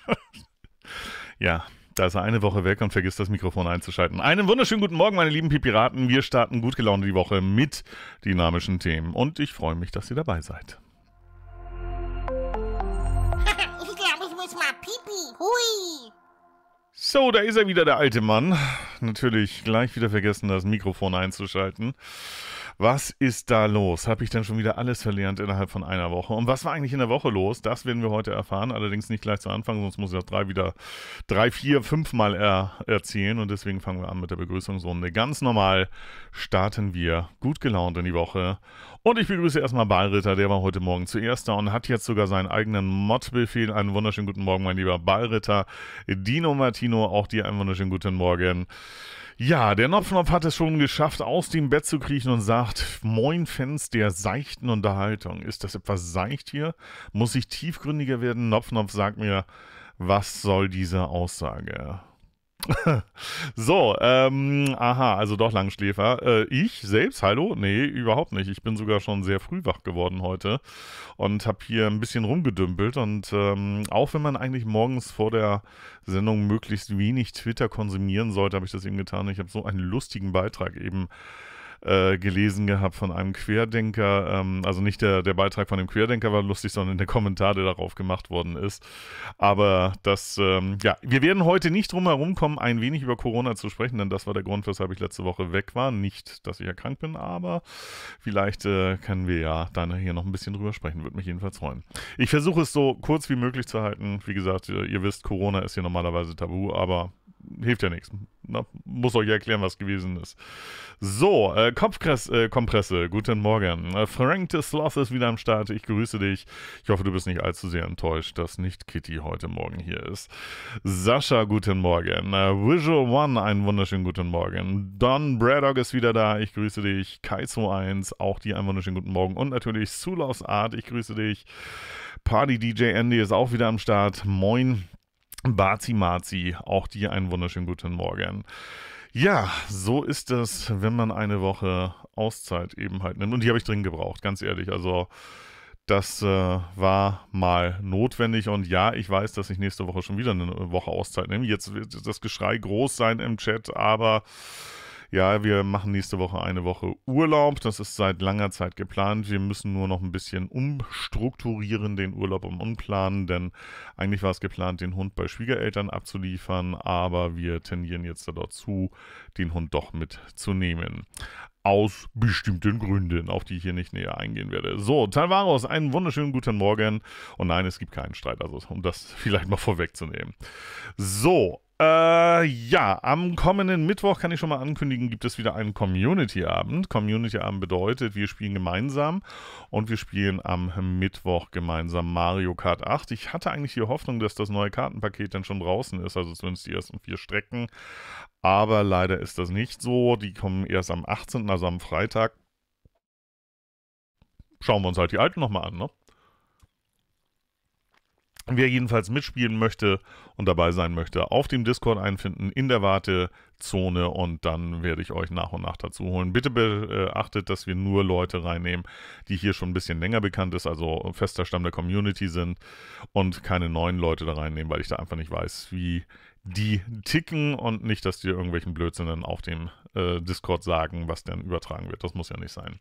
ja, da ist er eine Woche weg und vergisst das Mikrofon einzuschalten. Einen wunderschönen guten Morgen, meine lieben Pipiraten. Wir starten gut gelaunt die Woche mit dynamischen Themen und ich freue mich, dass ihr dabei seid. ich glaube, ich muss mal pipi. Hui. So, da ist er wieder, der alte Mann. Natürlich gleich wieder vergessen, das Mikrofon einzuschalten. Was ist da los? Habe ich dann schon wieder alles verlernt innerhalb von einer Woche? Und was war eigentlich in der Woche los? Das werden wir heute erfahren. Allerdings nicht gleich zu Anfang, sonst muss ich das drei wieder drei, vier, fünf Mal er erzählen. Und deswegen fangen wir an mit der Begrüßungsrunde. Ganz normal starten wir gut gelaunt in die Woche. Und ich begrüße erstmal Ballritter, der war heute Morgen zuerst da und hat jetzt sogar seinen eigenen Mod-Befehl. Einen wunderschönen guten Morgen, mein lieber Ballritter. Dino Martino, auch dir einen wunderschönen guten Morgen. Ja, der Nopfnopf hat es schon geschafft, aus dem Bett zu kriechen und sagt, moin Fans der seichten Unterhaltung. Ist das etwas seicht hier? Muss ich tiefgründiger werden? Nopfnopf sagt mir, was soll diese Aussage? so, ähm, aha, also doch Langschläfer. Äh, ich selbst, hallo? Nee, überhaupt nicht. Ich bin sogar schon sehr früh wach geworden heute und habe hier ein bisschen rumgedümpelt. Und ähm, auch wenn man eigentlich morgens vor der Sendung möglichst wenig Twitter konsumieren sollte, habe ich das eben getan. Ich habe so einen lustigen Beitrag eben äh, äh, gelesen gehabt von einem Querdenker. Ähm, also nicht der, der Beitrag von dem Querdenker war lustig, sondern der Kommentar, der darauf gemacht worden ist. Aber das, ähm, ja, wir werden heute nicht drum herum kommen, ein wenig über Corona zu sprechen, denn das war der Grund, weshalb ich letzte Woche weg war. Nicht, dass ich erkrankt bin, aber vielleicht äh, können wir ja dann hier noch ein bisschen drüber sprechen. Würde mich jedenfalls freuen. Ich versuche es so kurz wie möglich zu halten. Wie gesagt, äh, ihr wisst, Corona ist hier normalerweise tabu, aber hilft ja nichts. Na, muss euch erklären, was gewesen ist. So, äh, Kopfkompresse, äh, guten Morgen. Äh, Frank de Sloth ist wieder am Start. Ich grüße dich. Ich hoffe, du bist nicht allzu sehr enttäuscht, dass nicht Kitty heute Morgen hier ist. Sascha, guten Morgen. Äh, Visual One, einen wunderschönen guten Morgen. Don Braddock ist wieder da. Ich grüße dich. Kaizo1, auch dir einen wunderschönen guten Morgen. Und natürlich Sulaus Art, ich grüße dich. Party DJ Andy ist auch wieder am Start. Moin. Bazi Marzi, auch dir einen wunderschönen guten Morgen. Ja, so ist es, wenn man eine Woche Auszeit eben halt nimmt. Und die habe ich dringend gebraucht, ganz ehrlich. Also das äh, war mal notwendig. Und ja, ich weiß, dass ich nächste Woche schon wieder eine Woche Auszeit nehme. Jetzt wird das Geschrei groß sein im Chat, aber ja, wir machen nächste Woche eine Woche Urlaub. Das ist seit langer Zeit geplant. Wir müssen nur noch ein bisschen umstrukturieren den Urlaub und umplanen, denn eigentlich war es geplant, den Hund bei Schwiegereltern abzuliefern, aber wir tendieren jetzt dazu, den Hund doch mitzunehmen aus bestimmten Gründen, auf die ich hier nicht näher eingehen werde. So, Talvaros, einen wunderschönen guten Morgen. Und nein, es gibt keinen Streit, also um das vielleicht mal vorwegzunehmen. So, äh, ja, am kommenden Mittwoch kann ich schon mal ankündigen, gibt es wieder einen Community-Abend. Community-Abend bedeutet, wir spielen gemeinsam und wir spielen am Mittwoch gemeinsam Mario Kart 8. Ich hatte eigentlich die Hoffnung, dass das neue Kartenpaket dann schon draußen ist, also zumindest die ersten vier Strecken. Aber leider ist das nicht so. Die kommen erst am 18., also am Freitag. Schauen wir uns halt die alten nochmal an, ne? Wer jedenfalls mitspielen möchte und dabei sein möchte, auf dem Discord einfinden, in der Wartezone und dann werde ich euch nach und nach dazu holen. Bitte beachtet, dass wir nur Leute reinnehmen, die hier schon ein bisschen länger bekannt ist, also fester Stamm der Community sind und keine neuen Leute da reinnehmen, weil ich da einfach nicht weiß, wie die ticken und nicht, dass die irgendwelchen Blödsinn dann auf dem äh, Discord sagen, was denn übertragen wird. Das muss ja nicht sein.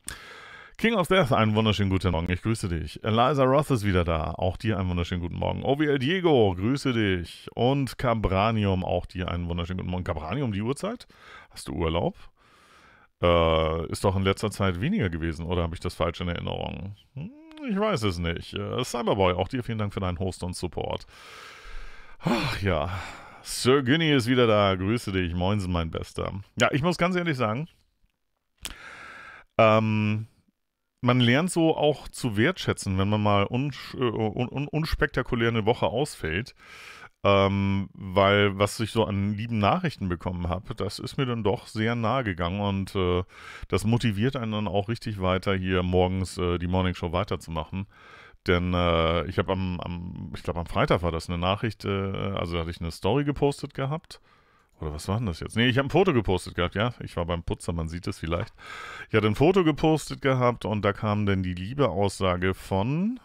King of Death, einen wunderschönen guten Morgen, ich grüße dich. Eliza Roth ist wieder da, auch dir einen wunderschönen guten Morgen. OVL Diego, grüße dich. Und Cabranium, auch dir einen wunderschönen guten Morgen. Cabranium, die Uhrzeit? Hast du Urlaub? Äh, ist doch in letzter Zeit weniger gewesen, oder habe ich das falsch in Erinnerung? Hm, ich weiß es nicht. Äh, Cyberboy, auch dir vielen Dank für deinen Host und Support. Ach ja, Sir Ginny ist wieder da. Grüße dich. Moinsen, mein Bester. Ja, ich muss ganz ehrlich sagen, ähm, man lernt so auch zu wertschätzen, wenn man mal unsch äh, un un unspektakulär eine Woche ausfällt. Ähm, weil was ich so an lieben Nachrichten bekommen habe, das ist mir dann doch sehr nahe gegangen und äh, das motiviert einen dann auch richtig weiter, hier morgens äh, die Morning Show weiterzumachen. Denn äh, ich habe am, am, ich glaube am Freitag war das eine Nachricht, äh, also hatte ich eine Story gepostet gehabt oder was war denn das jetzt? Nee, ich habe ein Foto gepostet gehabt, ja. Ich war beim Putzer, man sieht es vielleicht. Ich hatte ein Foto gepostet gehabt und da kam dann die Liebeaussage von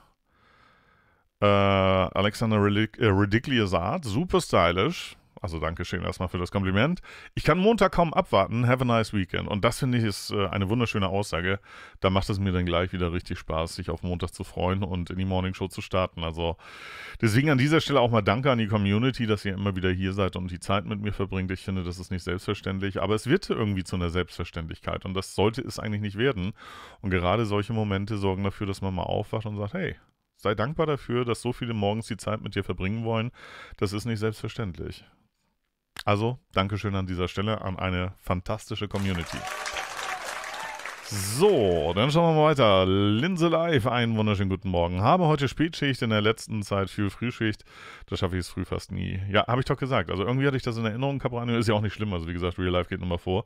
äh, Alexander Ridic äh, Ridiculous Art, super stylisch. Also Dankeschön erstmal für das Kompliment. Ich kann Montag kaum abwarten. Have a nice weekend. Und das finde ich ist äh, eine wunderschöne Aussage. Da macht es mir dann gleich wieder richtig Spaß, sich auf Montag zu freuen und in die Morning Show zu starten. Also deswegen an dieser Stelle auch mal Danke an die Community, dass ihr immer wieder hier seid und die Zeit mit mir verbringt. Ich finde, das ist nicht selbstverständlich, aber es wird irgendwie zu einer Selbstverständlichkeit und das sollte es eigentlich nicht werden. Und gerade solche Momente sorgen dafür, dass man mal aufwacht und sagt, hey, sei dankbar dafür, dass so viele morgens die Zeit mit dir verbringen wollen. Das ist nicht selbstverständlich. Also, Dankeschön an dieser Stelle an eine fantastische Community. So, dann schauen wir mal weiter. Linse Live, einen wunderschönen guten Morgen. Habe heute Spätschicht, in der letzten Zeit viel Frühschicht. Da schaffe ich es früh fast nie. Ja, habe ich doch gesagt. Also irgendwie hatte ich das in Erinnerung, Cabranio. Ist ja auch nicht schlimm. Also wie gesagt, Real Life geht nochmal vor.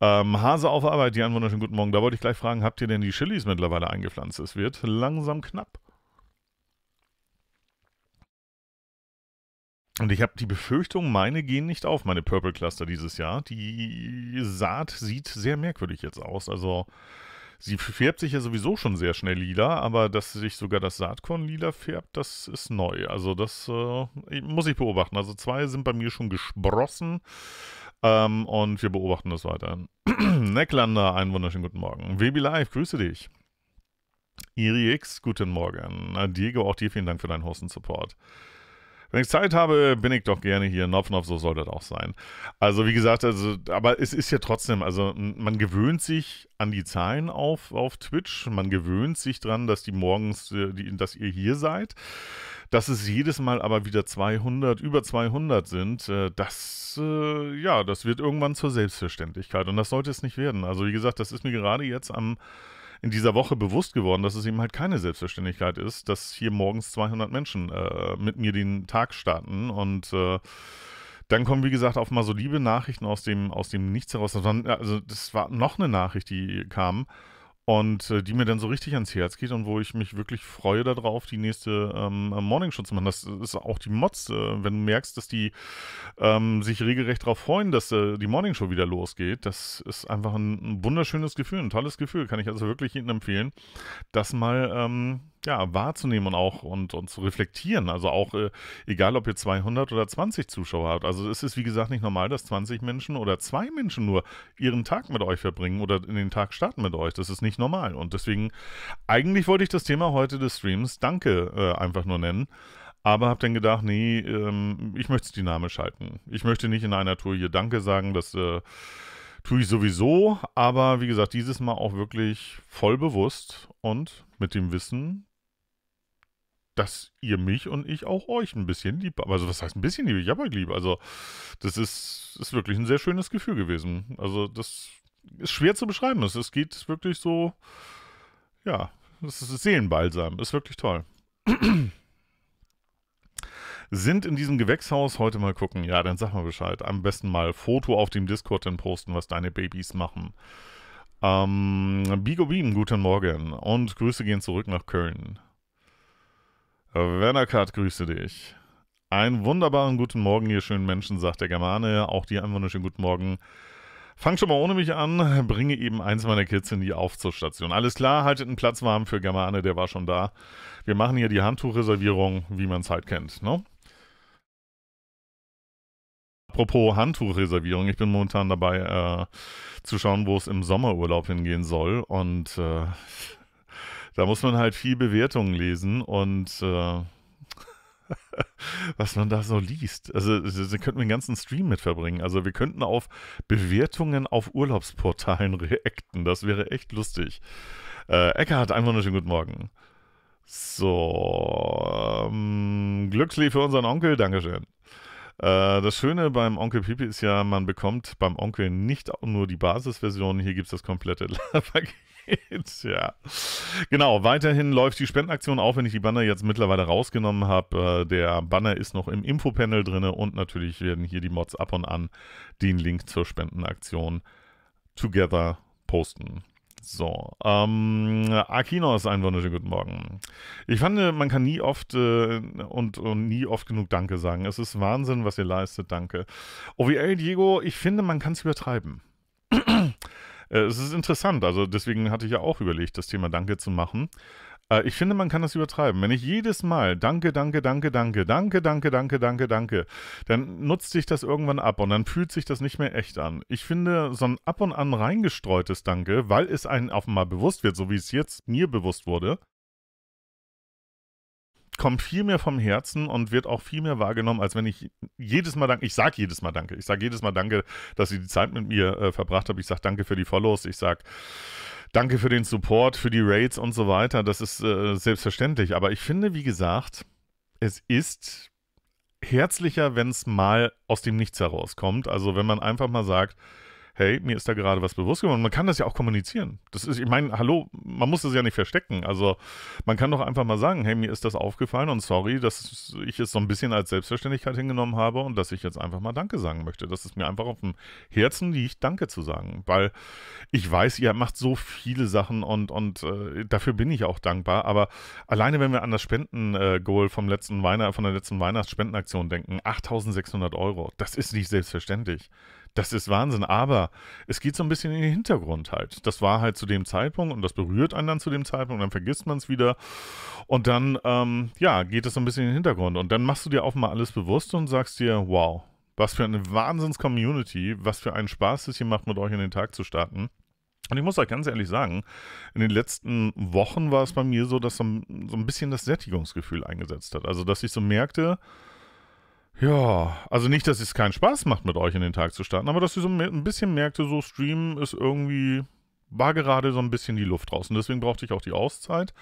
Ähm, Hase auf Arbeit, die einen wunderschönen guten Morgen. Da wollte ich gleich fragen, habt ihr denn die Chilis mittlerweile eingepflanzt? Es wird langsam knapp. Und ich habe die Befürchtung, meine gehen nicht auf, meine Purple Cluster dieses Jahr. Die Saat sieht sehr merkwürdig jetzt aus. Also sie färbt sich ja sowieso schon sehr schnell lila, aber dass sich sogar das Saatkorn lila färbt, das ist neu. Also das äh, muss ich beobachten. Also zwei sind bei mir schon gesprossen ähm, und wir beobachten das weiter. Necklander, einen wunderschönen guten Morgen. Baby Live, grüße dich. Irix, guten Morgen. Diego, auch dir vielen Dank für deinen Hosten-Support. Wenn ich Zeit habe, bin ich doch gerne hier. Nopf, so soll das auch sein. Also, wie gesagt, also, aber es ist ja trotzdem, also man gewöhnt sich an die Zahlen auf, auf Twitch. Man gewöhnt sich dran, dass die morgens, äh, die, dass ihr hier seid. Dass es jedes Mal aber wieder 200, über 200 sind, äh, das, äh, ja, das wird irgendwann zur Selbstverständlichkeit. Und das sollte es nicht werden. Also, wie gesagt, das ist mir gerade jetzt am in dieser Woche bewusst geworden, dass es eben halt keine Selbstverständlichkeit ist, dass hier morgens 200 Menschen äh, mit mir den Tag starten und äh, dann kommen, wie gesagt, auch mal so liebe Nachrichten aus dem, aus dem Nichts heraus. Also das war noch eine Nachricht, die kam und äh, die mir dann so richtig ans Herz geht und wo ich mich wirklich freue darauf, die nächste ähm, Morning Show zu machen. Das ist auch die Mods, äh, wenn du merkst, dass die ähm, sich regelrecht darauf freuen, dass äh, die Morning Show wieder losgeht. Das ist einfach ein, ein, wunderschönes Gefühl, ein tolles Gefühl. Kann ich also wirklich jedem empfehlen, das mal ähm, ja, wahrzunehmen und auch und, und zu reflektieren. Also auch, äh, egal ob ihr 200 oder 20 Zuschauer habt. Also es ist, wie gesagt, nicht normal, dass 20 Menschen oder zwei Menschen nur ihren Tag mit euch verbringen oder in den Tag starten mit euch. Das ist nicht normal. Und deswegen, eigentlich wollte ich das Thema heute des Streams Danke äh, einfach nur nennen. Aber habe dann gedacht, nee, ähm, ich möchte es dynamisch halten. Ich möchte nicht in einer Tour hier Danke sagen, dass... Äh, tue ich sowieso, aber wie gesagt, dieses Mal auch wirklich voll bewusst und mit dem Wissen, dass ihr mich und ich auch euch ein bisschen lieb haben. Also was heißt ein bisschen lieb? Ich hab euch lieb. Also das ist, ist wirklich ein sehr schönes Gefühl gewesen. Also das ist schwer zu beschreiben. Es, es geht wirklich so, ja, es ist Seelenbalsam. Ist wirklich toll. Sind in diesem Gewächshaus heute mal gucken. Ja, dann sag mal Bescheid. Am besten mal Foto auf dem Discord dann posten, was deine Babys machen. Ähm, Bigo Beam, guten Morgen und Grüße gehen zurück nach Köln. Werner Kart grüße dich. Einen wunderbaren guten Morgen, ihr schönen Menschen, sagt der Germane. Auch dir einen wunderschönen guten Morgen. Fang schon mal ohne mich an, bringe eben eins meiner Kids in die Aufzugsstation. Alles klar, haltet einen Platz warm für Germane, der war schon da. Wir machen hier die Handtuchreservierung, wie man es halt kennt, ne? Apropos Handtuchreservierung, ich bin momentan dabei äh, zu schauen, wo es im Sommerurlaub hingehen soll und äh, da muss man halt viel Bewertungen lesen und äh, was man da so liest. Also, sie könnten wir einen ganzen Stream mit verbringen. Also, wir könnten auf Bewertungen auf Urlaubsportalen reacten. Das wäre echt lustig. Äh, Eckhard, einen wunderschönen guten Morgen. So, ähm, Glücksli für unseren Onkel, Dankeschön. Äh, das Schöne beim Onkel Pipi ist ja, man bekommt beim Onkel nicht nur die Basisversion, hier gibt es das komplette Paket. ja. Genau, weiterhin läuft die Spendenaktion, auch wenn ich die Banner jetzt mittlerweile rausgenommen habe. Äh, der Banner ist noch im Infopanel drin und natürlich werden hier die Mods ab und an den Link zur Spendenaktion together posten. So, ähm, Akinos, einen wunderschönen guten Morgen. Ich fand, äh, man kann nie oft äh, und, und, nie oft genug Danke sagen. Es ist Wahnsinn, was ihr leistet, danke. OVL, Diego, ich finde, man kann es übertreiben. äh, es ist interessant, also deswegen hatte ich ja auch überlegt, das Thema Danke zu machen. Äh, ich finde, man kann das übertreiben. Wenn ich jedes Mal danke, danke, danke, danke, danke, danke, danke, danke, danke, dann nutzt sich das irgendwann ab und dann fühlt sich das nicht mehr echt an. Ich finde, so ein ab und an reingestreutes Danke, weil es einem offenbar bewusst wird, so wie es jetzt mir bewusst wurde, kommt viel mehr vom Herzen und wird auch viel mehr wahrgenommen, als wenn ich jedes Mal danke. Ich sage jedes Mal danke. Ich sage jedes Mal danke, dass ihr die Zeit mit mir äh, verbracht habt. Ich sage danke für die Follows. Ich sage Danke für den Support, für die Raids und so weiter. Das ist äh, selbstverständlich. Aber ich finde, wie gesagt, es ist herzlicher, wenn es mal aus dem Nichts herauskommt. Also wenn man einfach mal sagt, hey, mir ist da gerade was bewusst geworden. Man kann das ja auch kommunizieren. Das ist, ich meine, hallo, man muss das ja nicht verstecken. Also man kann doch einfach mal sagen, hey, mir ist das aufgefallen und sorry, dass ich es so ein bisschen als Selbstverständlichkeit hingenommen habe und dass ich jetzt einfach mal Danke sagen möchte. Dass es mir einfach auf dem Herzen liegt, Danke zu sagen. Weil ich weiß, ihr macht so viele Sachen und, und äh, dafür bin ich auch dankbar. Aber alleine, wenn wir an das Spenden-Goal äh, vom letzten Weihnacht, von der letzten Weihnachtsspendenaktion denken, 8600 Euro, das ist nicht selbstverständlich. Das ist Wahnsinn, aber es geht so ein bisschen in den Hintergrund halt. Das war halt zu dem Zeitpunkt und das berührt einen dann zu dem Zeitpunkt, und dann vergisst man es wieder und dann, ähm, ja, geht es so ein bisschen in den Hintergrund und dann machst du dir auch mal alles bewusst und sagst dir, wow, was für eine Wahnsinns-Community, was für einen Spaß es hier macht, mit euch in den Tag zu starten. Und ich muss euch ganz ehrlich sagen, in den letzten Wochen war es bei mir so, dass so ein bisschen das Sättigungsgefühl eingesetzt hat. Also, dass ich so merkte, ja, also nicht, dass es keinen Spaß macht, mit euch in den Tag zu starten, aber dass sie so ein bisschen merkte, so Stream ist irgendwie, war gerade so ein bisschen die Luft draußen. Deswegen brauchte ich auch die Auszeit,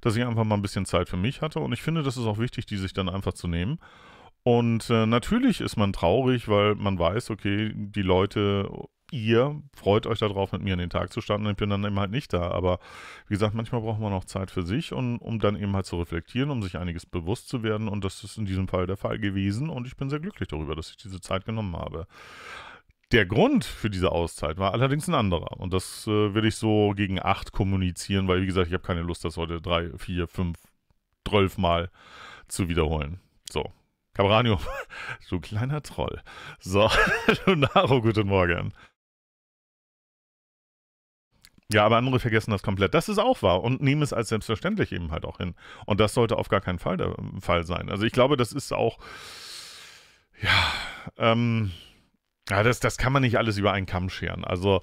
dass ich einfach mal ein bisschen Zeit für mich hatte. Und ich finde, das ist auch wichtig, die sich dann einfach zu nehmen. Und äh, natürlich ist man traurig, weil man weiß, okay, die Leute ihr freut euch darauf, mit mir in den Tag zu starten und ich bin dann eben halt nicht da. Aber wie gesagt, manchmal braucht man auch Zeit für sich, und, um dann eben halt zu reflektieren, um sich einiges bewusst zu werden. Und das ist in diesem Fall der Fall gewesen und ich bin sehr glücklich darüber, dass ich diese Zeit genommen habe. Der Grund für diese Auszeit war allerdings ein anderer. Und das äh, will ich so gegen acht kommunizieren, weil, wie gesagt, ich habe keine Lust, das heute drei, vier, fünf, zwölf Mal zu wiederholen. So, Cabranium, du kleiner Troll. So, Lunaro, guten Morgen. Ja, aber andere vergessen das komplett. Das ist auch wahr und nehmen es als selbstverständlich eben halt auch hin. Und das sollte auf gar keinen Fall der ähm, Fall sein. Also ich glaube, das ist auch, ja, ähm, ja das, das kann man nicht alles über einen Kamm scheren. Also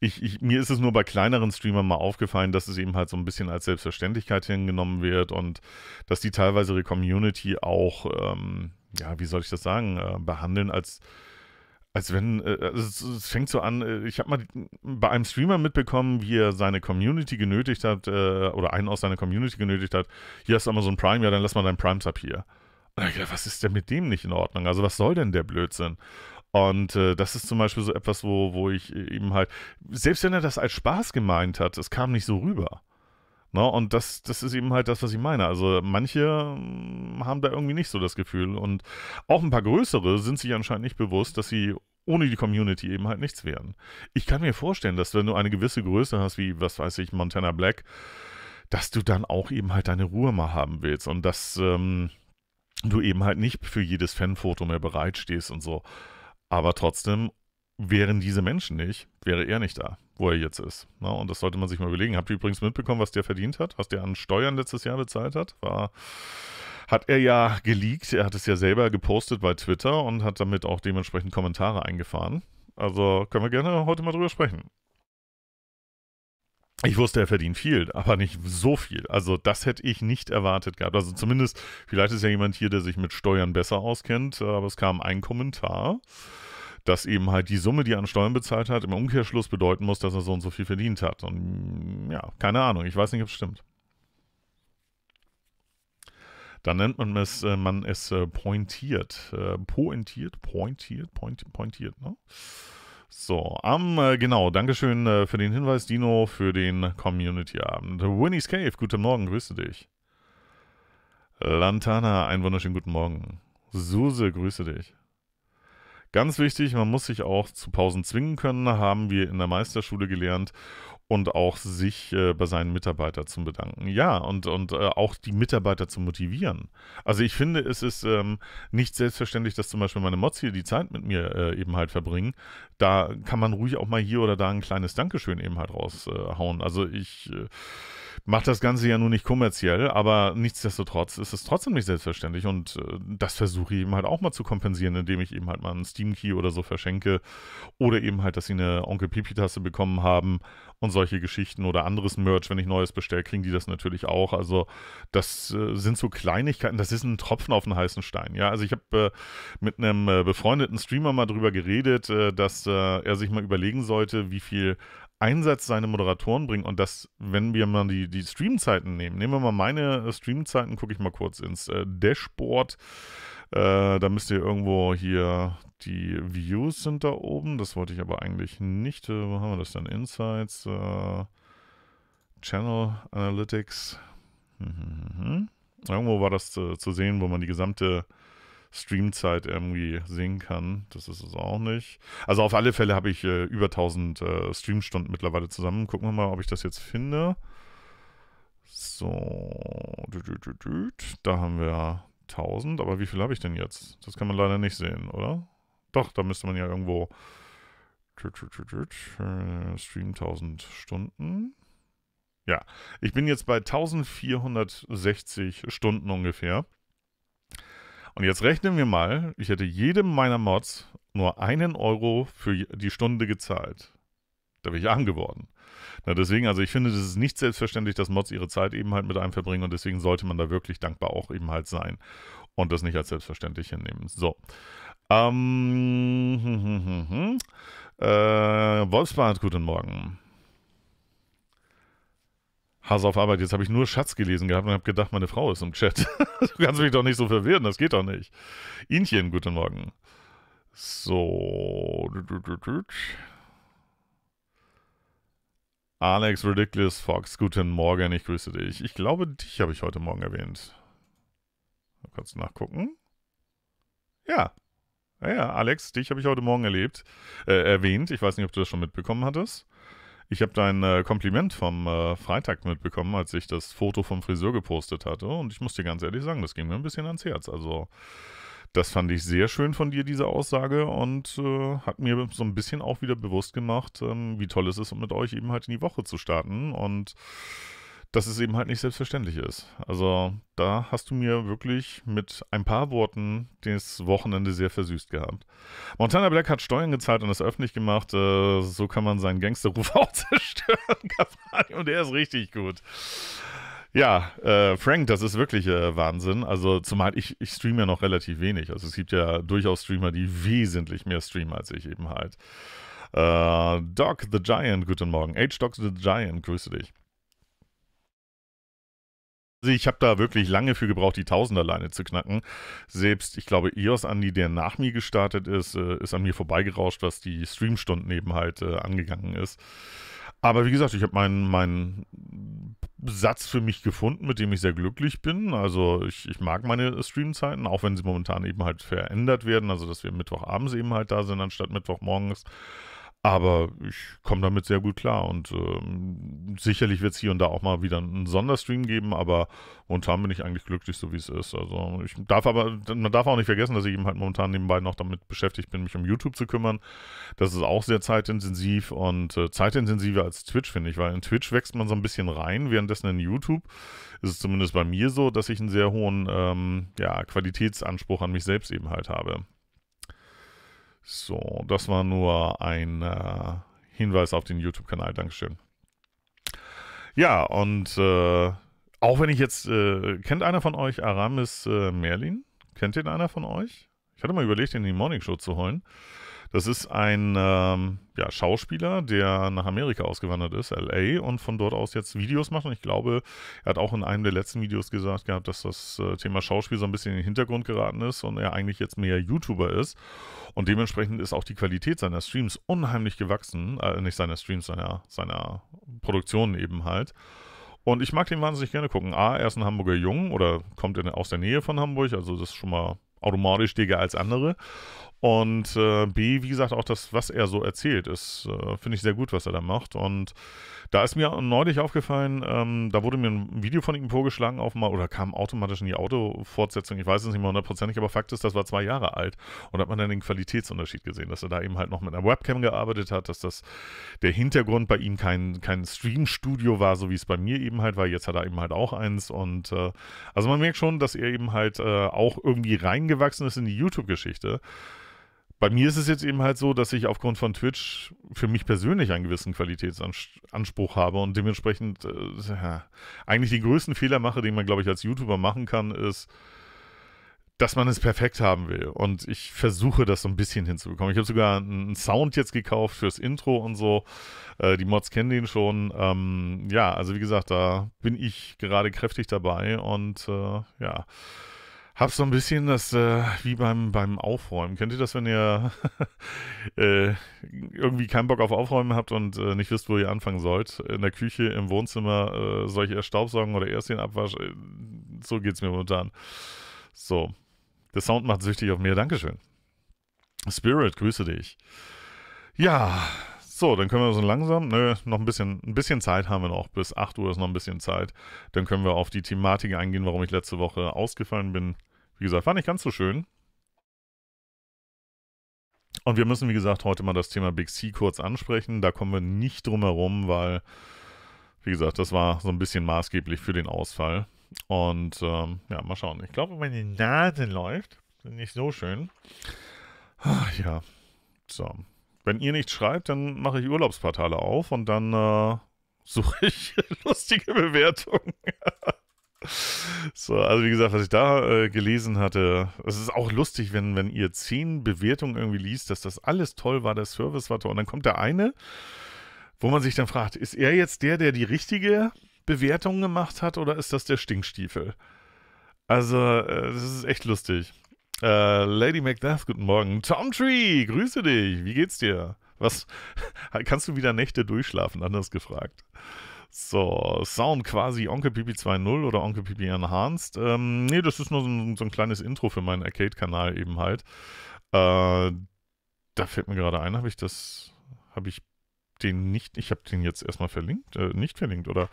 ich, ich, mir ist es nur bei kleineren Streamern mal aufgefallen, dass es eben halt so ein bisschen als Selbstverständlichkeit hingenommen wird und dass die teilweise ihre Community auch, ähm, ja, wie soll ich das sagen, äh, behandeln als als wenn, äh, also es, fängt so an, äh, ich habe mal bei einem Streamer mitbekommen, wie er seine Community genötigt hat, äh, oder einen aus seiner Community genötigt hat, hier hast du Amazon Prime, ja, dann lass mal deinen Prime-Sub hier. Und ich dachte, was ist denn mit dem nicht in Ordnung? Also was soll denn der Blödsinn? Und äh, das ist zum Beispiel so etwas, wo, wo ich äh, eben halt, selbst wenn er das als Spaß gemeint hat, es kam nicht so rüber. No, ne? und das, das ist eben halt das, was ich meine. Also manche hm, haben da irgendwie nicht so das Gefühl. Und auch ein paar größere sind sich anscheinend nicht bewusst, dass sie ohne die Community eben halt nichts wären. Ich kann mir vorstellen, dass wenn du eine gewisse Größe hast, wie, was weiß ich, Montana Black, dass du dann auch eben halt deine Ruhe mal haben willst und dass ähm, du eben halt nicht für jedes Fanfoto mehr bereitstehst und so. Aber trotzdem, wären diese Menschen nicht, wäre er nicht da, wo er jetzt ist. Na, und das sollte man sich mal überlegen. Habt ihr übrigens mitbekommen, was der verdient hat, was der an Steuern letztes Jahr bezahlt hat? War, hat er ja geleakt, er hat es ja selber gepostet bei Twitter und hat damit auch dementsprechend Kommentare eingefahren. Also können wir gerne heute mal drüber sprechen. Ich wusste, er verdient viel, aber nicht so viel. Also das hätte ich nicht erwartet gehabt. Also zumindest, vielleicht ist ja jemand hier, der sich mit Steuern besser auskennt, aber es kam ein Kommentar dass eben halt die Summe, die er an Steuern bezahlt hat, im Umkehrschluss bedeuten muss, dass er so und so viel verdient hat. Und ja, keine Ahnung, ich weiß nicht, ob es stimmt. Dann nennt man es, äh, man es äh, pointiert. Äh, pointiert, pointiert, point, pointiert, ne? So, am, äh, genau, Dankeschön äh, für den Hinweis, Dino, für den Community-Abend. Winnie's Cave, guten Morgen, grüße dich. Lantana, einen wunderschönen guten Morgen. Suse, grüße dich. Ganz wichtig, man muss sich auch zu Pausen zwingen können, haben wir in der Meisterschule gelernt und auch sich äh, bei seinen Mitarbeitern zu bedanken. Ja, und, und äh, auch die Mitarbeiter zu motivieren. Also ich finde, es ist ähm, nicht selbstverständlich, dass zum Beispiel meine Mods hier die Zeit mit mir äh, eben halt verbringen. Da kann man ruhig auch mal hier oder da ein kleines Dankeschön eben halt raushauen. also ich äh, macht das Ganze ja nun nicht kommerziell, aber nichtsdestotrotz ist es trotzdem nicht selbstverständlich und äh, das versuche ich eben halt auch mal zu kompensieren, indem ich eben halt mal einen Steam Key oder so verschenke oder eben halt, dass sie eine Onkel Pipi Tasse bekommen haben und solche Geschichten oder anderes Merch, wenn ich neues bestelle, kriegen die das natürlich auch. Also das äh, sind so Kleinigkeiten, das ist ein Tropfen auf den heißen Stein. Ja, also ich habe äh, mit einem äh, befreundeten Streamer mal drüber geredet, äh, dass äh, er sich mal überlegen sollte, wie viel Einsatz seine Moderatoren bringen und das, wenn wir mal die, die Streamzeiten nehmen, nehmen wir mal meine äh, Streamzeiten, gucke ich mal kurz ins äh, Dashboard. Äh, da müsst ihr irgendwo hier die Views sind da oben. Das wollte ich aber eigentlich nicht. Äh, wo haben wir das denn? Insights, äh, Channel Analytics. Mhm, mh, mh. Irgendwo war das zu, zu, sehen, wo man die gesamte Streamzeit irgendwie sehen kann. Das ist es auch nicht. Also auf alle Fälle habe ich äh, über 1000 äh, Streamstunden mittlerweile zusammen. Gucken wir mal, ob ich das jetzt finde. So, da haben wir 1000, aber wie viel habe ich denn jetzt? Das kann man leider nicht sehen, oder? Doch, da müsste man ja irgendwo Stream 1000 Stunden. Ja, ich bin jetzt bei 1460 Stunden ungefähr. Und jetzt rechnen wir mal, ich hätte jedem meiner Mods nur einen Euro für die Stunde gezahlt. Da wäre ich arm geworden. Na deswegen, also ich finde, das ist nicht selbstverständlich, dass Mods ihre Zeit eben halt mit einem verbringen und deswegen sollte man da wirklich dankbar auch eben halt sein und das nicht als selbstverständlich hinnehmen. So. Ähm, hm, hm, hm, hm. hm. Äh, Wolfsbart, guten Morgen. Hase auf Arbeit, jetzt habe ich nur Schatz gelesen gehabt und habe gedacht, meine Frau ist im Chat. du kannst mich doch nicht so verwirren, das geht doch nicht. Inchen, guten Morgen. So. Alex Ridiculous Fox, guten Morgen, ich grüße dich. Ich glaube, dich habe ich heute Morgen erwähnt. Mal kurz nachgucken. Ja. Ja, ja Alex, dich habe ich heute Morgen erlebt, äh, erwähnt. Ich weiß nicht, ob du das schon mitbekommen hattest. Ich habe dein äh, Kompliment vom äh, Freitag mitbekommen, als ich das Foto vom Friseur gepostet hatte. Und ich muss dir ganz ehrlich sagen, das ging mir ein bisschen ans Herz. Also, das fand ich sehr schön von dir, diese Aussage. Und äh, hat mir so ein bisschen auch wieder bewusst gemacht, ähm, wie toll es ist, um mit euch eben halt in die Woche zu starten. Und dass es eben halt nicht selbstverständlich ist. Also da hast du mir wirklich mit ein paar Worten das Wochenende sehr versüßt gehabt. Montana Black hat Steuern gezahlt und es öffentlich gemacht. Äh, so kann man seinen Gangsterruf auch zerstören. und er ist richtig gut. Ja, äh, Frank, das ist wirklich äh, Wahnsinn. Also zumal ich, ich streame ja noch relativ wenig. Also es gibt ja durchaus Streamer, die wesentlich mehr streamen als ich eben halt. Äh, Doc the Giant, guten Morgen. H-Doc the Giant, grüße dich. Also ich habe da wirklich lange für gebraucht, die Tausenderleine zu knacken. Selbst, ich glaube, EOS Andi, der nach mir gestartet ist, äh, ist an mir vorbeigerauscht, was die Streamstunden eben halt äh, angegangen ist. Aber wie gesagt, ich habe meinen mein Satz für mich gefunden, mit dem ich sehr glücklich bin. Also ich, ich mag meine Streamzeiten, auch wenn sie momentan eben halt verändert werden. Also dass wir Mittwochabends eben halt da sind, anstatt Mittwochmorgens. Aber ich komme damit sehr gut klar und ähm, sicherlich wird es hier und da auch mal wieder einen Sonderstream geben, aber momentan bin ich eigentlich glücklich, so wie es ist. Also ich darf aber, man darf auch nicht vergessen, dass ich eben halt momentan nebenbei noch damit beschäftigt bin, mich um YouTube zu kümmern. Das ist auch sehr zeitintensiv und äh, zeitintensiver als Twitch, finde ich, weil in Twitch wächst man so ein bisschen rein, währenddessen in YouTube ist es zumindest bei mir so, dass ich einen sehr hohen ähm, ja, Qualitätsanspruch an mich selbst eben halt habe. So, das war nur ein äh, Hinweis auf den YouTube-Kanal. Dankeschön. Ja, und äh, auch wenn ich jetzt, äh, kennt einer von euch Aramis äh, Merlin? Kennt den einer von euch? Ich hatte mal überlegt, den in die Morning Show zu holen. Das ist ein ähm, ja, Schauspieler, der nach Amerika ausgewandert ist, LA, und von dort aus jetzt Videos macht. Und ich glaube, er hat auch in einem der letzten Videos gesagt gehabt, dass das äh, Thema Schauspiel so ein bisschen in den Hintergrund geraten ist und er eigentlich jetzt mehr YouTuber ist. Und dementsprechend ist auch die Qualität seiner Streams unheimlich gewachsen. Äh, nicht seiner Streams, seiner, seiner Produktionen eben halt. Und ich mag den wahnsinnig gerne gucken. A, er ist ein Hamburger Jung oder kommt in, aus der Nähe von Hamburg, also das ist schon mal automatisch, dicker als andere. Und äh, B, wie gesagt, auch das, was er so erzählt, ist, äh, finde ich sehr gut, was er da macht. Und da ist mir neulich aufgefallen, ähm, da wurde mir ein Video von ihm vorgeschlagen auf mal, oder kam automatisch in die Autofortsetzung, ich weiß es nicht mehr hundertprozentig, aber Fakt ist, das war zwei Jahre alt und hat man dann den Qualitätsunterschied gesehen, dass er da eben halt noch mit einer Webcam gearbeitet hat, dass das der Hintergrund bei ihm kein, kein Stream-Studio war, so wie es bei mir eben halt war. Jetzt hat er eben halt auch eins und äh, also man merkt schon, dass er eben halt äh, auch irgendwie reingewachsen ist in die YouTube-Geschichte bei mir ist es jetzt eben halt so, dass ich aufgrund von Twitch für mich persönlich einen gewissen Qualitätsanspruch habe und dementsprechend äh, eigentlich die größten Fehler mache, den man, glaube ich, als YouTuber machen kann, ist, dass man es perfekt haben will. Und ich versuche das so ein bisschen hinzubekommen. Ich habe sogar einen Sound jetzt gekauft fürs Intro und so. Äh, die Mods kennen den schon. Ähm, ja, also wie gesagt, da bin ich gerade kräftig dabei und äh, ja hab so ein bisschen das äh, wie beim, beim Aufräumen. Kennt ihr das, wenn ihr äh, irgendwie keinen Bock auf Aufräumen habt und äh, nicht wisst, wo ihr anfangen sollt? In der Küche, im Wohnzimmer, äh, soll ich erst Staubsaugen oder erst den Abwasch? Äh, so geht's mir momentan. So, der Sound macht süchtig auf mir. Dankeschön. Spirit, grüße dich. Ja, so, dann können wir so langsam, nö, noch ein bisschen, ein bisschen Zeit haben wir noch. Bis 8 Uhr ist noch ein bisschen Zeit. Dann können wir auf die Thematik eingehen, warum ich letzte Woche ausgefallen bin. Wie gesagt, war nicht ganz so schön. Und wir müssen, wie gesagt, heute mal das Thema Big C kurz ansprechen. Da kommen wir nicht drum herum, weil, wie gesagt, das war so ein bisschen maßgeblich für den Ausfall. Und ähm, ja, mal schauen. Ich glaube, meine Nase läuft. Nicht so schön. Ach, ja. So, wenn ihr nicht schreibt, dann mache ich Urlaubsportale auf und dann äh, suche ich lustige Bewertungen. so, also wie gesagt, was ich da äh, gelesen hatte, es ist auch lustig, wenn, wenn ihr zehn Bewertungen irgendwie liest, dass das alles toll war, der Service war toll. Und dann kommt der eine, wo man sich dann fragt, ist er jetzt der, der die richtige Bewertung gemacht hat oder ist das der Stinkstiefel? Also, äh, das ist echt lustig. Äh, Lady Macbeth, guten Morgen. Tom Tree, grüße dich. Wie geht's dir? Was kannst du wieder Nächte durchschlafen? Anders gefragt. So, Sound quasi Onkel Pipi 2.0 oder Onkel Pipi Enhanced. Ähm, nee, das ist nur so ein, so ein kleines Intro für meinen Arcade-Kanal eben halt. Äh, da fällt mir gerade ein, habe ich das, habe ich den nicht, ich habe den jetzt erstmal verlinkt, äh, nicht verlinkt, oder?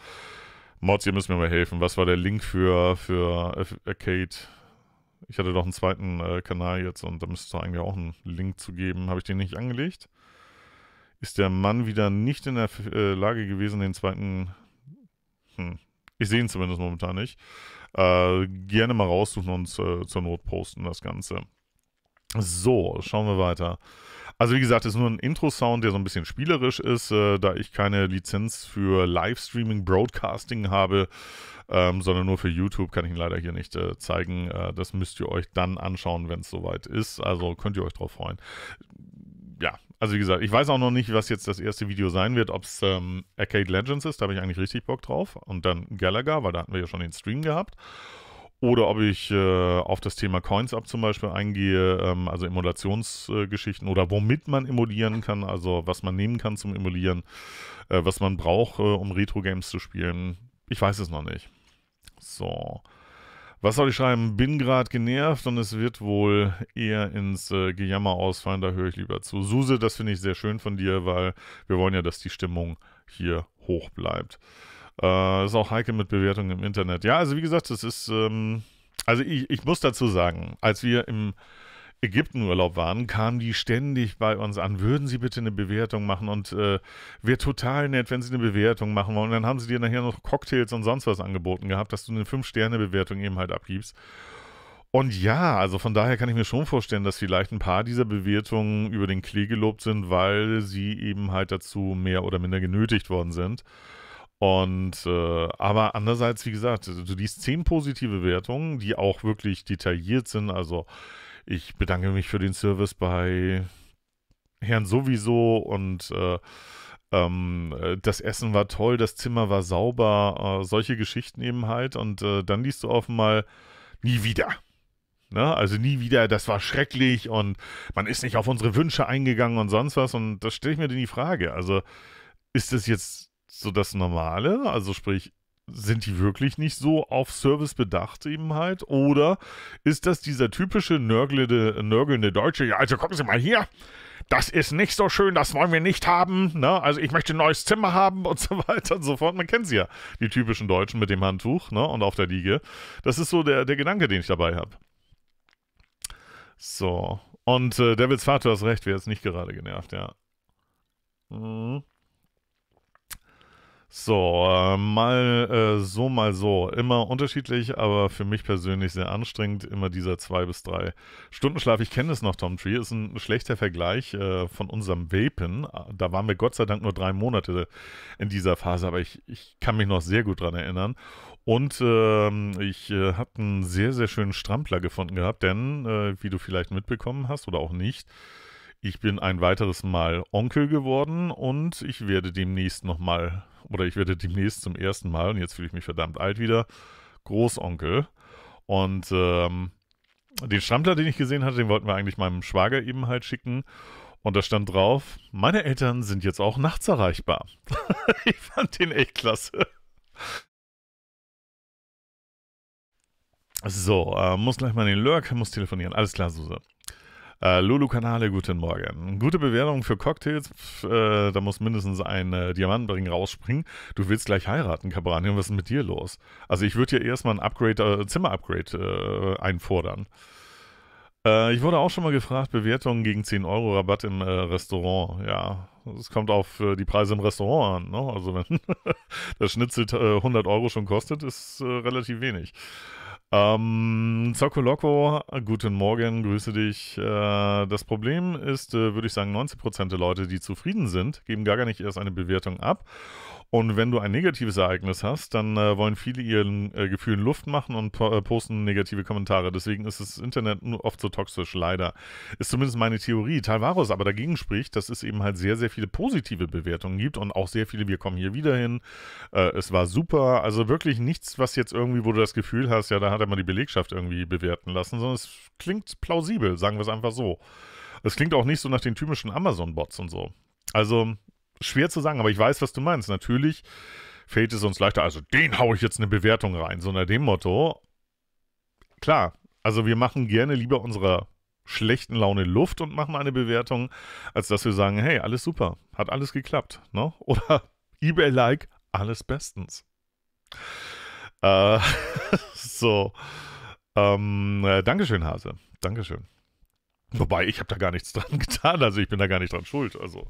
Mods, ihr müsst mir mal helfen. Was war der Link für, für Arcade? Ich hatte doch einen zweiten äh, Kanal jetzt und da müsste es eigentlich auch einen Link zu geben. Habe ich den nicht angelegt? Ist der Mann wieder nicht in der äh, Lage gewesen, den zweiten... Hm. Ich sehe ihn zumindest momentan nicht. Äh, gerne mal raussuchen und äh, zur Not posten das Ganze. So, schauen wir weiter. Also wie gesagt, ist nur ein Intro-Sound, der so ein bisschen spielerisch ist, äh, da ich keine Lizenz für Livestreaming, Broadcasting habe, ähm, sondern nur für YouTube kann ich ihn leider hier nicht äh, zeigen. Äh, das müsst ihr euch dann anschauen, wenn es soweit ist. Also könnt ihr euch drauf freuen. Ja, also wie gesagt, ich weiß auch noch nicht, was jetzt das erste Video sein wird, ob es ähm, Arcade Legends ist, da habe ich eigentlich richtig Bock drauf. Und dann Gallagher, weil da hatten wir ja schon den Stream gehabt oder ob ich äh, auf das Thema Coins ab zum Beispiel eingehe, ähm, also Emulationsgeschichten äh, oder womit man emulieren kann, also was man nehmen kann zum Emulieren, äh, was man braucht, äh, um Retro-Games zu spielen. Ich weiß es noch nicht. So. Was soll ich schreiben? Bin gerade genervt und es wird wohl eher ins äh, Gejammer ausfallen, da höre ich lieber zu. Suse, das finde ich sehr schön von dir, weil wir wollen ja, dass die Stimmung hier hoch bleibt. Äh, ist auch heikel mit Bewertungen im Internet. Ja, also wie gesagt, das ist, ähm, also ich, ich muss dazu sagen, als wir im Ägyptenurlaub waren, kamen die ständig bei uns an, würden sie bitte eine Bewertung machen und äh, wäre total nett, wenn sie eine Bewertung machen wollen. Und dann haben sie dir nachher noch Cocktails und sonst was angeboten gehabt, dass du eine 5-Sterne-Bewertung eben halt abgibst. Und ja, also von daher kann ich mir schon vorstellen, dass vielleicht ein paar dieser Bewertungen über den Klee gelobt sind, weil sie eben halt dazu mehr oder minder genötigt worden sind. Und äh, aber andererseits, wie gesagt, also, du liest zehn positive Wertungen, die auch wirklich detailliert sind. Also ich bedanke mich für den Service bei Herrn sowieso und äh, ähm, das Essen war toll, das Zimmer war sauber, äh, solche Geschichten eben halt. Und äh, dann liest du offenbar nie wieder. Ne? Also nie wieder, das war schrecklich und man ist nicht auf unsere Wünsche eingegangen und sonst was. Und das stelle ich mir denn die Frage. Also ist das jetzt so das Normale? Also sprich, sind die wirklich nicht so auf Service bedacht eben halt? Oder ist das dieser typische nörgelnde, nörgelnde Deutsche? Ja, also gucken Sie mal hier. Das ist nicht so schön, das wollen wir nicht haben. Ne? Also ich möchte ein neues Zimmer haben und so weiter und so fort. Man kennt sie ja, die typischen Deutschen mit dem Handtuch ne? und auf der Liege. Das ist so der, der Gedanke, den ich dabei habe. So. Und äh, Devils Vater, du hast recht, wäre jetzt nicht gerade genervt, ja. Mhm. So, äh, mal äh, so, mal so. Immer unterschiedlich, aber für mich persönlich sehr anstrengend. Immer dieser zwei bis drei Stunden Schlaf. Ich kenne es noch, Tom Tree. Ist ein schlechter Vergleich äh, von unserem Vapen. Da waren wir Gott sei Dank nur drei Monate in dieser Phase, aber ich, ich kann mich noch sehr gut dran erinnern. Und ähm, ich äh, habe einen sehr, sehr schönen Strampler gefunden gehabt, denn, äh, wie du vielleicht mitbekommen hast oder auch nicht, ich bin ein weiteres Mal Onkel geworden und ich werde demnächst nochmal, oder ich werde demnächst zum ersten Mal, und jetzt fühle ich mich verdammt alt wieder, Großonkel. Und ähm, den Stammler, den ich gesehen hatte, den wollten wir eigentlich meinem Schwager eben halt schicken. Und da stand drauf, meine Eltern sind jetzt auch nachts erreichbar. ich fand den echt klasse. So, äh, muss gleich mal in den Lurk, muss telefonieren. Alles klar, Suse. Äh, Lulu Kanale, guten Morgen. Gute Bewertung für Cocktails. Pff, äh, da muss mindestens ein äh, Diamantenring rausspringen. Du willst gleich heiraten, Cabranium. Was ist mit dir los? Also ich würde hier erstmal ein Upgrade, äh, Zimmer-Upgrade äh, einfordern. Äh, ich wurde auch schon mal gefragt, Bewertungen gegen 10 Euro Rabatt im äh, Restaurant. Ja, es kommt auf die Preise im Restaurant an. Ne? Also wenn das Schnitzel 100 Euro schon kostet, ist relativ wenig. Ähm, Zocco Loco, guten Morgen, grüße dich. Äh, das Problem ist, äh, würde ich sagen, 90% der Leute, die zufrieden sind, geben gar nicht erst eine Bewertung ab. Und wenn du ein negatives Ereignis hast, dann äh, wollen viele ihren äh, Gefühlen Luft machen und po äh, posten negative Kommentare. Deswegen ist das Internet oft so toxisch, leider. Ist zumindest meine Theorie. Talvaros aber dagegen spricht, dass es eben halt sehr, sehr viele positive Bewertungen gibt und auch sehr viele, wir kommen hier wieder hin, äh, es war super. Also wirklich nichts, was jetzt irgendwie, wo du das Gefühl hast, ja, da hat er mal die Belegschaft irgendwie bewerten lassen, sondern es klingt plausibel, sagen wir es einfach so. Es klingt auch nicht so nach den typischen Amazon-Bots und so. Also, schwer zu sagen, aber ich weiß, was du meinst. Natürlich fällt es uns leichter, also den haue ich jetzt eine Bewertung rein, so nach dem Motto. Klar, also wir machen gerne lieber unserer schlechten Laune Luft und machen eine Bewertung, als dass wir sagen, hey, alles super, hat alles geklappt, ne? Oder eBay-like, alles bestens. Äh, so. Ähm, äh, Dankeschön, Hase. Dankeschön. Wobei, ich habe da gar nichts dran getan, also ich bin da gar nicht dran schuld. Also,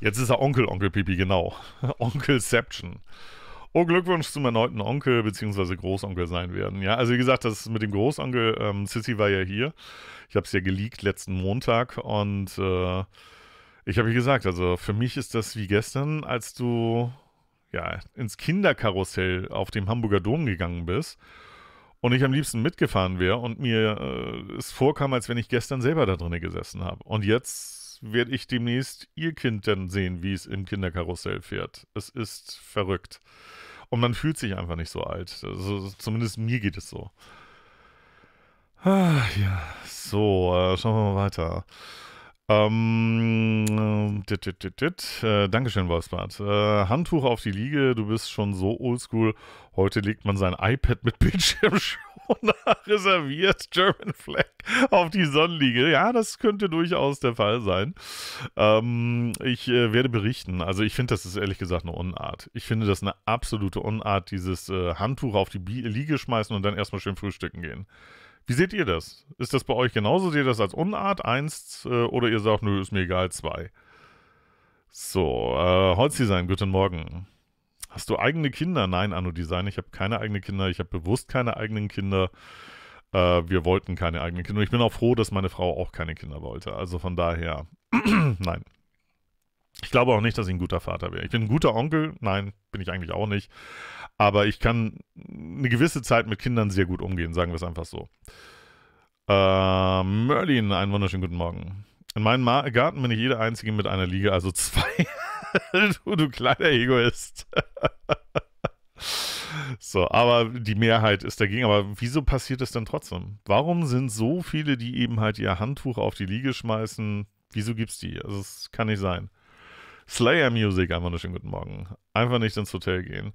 Jetzt ist er Onkel, Onkel Pipi, genau. Onkelception. Oh, Glückwunsch zum erneuten Onkel bzw. Großonkel sein werden. Ja, also wie gesagt, das mit dem Großonkel, ähm, Sissy war ja hier. Ich habe es ja geleakt letzten Montag und äh, ich habe ihr gesagt, also für mich ist das wie gestern, als du ja ins Kinderkarussell auf dem Hamburger Dom gegangen bist und ich am liebsten mitgefahren wäre und mir äh, es vorkam, als wenn ich gestern selber da drinnen gesessen habe. Und jetzt werde ich demnächst ihr Kind dann sehen, wie es im Kinderkarussell fährt. Es ist verrückt. Und man fühlt sich einfach nicht so alt. Also, zumindest mir geht es so. Ah, ja, so, äh, schauen wir mal weiter. Ähm, äh, dit, dit, dit, dit. Äh, Dankeschön, Wolfsbart. Äh, Handtuch auf die Liege, du bist schon so oldschool. Heute legt man sein iPad mit Bildschirmschoner reserviert, German Flag, auf die Sonnenliege. Ja, das könnte durchaus der Fall sein. Ähm, ich äh, werde berichten. Also ich finde, das ist ehrlich gesagt eine Unart. Ich finde das eine absolute Unart, dieses äh, Handtuch auf die Bi Liege schmeißen und dann erstmal schön frühstücken gehen. Wie seht ihr das? Ist das bei euch genauso? Seht ihr das als Unart, eins, äh, oder ihr sagt, nö, ist mir egal, zwei? So, äh, Holzdesign, guten Morgen. Hast du eigene Kinder? Nein, Anno Design, ich habe keine eigenen Kinder. Ich habe bewusst keine eigenen Kinder. Äh, wir wollten keine eigenen Kinder. ich bin auch froh, dass meine Frau auch keine Kinder wollte. Also von daher, nein. Ich glaube auch nicht, dass ich ein guter Vater wäre. Ich bin ein guter Onkel, nein, bin ich eigentlich auch nicht. Aber ich kann eine gewisse Zeit mit Kindern sehr gut umgehen, sagen wir es einfach so. Äh, Merlin, einen wunderschönen guten Morgen. In meinem Garten bin ich jeder Einzige mit einer Liege, also zwei. du, du kleiner Egoist. So, aber die Mehrheit ist dagegen. Aber wieso passiert es denn trotzdem? Warum sind so viele, die eben halt ihr Handtuch auf die Liege schmeißen? Wieso gibt es die? Also, es kann nicht sein. Slayer Music, einen schönen guten Morgen. Einfach nicht ins Hotel gehen.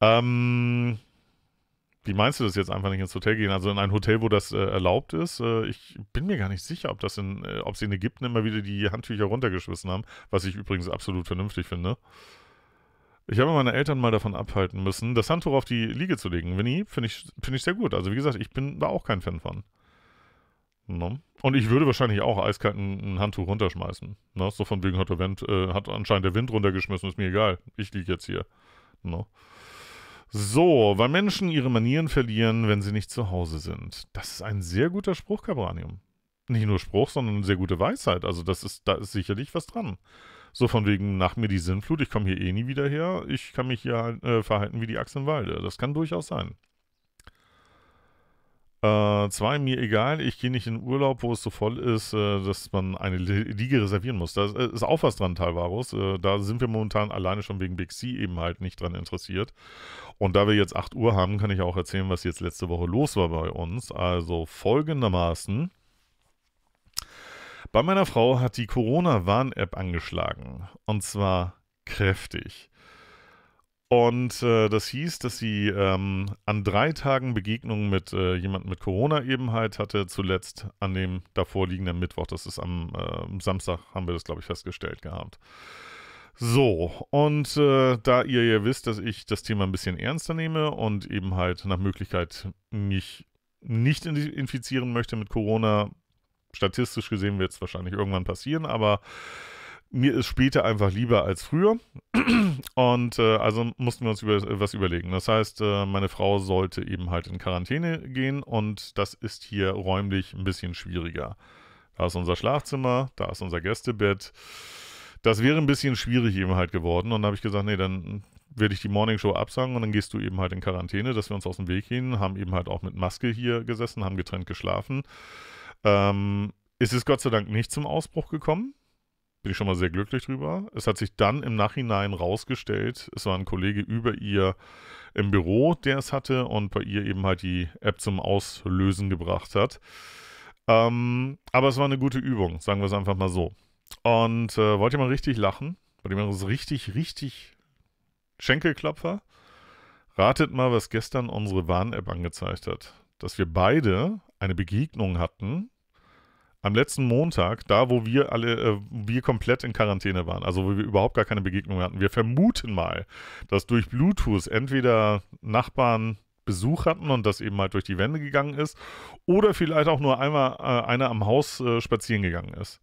Ähm, wie meinst du das jetzt einfach nicht ins Hotel gehen? Also in ein Hotel, wo das äh, erlaubt ist? Äh, ich bin mir gar nicht sicher, ob das in, äh, ob sie in Ägypten immer wieder die Handtücher runtergeschmissen haben, was ich übrigens absolut vernünftig finde. Ich habe meine Eltern mal davon abhalten müssen, das Handtuch auf die Liege zu legen. Winnie, finde ich, find ich sehr gut. Also wie gesagt, ich bin da auch kein Fan von. Ne? Und ich würde wahrscheinlich auch eiskalt ein, ein Handtuch runterschmeißen. Ne? So von wegen hat der Wind, äh, hat anscheinend der Wind runtergeschmissen, ist mir egal. Ich liege jetzt hier. Ne? So, weil Menschen ihre Manieren verlieren, wenn sie nicht zu Hause sind. Das ist ein sehr guter Spruch, Cabranium. Nicht nur Spruch, sondern eine sehr gute Weisheit. Also das ist, da ist sicherlich was dran. So von wegen, nach mir die Sinnflut, ich komme hier eh nie wieder her, ich kann mich hier äh, verhalten wie die Axt im Walde. Das kann durchaus sein. Äh, zwei, mir egal, ich gehe nicht in Urlaub, wo es so voll ist, äh, dass man eine Liege reservieren muss. Da ist, äh, auch was dran, Talvarus. Äh, da sind wir momentan alleine schon wegen Big C eben halt nicht dran interessiert. Und da wir jetzt 8 Uhr haben, kann ich auch erzählen, was jetzt letzte Woche los war bei uns. Also folgendermaßen. Bei meiner Frau hat die Corona-Warn-App angeschlagen. Und zwar kräftig. Und äh, das hieß, dass sie ähm, an drei Tagen Begegnungen mit äh, jemandem mit Corona eben halt hatte, zuletzt an dem davorliegenden Mittwoch. Das ist am äh, Samstag, haben wir das, glaube ich, festgestellt gehabt. So, und äh, da ihr ja wisst, dass ich das Thema ein bisschen ernster nehme und eben halt nach Möglichkeit mich nicht infizieren möchte mit Corona, statistisch gesehen wird es wahrscheinlich irgendwann passieren, aber mir ist später einfach lieber als früher. Und äh, also mussten wir uns über, äh, was überlegen. Das heißt, äh, meine Frau sollte eben halt in Quarantäne gehen und das ist hier räumlich ein bisschen schwieriger. Da ist unser Schlafzimmer, da ist unser Gästebett. Das wäre ein bisschen schwierig eben halt geworden. Und da habe ich gesagt, nee, dann werde ich die Morningshow absagen und dann gehst du eben halt in Quarantäne, dass wir uns aus dem Weg gehen. Haben eben halt auch mit Maske hier gesessen, haben getrennt geschlafen. Ähm, es ist Gott sei Dank nicht zum Ausbruch gekommen bin ich schon mal sehr glücklich drüber. Es hat sich dann im Nachhinein rausgestellt, es war ein Kollege über ihr im Büro, der es hatte und bei ihr eben halt die App zum Auslösen gebracht hat. Ähm, aber es war eine gute Übung, sagen wir es einfach mal so. Und äh, wollt mal richtig lachen? bei dem mal es richtig, richtig Schenkelklopfer? Ratet mal, was gestern unsere Warn-App angezeigt hat. Dass wir beide eine Begegnung hatten, am letzten Montag, da wo wir alle, äh, wir komplett in Quarantäne waren, also wo wir überhaupt gar keine Begegnung hatten, wir vermuten mal, dass durch Bluetooth entweder Nachbarn Besuch hatten und das eben halt durch die Wände gegangen ist oder vielleicht auch nur einmal äh, einer am Haus äh, spazieren gegangen ist.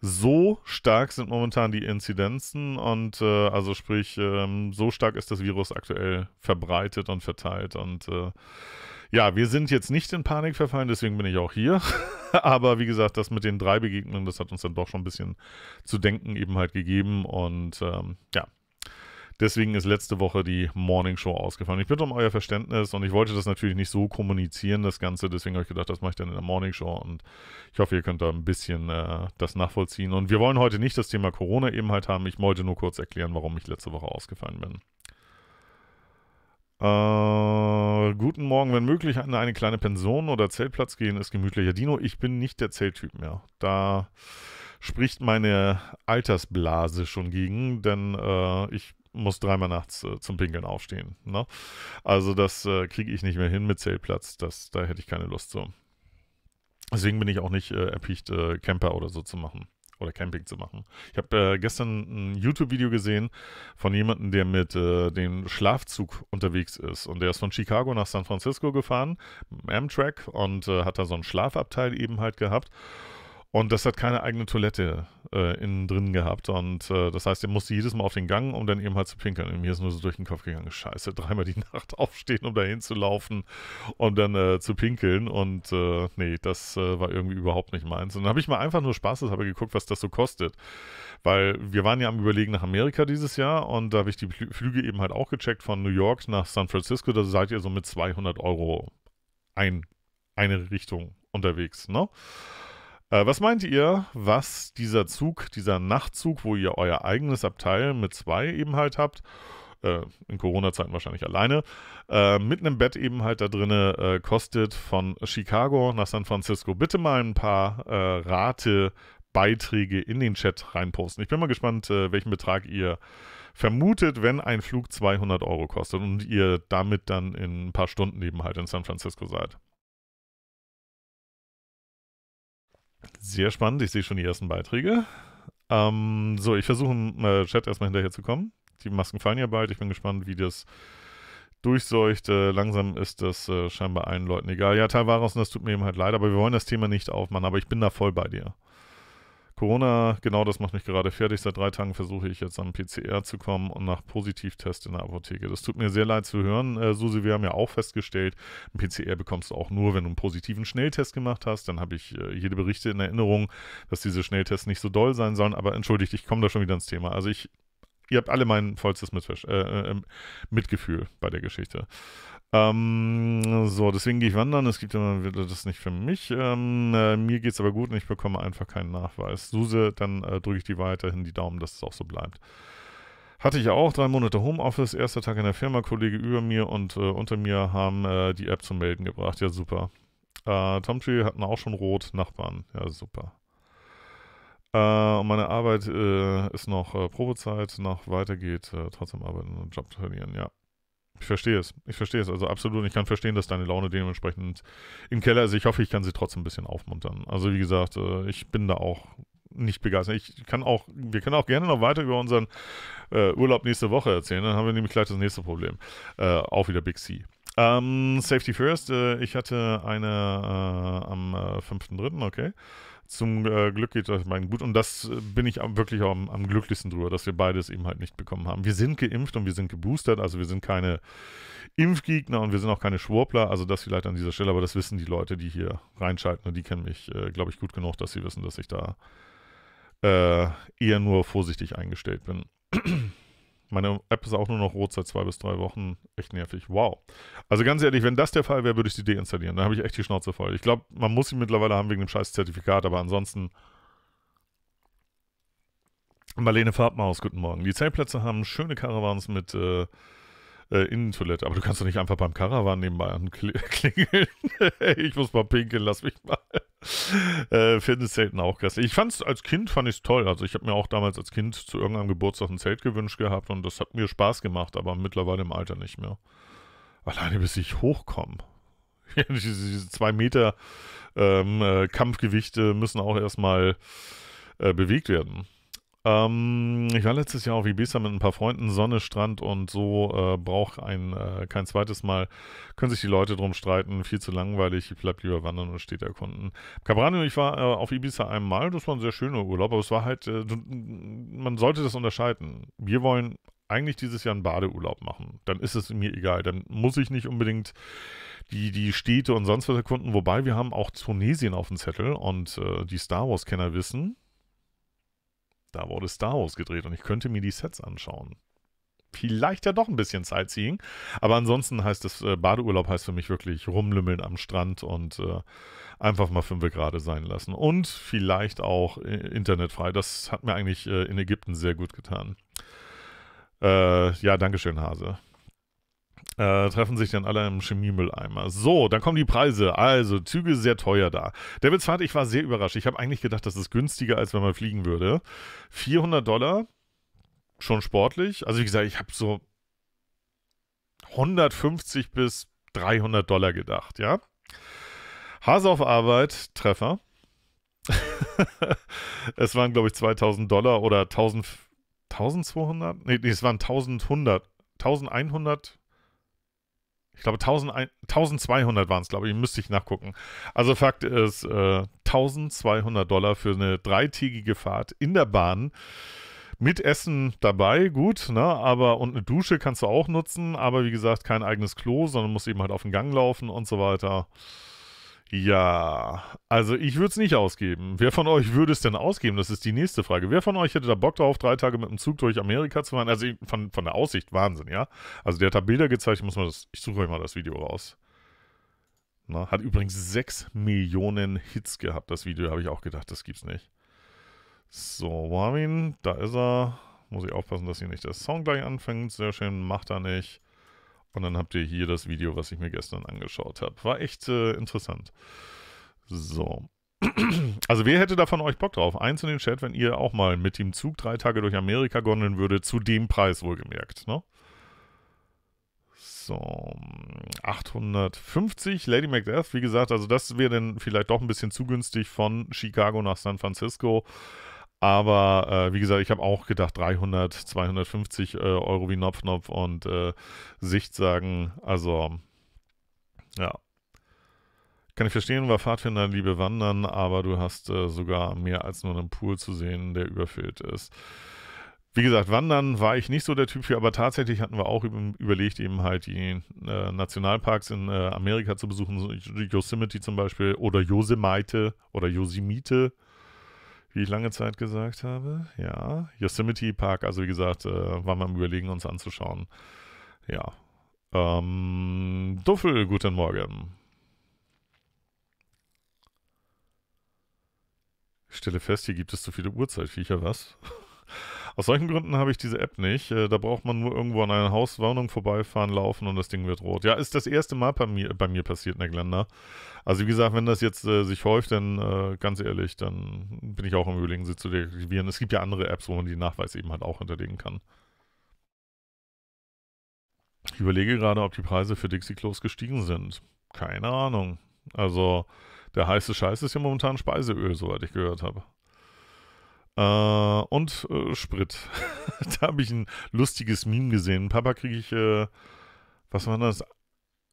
So stark sind momentan die Inzidenzen und äh, also sprich, ähm, so stark ist das Virus aktuell verbreitet und verteilt und äh, ja, wir sind jetzt nicht in Panik verfallen, deswegen bin ich auch hier. Aber wie gesagt, das mit den drei Begegnungen, das hat uns dann doch schon ein bisschen zu denken eben halt gegeben. Und ähm, ja, Deswegen ist letzte Woche die Morning Show ausgefallen. Ich bitte um euer Verständnis und ich wollte das natürlich nicht so kommunizieren, das Ganze. Deswegen habe ich gedacht, das mache ich dann in der Morning Show und ich hoffe, ihr könnt da ein bisschen äh, das nachvollziehen. Und wir wollen heute nicht das Thema Corona eben halt haben. Ich wollte nur kurz erklären, warum ich letzte Woche ausgefallen bin. Äh, guten Morgen, wenn möglich, an eine kleine Pension oder Zeltplatz gehen ist gemütlicher. Dino, ich bin nicht der Zelttyp mehr. Da spricht meine Altersblase schon gegen, denn äh, ich muss dreimal nachts äh, zum Pinkeln aufstehen. Ne? Also das äh, kriege ich nicht mehr hin mit Zeltplatz. Das, da hätte ich keine Lust zu. Deswegen bin ich auch nicht äh, erpicht, äh, Camper oder so zu machen oder Camping zu machen. Ich habe äh, gestern ein YouTube-Video gesehen von jemandem, der mit äh, dem Schlafzug unterwegs ist. Und der ist von Chicago nach San Francisco gefahren, Amtrak und äh, hat da so einen Schlafabteil eben halt gehabt. Und das hat keine eigene Toilette äh, innen drin gehabt. Und äh, das heißt, er musste jedes Mal auf den Gang, um dann eben halt zu pinkeln. Und mir ist nur so durch den Kopf gegangen, scheiße, dreimal die Nacht aufstehen, um da hinzulaufen und um dann äh, zu pinkeln. Und äh, nee, das äh, war irgendwie überhaupt nicht meins. Und dann habe ich mal einfach nur Spaß, spaßeshalber geguckt, was das so kostet. Weil wir waren ja am Überlegen nach Amerika dieses Jahr und da habe ich die Flüge eben halt auch gecheckt von New York nach San Francisco. Da seid ihr so mit 200 Euro ein, eine Richtung unterwegs, ne? Äh, was meint ihr, was dieser Zug, dieser Nachtzug, wo ihr euer eigenes Abteil mit zwei eben halt habt, äh, in Corona-Zeiten wahrscheinlich alleine, äh, mit einem Bett eben halt da drinne äh, kostet von Chicago nach San Francisco? Bitte mal ein paar äh, Rate Beiträge in den Chat reinposten. Ich bin mal gespannt, welchen Betrag ihr vermutet, wenn ein Flug 200 Euro kostet und ihr damit dann in ein paar Stunden eben halt in San Francisco seid. Sehr spannend, ich sehe schon die ersten Beiträge. Ähm, so, ich versuche im äh, Chat erstmal hinterher zu kommen. Die Masken fallen ja bald. Ich bin gespannt, wie das durchseucht. Äh, langsam ist das äh, scheinbar allen Leuten egal. Ja, Teil Teilvaros, das tut mir eben halt leid, aber wir wollen das Thema nicht aufmachen. Aber ich bin da voll bei dir. Corona, genau das macht mich gerade fertig. Seit drei Tagen versuche ich jetzt am PCR zu kommen und nach Positivtest in der Apotheke. Das tut mir sehr leid zu hören, äh, Susi. Wir haben ja auch festgestellt, ein PCR bekommst du auch nur, wenn du einen positiven Schnelltest gemacht hast. Dann habe ich äh, jede Berichte in Erinnerung, dass diese Schnelltests nicht so doll sein sollen. Aber entschuldigt, ich komme da schon wieder ins Thema. Also ich ihr habt alle mein vollstes äh, äh, ähm, Mitgefühl bei der Geschichte. Ähm, so, deswegen gehe ich wandern. Es gibt immer wieder das nicht für mich. Ähm, äh, mir geht es aber gut und ich bekomme einfach keinen Nachweis. Suse, dann äh, drücke ich die weiterhin die Daumen, dass es auch so bleibt. Hatte ich auch drei Monate Homeoffice, erster Tag in der Firma, Kollege über mir und äh, unter mir haben äh, die App zum Melden gebracht. Ja, super. Äh, Tomtree hatten auch schon rot, Nachbarn. Ja, super. Äh, meine Arbeit äh, ist noch äh, Probezeit, noch weiter geht, trotzdem arbeiten und Job trainieren, ja. Ich verstehe es. Ich verstehe es. Also absolut. Ich kann verstehen, dass deine Laune dementsprechend im Keller ist. Ich hoffe, ich kann sie trotzdem ein bisschen aufmuntern. Also wie gesagt, äh, ich bin da auch nicht begeistert. Ich kann auch, wir können auch gerne noch weiter über unseren äh, Urlaub nächste Woche erzählen. Dann haben wir nämlich gleich das nächste Problem. Äh, auch wieder Big C. Ähm, Safety First. Äh, ich hatte eine äh, am äh, 5.3., okay zum äh, Glück geht das mein gut. Und das äh, bin ich am, wirklich auch am, am, glücklichsten drüber, dass wir beides eben halt nicht bekommen haben. Wir sind geimpft und wir sind geboostert, also wir sind keine Impfgegner und wir sind auch keine Schwurbler, also das vielleicht an dieser Stelle, aber das wissen die Leute, die hier reinschalten und die kennen mich, äh, glaube ich, gut genug, dass sie wissen, dass ich da äh, eher nur vorsichtig eingestellt bin. Meine App ist auch nur noch rot seit zwei bis drei Wochen. Echt nervig. Wow. Also ganz ehrlich, wenn das der Fall wäre, würde ich sie deinstallieren. Dann habe ich echt die Schnauze voll. Ich glaube, man muss sie mittlerweile haben wegen dem scheiß Zertifikat, aber ansonsten. Marlene Farbmaus, guten Morgen. Die Zeltplätze haben schöne Caravans mit äh, äh, Innentoilette, aber du kannst doch nicht einfach beim Caravan nebenbei anklingeln. ich muss mal pinkeln, lass mich mal. äh, finde Zelten auch krass. Ich fand es als Kind fand ich toll. Also ich habe mir auch damals als Kind zu irgendeinem Geburtstag ein Zelt gewünscht gehabt und das hat mir Spaß gemacht, aber mittlerweile im Alter nicht mehr. Alleine bis ich hochkomme. diese, diese zwei Meter ähm, äh, Kampfgewichte müssen auch erstmal äh, bewegt werden. Ähm, ich war letztes Jahr auf Ibiza mit ein paar Freunden, Sonne, Strand und so äh, braucht ein äh, kein zweites Mal. Können sich die Leute drum streiten, viel zu langweilig, ich bleib lieber wandern und Städte erkunden. Cabrano, ich war äh, auf Ibiza einmal, das war ein sehr schöner Urlaub, aber es war halt, äh, man sollte das unterscheiden. Wir wollen eigentlich dieses Jahr einen Badeurlaub machen. Dann ist es mir egal, dann muss ich nicht unbedingt die, die Städte und sonst was erkunden. Wobei wir haben auch Tunesien auf dem Zettel und äh, die Star Wars-Kenner wissen, da wurde Star Wars gedreht und ich könnte mir die Sets anschauen. Vielleicht ja doch ein bisschen Sightseeing. Aber ansonsten heißt das äh, Badeurlaub heißt für mich wirklich rumlümmeln am Strand und äh, einfach mal fünf gerade sein lassen. Und vielleicht auch äh, internetfrei. Das hat mir eigentlich in Ägypten sehr gut getan. ja, Dankeschön, Hase. Äh, treffen sich dann alle im Chemiemülleimer. So, dann kommen die Preise. Also, Züge sehr teuer da. Devils Fahrt, ich war sehr überrascht. Ich habe eigentlich gedacht, das ist günstiger, als wenn man fliegen würde. 400 Dollar, schon sportlich. Also, wie gesagt, ich habe so 150 bis 300 Dollar gedacht, ja. Hase auf Arbeit, Treffer. es waren, glaube ich, 2000 Dollar oder 1000, 1200? Nee, nee, es waren 1100, 1100 ich glaube 1000, 1200 waren es, glaube ich, müsste ich nachgucken. Also Fakt ist, äh, 1200 Dollar für eine dreitägige Fahrt in der Bahn. Mit Essen dabei, gut, ne? Aber und eine Dusche kannst du auch nutzen, aber wie gesagt, kein eigenes Klo, sondern musst eben halt auf den Gang laufen und so weiter. Ja, also ich würde es nicht ausgeben. Wer von euch würde es denn ausgeben? Das ist die nächste Frage. Wer von euch hätte da Bock drauf, drei Tage mit dem Zug durch Amerika zu fahren? Also von, von der Aussicht, Wahnsinn, ja? Also der hat da Bilder gezeigt, ich muss mal das, ich suche euch mal das Video raus. Na, hat übrigens 6 Millionen Hits gehabt, das Video, habe ich auch gedacht, das gibt's nicht. So, Warmin, da ist er. Muss ich aufpassen, dass hier nicht der Song gleich anfängt. Sehr schön, macht er nicht. Und dann habt ihr hier das Video, was ich mir gestern angeschaut habe. War echt äh, interessant. So. Also wer hätte da von euch Bock drauf? Eins in den Chat, wenn ihr auch mal mit dem Zug drei Tage durch Amerika gondeln würde, zu dem Preis wohlgemerkt, ne? So, 850 Lady Macbeth, wie gesagt, also das wäre dann vielleicht doch ein bisschen zu günstig von Chicago nach San Francisco. Aber äh, wie gesagt, ich habe auch gedacht, 300, 250 äh, Euro wie Nopfnopf und äh, Sicht sagen. Also, ja. Kann ich verstehen, war Pfadfinder, liebe Wandern, aber du hast äh, sogar mehr als nur einen Pool zu sehen, der überfüllt ist. Wie gesagt, Wandern war ich nicht so der Typ für, aber tatsächlich hatten wir auch überlegt, eben halt die äh, Nationalparks in äh, Amerika zu besuchen, Yosemite zum Beispiel oder Yosemite oder Yosemite wie ich lange Zeit gesagt habe. Ja, Yosemite Park, also wie gesagt, äh, waren wir am Überlegen, uns anzuschauen. Ja. Ähm, Duffel, guten Morgen. Ich stelle fest, hier gibt es zu viele Uhrzeitviecher, was? Aus solchen Gründen habe ich diese App nicht. Äh, da braucht man nur irgendwo an einer Hauswarnung vorbeifahren, laufen und das Ding wird rot. Ja, ist das erste Mal bei mir, bei mir passiert, in ne, Also wie gesagt, wenn das jetzt äh, sich häuft, dann äh, ganz ehrlich, dann bin ich auch im Überlegen, sie zu deaktivieren. Es gibt ja andere Apps, wo man den Nachweis eben halt auch hinterlegen kann. Ich überlege gerade, ob die Preise für Dixie-Klos gestiegen sind. Keine Ahnung. Also der heiße Scheiß ist ja momentan Speiseöl, soweit ich gehört habe. Äh, und äh, Sprit. da habe ich ein lustiges Meme gesehen. Papa kriege ich, äh, was war das?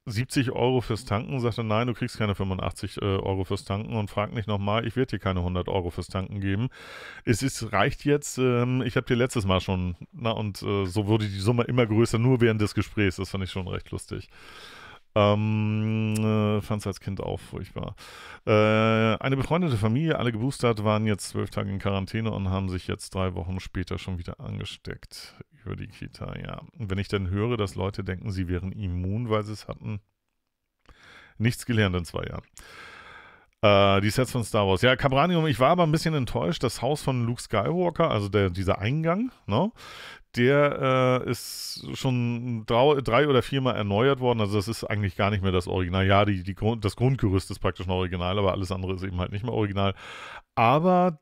70 Euro fürs Tanken, sagte nein, du kriegst keine 85 äh, Euro fürs Tanken und frag nicht nochmal, ich werde dir keine 100 Euro fürs Tanken geben. Es ist, reicht jetzt, ähm, ich habe dir letztes Mal schon, na und äh, so wurde die Summe immer größer, nur während des Gesprächs, das fand ich schon recht lustig. Ähm, äh, Fand es als Kind auch furchtbar. Äh, eine befreundete Familie, alle geboostert, waren jetzt zwölf Tage in Quarantäne und haben sich jetzt drei Wochen später schon wieder angesteckt über die Kita, ja. Und wenn ich dann höre, dass Leute denken, sie wären immun, weil sie es hatten, nichts gelernt in zwei Jahren. Äh, die Sets von Star Wars. Ja, Cabranium, ich war aber ein bisschen enttäuscht. Das Haus von Luke Skywalker, also der, dieser Eingang, ne, der äh, ist schon drei oder viermal erneuert worden. Also das ist eigentlich gar nicht mehr das Original. Ja, die, die Grund, das Grundgerüst ist praktisch ein original, aber alles andere ist eben halt nicht mehr original. Aber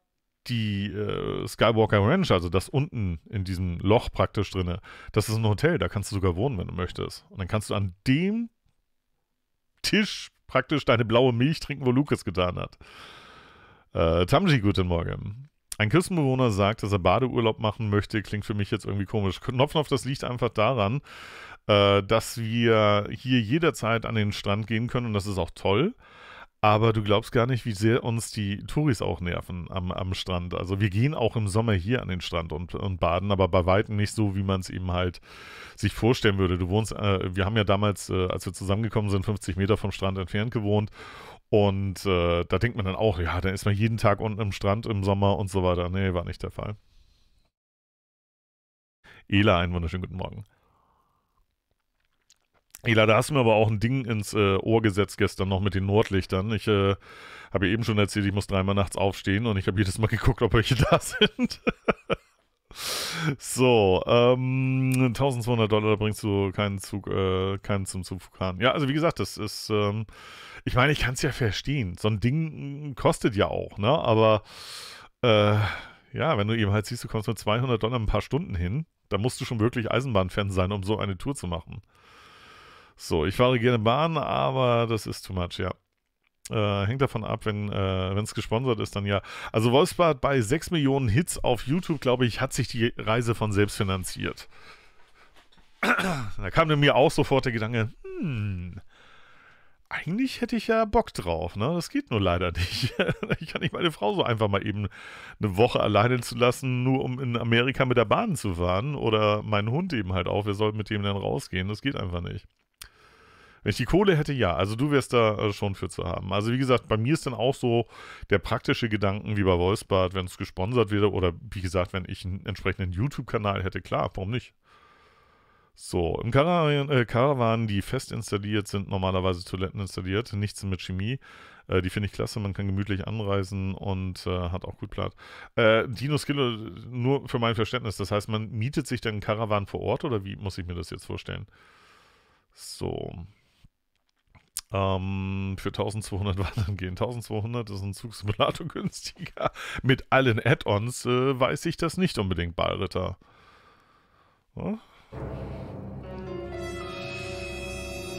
die äh, Skywalker Ranch, also das unten in diesem Loch praktisch drinne, das ist ein Hotel, da kannst du sogar wohnen, wenn du möchtest. Und dann kannst du an dem Tisch praktisch deine blaue Milch trinken, wo Lucas getan hat. Äh, Tamji, guten Morgen. Ein Küstenbewohner sagt, dass er Badeurlaub machen möchte, klingt für mich jetzt irgendwie komisch. Knopfnopf, das liegt einfach daran, äh, dass wir hier jederzeit an den Strand gehen können und das ist auch toll. Aber du glaubst gar nicht, wie sehr uns die Touris auch nerven am, am Strand. Also wir gehen auch im Sommer hier an den Strand und, und baden, aber bei weitem nicht so, wie man es eben halt sich vorstellen würde. Du wohnst, äh, wir haben ja damals, äh, als wir zusammengekommen sind, 50 Meter vom Strand entfernt gewohnt und äh, da denkt man dann auch, ja, dann ist man jeden Tag unten im Strand im Sommer und so weiter. Nee, war nicht der Fall. Ela, einen wunderschönen guten Morgen. Ela, da hast du mir aber auch ein Ding ins äh, Ohr gesetzt gestern noch mit den Nordlichtern. Ich äh, habe ja eben schon erzählt, ich muss dreimal nachts aufstehen und ich habe jedes Mal geguckt, ob welche da sind. so, ähm, 1200 Dollar, da bringst du keinen Zug, äh, keinen zum Zug fahren. Ja, also wie gesagt, das ist, ähm, ich meine, ich kann es ja verstehen. So ein Ding mm, kostet ja auch, ne? Aber äh, ja, wenn du eben halt siehst, du kommst mit 200 Dollar ein paar Stunden hin, dann musst du schon wirklich Eisenbahnfan sein, um so eine Tour zu machen. So, ich fahre gerne Bahn, aber das ist too much, ja. Äh, hängt davon ab, wenn äh, es gesponsert ist, dann ja. Also Wolfsbad bei 6 Millionen Hits auf YouTube, glaube ich, hat sich die Reise von selbst finanziert. da kam mir auch sofort der Gedanke, hm, eigentlich hätte ich ja Bock drauf, ne? Das geht nur leider nicht. ich kann nicht meine Frau so einfach mal eben eine Woche alleine zu lassen, nur um in Amerika mit der Bahn zu fahren oder meinen Hund eben halt auch. Wir sollten mit dem dann rausgehen. Das geht einfach nicht. Wenn ich die Kohle hätte, ja. Also du wärst da äh, schon für zu haben. Also wie gesagt, bei mir ist dann auch so der praktische Gedanken wie bei Wolfsbad, wenn es gesponsert wäre oder wie gesagt, wenn ich einen entsprechenden YouTube-Kanal hätte, klar, warum nicht? So, im Caravan, äh, Caravan, die fest installiert sind, normalerweise Toiletten installiert, nichts mit Chemie. Äh, die finde ich klasse, man kann gemütlich anreisen und äh, hat auch gut Platz. Äh, Dino Skillo, nur für mein Verständnis, das heißt, man mietet sich dann einen Caravan vor Ort oder wie muss ich mir das jetzt vorstellen? So. Ähm, für 1200 wandern gehen. 1200 ist ein Zugsimulator günstiger. Mit allen Add-ons äh, weiß ich das nicht unbedingt, Ballritter. Ja? Hm?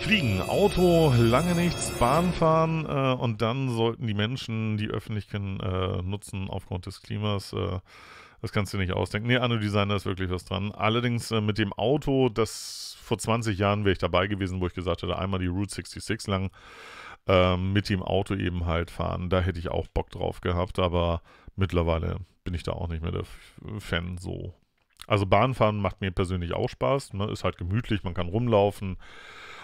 fliegen, Auto, lange nichts, Bahn fahren äh, und dann sollten die Menschen die öffentlichen äh, nutzen aufgrund des Klimas. Äh, das kannst du nicht ausdenken. Nee, Anno Design, da ist wirklich was dran. Allerdings äh, mit dem Auto, das vor 20 Jahren wäre ich dabei gewesen, wo ich gesagt hätte, einmal die Route 66 lang ähm, mit dem Auto eben halt fahren. Da hätte ich auch Bock drauf gehabt, aber mittlerweile bin ich da auch nicht mehr der Fan so. Also Bahnfahren macht mir persönlich auch Spaß, ne? ist halt gemütlich, man kann rumlaufen,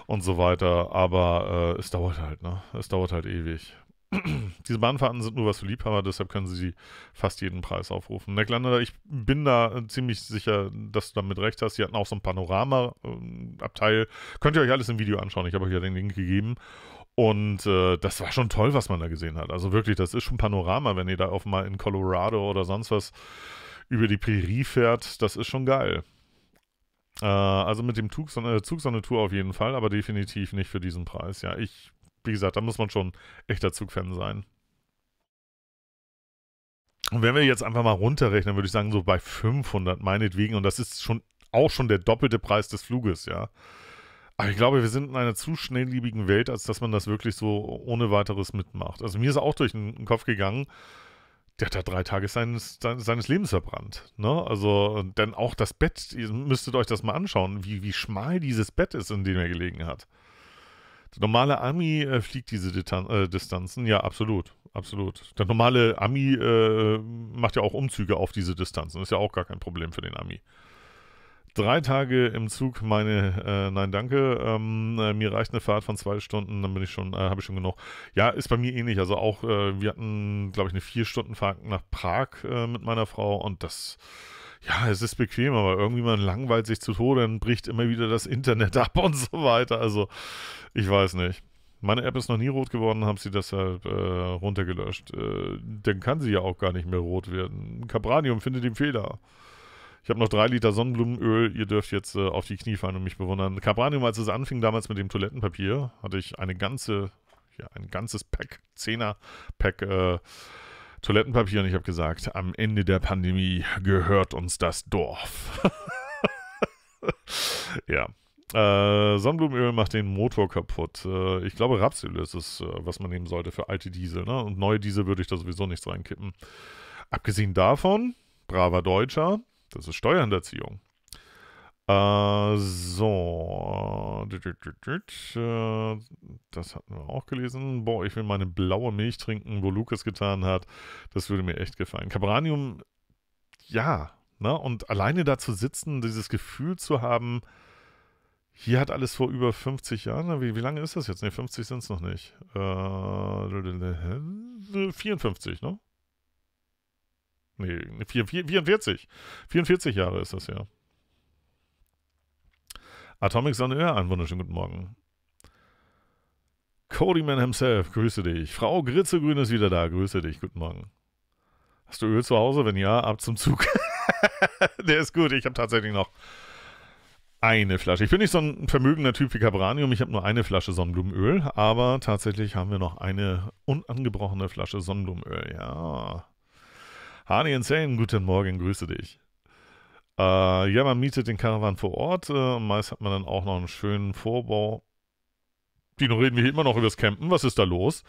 und so weiter. Aber äh, es dauert halt, ne? Es dauert halt ewig. Diese Bahnfahrten sind nur was für Liebhaber, deshalb können sie fast jeden Preis aufrufen. Necklander, ich bin da äh, ziemlich sicher, dass du damit recht hast. Sie hatten auch so ein Panorama-Abteil. Äh, Könnt ihr euch alles im Video anschauen. Ich habe euch ja den Link gegeben. Und äh, das war schon toll, was man da gesehen hat. Also wirklich, das ist schon Panorama, wenn ihr da auf mal in Colorado oder sonst was über die Prärie fährt. Das ist schon geil. Äh, also mit dem Zug, so eine äh, Tour auf jeden Fall, aber definitiv nicht für diesen Preis. Ja, ich, wie gesagt, da muss man schon echter Zugfan sein. Und wenn wir jetzt einfach mal runterrechnen, würde ich sagen, so bei 500 meinetwegen, und das ist schon auch schon der doppelte Preis des Fluges, ja. Aber ich glaube, wir sind in einer zu schnellliebigen Welt, als dass man das wirklich so ohne weiteres mitmacht. Also mir ist auch durch den Kopf gegangen, der hat da drei Tage seines, seines Lebens verbrannt. Ne? Also, dann auch das Bett, ihr müsstet euch das mal anschauen, wie, wie schmal dieses Bett ist, in dem er gelegen hat. Der normale Ami äh, fliegt diese Ditan äh, Distanzen, ja, absolut, absolut. Der normale Ami äh, macht ja auch Umzüge auf diese Distanzen, ist ja auch gar kein Problem für den Ami drei Tage im Zug meine, äh, nein, danke. Ähm, äh, mir reicht eine Fahrt von zwei Stunden, dann bin ich schon, äh, habe ich schon genug. Ja, ist bei mir ähnlich. Also auch, äh, wir hatten, glaube ich, eine vier Stunden Fahrt nach Prag äh, mit meiner Frau und das. Ja, es ist bequem, aber irgendwie man langweilt sich zu Tode, dann bricht immer wieder das Internet ab und so weiter. Also, ich weiß nicht. Meine App ist noch nie rot geworden, haben sie deshalb äh, runtergelöscht. Äh, dann kann sie ja auch gar nicht mehr rot werden. Cabranium findet den Fehler. Ich habe noch drei Liter Sonnenblumenöl. Ihr dürft jetzt äh, auf die Knie fallen und mich bewundern. Capranium, als es anfing damals mit dem Toilettenpapier, hatte ich eine ganze, ja, ein ganzes Pack, Zehner-Pack äh, Toilettenpapier und ich habe gesagt, am Ende der Pandemie gehört uns das Dorf. ja. Äh, Sonnenblumenöl macht den Motor kaputt. Äh, ich glaube, Rapsöl ist es, äh, was man nehmen sollte für alte Diesel. Ne? Und neue Diesel würde ich da sowieso nichts reinkippen. Abgesehen davon, braver Deutscher, das ist Steuerhinterziehung. Äh, so. Äh, äh, das hatten wir auch gelesen. Boah, ich will meine blaue Milch trinken, wo Lukas getan hat. Das würde mir echt gefallen. Cabranium, ja. Ne? Und alleine da zu sitzen, dieses Gefühl zu haben, hier hat alles vor über 50 Jahren, ne, wie, wie lange ist das jetzt? Ne, 50 sind es noch nicht. Äh, 54, ne? Nee, 44. 44 Jahre ist das ja. Atomic Sonne, ja, einen wunderschönen guten Morgen. Cody Man himself, grüße dich. Frau Gritzegrün ist wieder da, grüße dich, guten Morgen. Hast du Öl zu Hause? Wenn ja, ab zum Zug. Der ist gut, ich habe tatsächlich noch eine Flasche. Ich bin nicht so ein vermögender Typ wie Cabranium, ich habe nur eine Flasche Sonnenblumenöl, aber tatsächlich haben wir noch eine unangebrochene Flasche Sonnenblumenöl, ja. Hani Insane, guten Morgen, grüße dich. Äh, ja, man mietet den Caravan vor Ort. Äh, meist hat man dann auch noch einen schönen Vorbau. Dino, reden wir hier immer noch über das Campen. Was ist da los?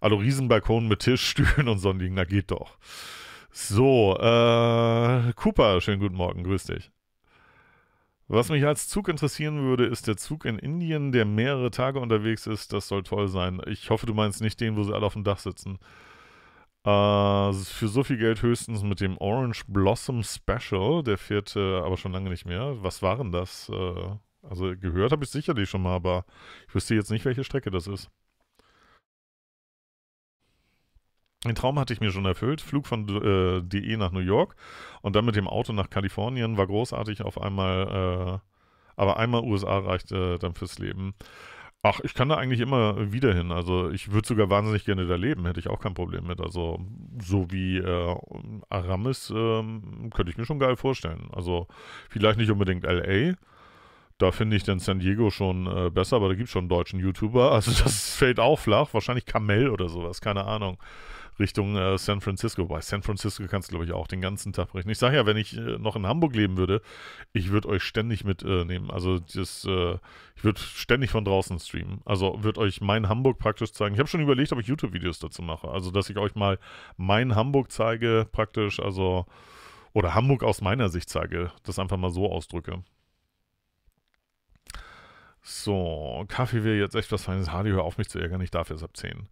Also Riesenbalkon mit Tisch, Stühlen und sonnigen, na geht doch. So, äh, Cooper, schönen guten Morgen, grüß dich. Was mich als Zug interessieren würde, ist der Zug in Indien, der mehrere Tage unterwegs ist. Das soll toll sein. Ich hoffe, du meinst nicht den, wo sie alle auf dem Dach sitzen. Äh, für so viel Geld höchstens mit dem Orange Blossom Special. Der fährt äh, aber schon lange nicht mehr. Was waren das? Äh, also gehört habe ich sicherlich schon mal, aber ich wüsste jetzt nicht, welche Strecke das ist. Den Traum hatte ich mir schon erfüllt. Flug von äh, DE nach New York und dann mit dem Auto nach Kalifornien war großartig auf einmal. Äh, aber einmal USA reichte äh, dann fürs Leben. Ach, ich kann da eigentlich immer wieder hin. Also ich würde sogar wahnsinnig gerne da leben, hätte ich auch kein Problem mit. Also so wie äh, Aramis ähm, könnte ich mir schon geil vorstellen. Also vielleicht nicht unbedingt LA. Da finde ich dann San Diego schon äh, besser, aber da gibt es schon einen deutschen YouTuber. Also das fällt auch flach. Wahrscheinlich Kamel oder sowas, keine Ahnung. Richtung äh, San Francisco. Bei San Francisco kannst du, glaube ich, auch den ganzen Tag rechnen. Ich sage ja, wenn ich äh, noch in Hamburg leben würde, ich würde euch ständig mitnehmen. Äh, also das, äh, ich würde ständig von draußen streamen. Also würde euch mein Hamburg praktisch zeigen. Ich habe schon überlegt, ob ich YouTube-Videos dazu mache. Also, dass ich euch mal mein Hamburg zeige praktisch. Also, oder Hamburg aus meiner Sicht zeige. Das einfach mal so ausdrücke. So, Kaffee wäre jetzt echt was Feines. Hardy, hör auf mich zu ärgern, ich darf jetzt ab 10.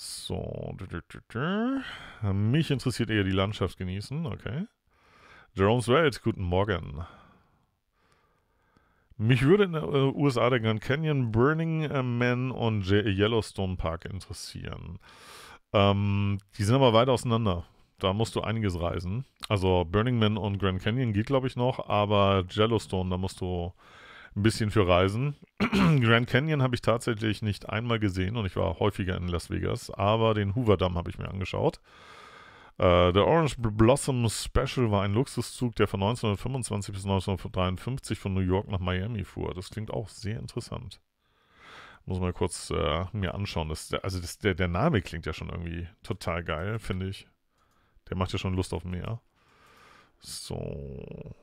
So. Mich interessiert eher die Landschaft genießen. Okay. Jerome's Welt, guten Morgen. Mich würde in den äh, USA der Grand Canyon, Burning Man und äh, Yellowstone Park interessieren. Ähm, die sind aber weit auseinander. Da musst du einiges reisen. Also Burning Man und Grand Canyon geht, glaube ich, noch, aber Yellowstone, da musst du ein bisschen für Reisen. Grand Canyon habe ich tatsächlich nicht einmal gesehen und ich war häufiger in Las Vegas, aber den Hoover Dam habe ich mir angeschaut. Äh, der Orange Blossom Special war ein Luxuszug, der von 1925 bis 1953 von New York nach Miami fuhr. Das klingt auch sehr interessant. Muss mal kurz äh, mir anschauen. Das, also das, der, der Name klingt ja schon irgendwie total geil, finde ich. Der macht ja schon Lust auf mehr. So.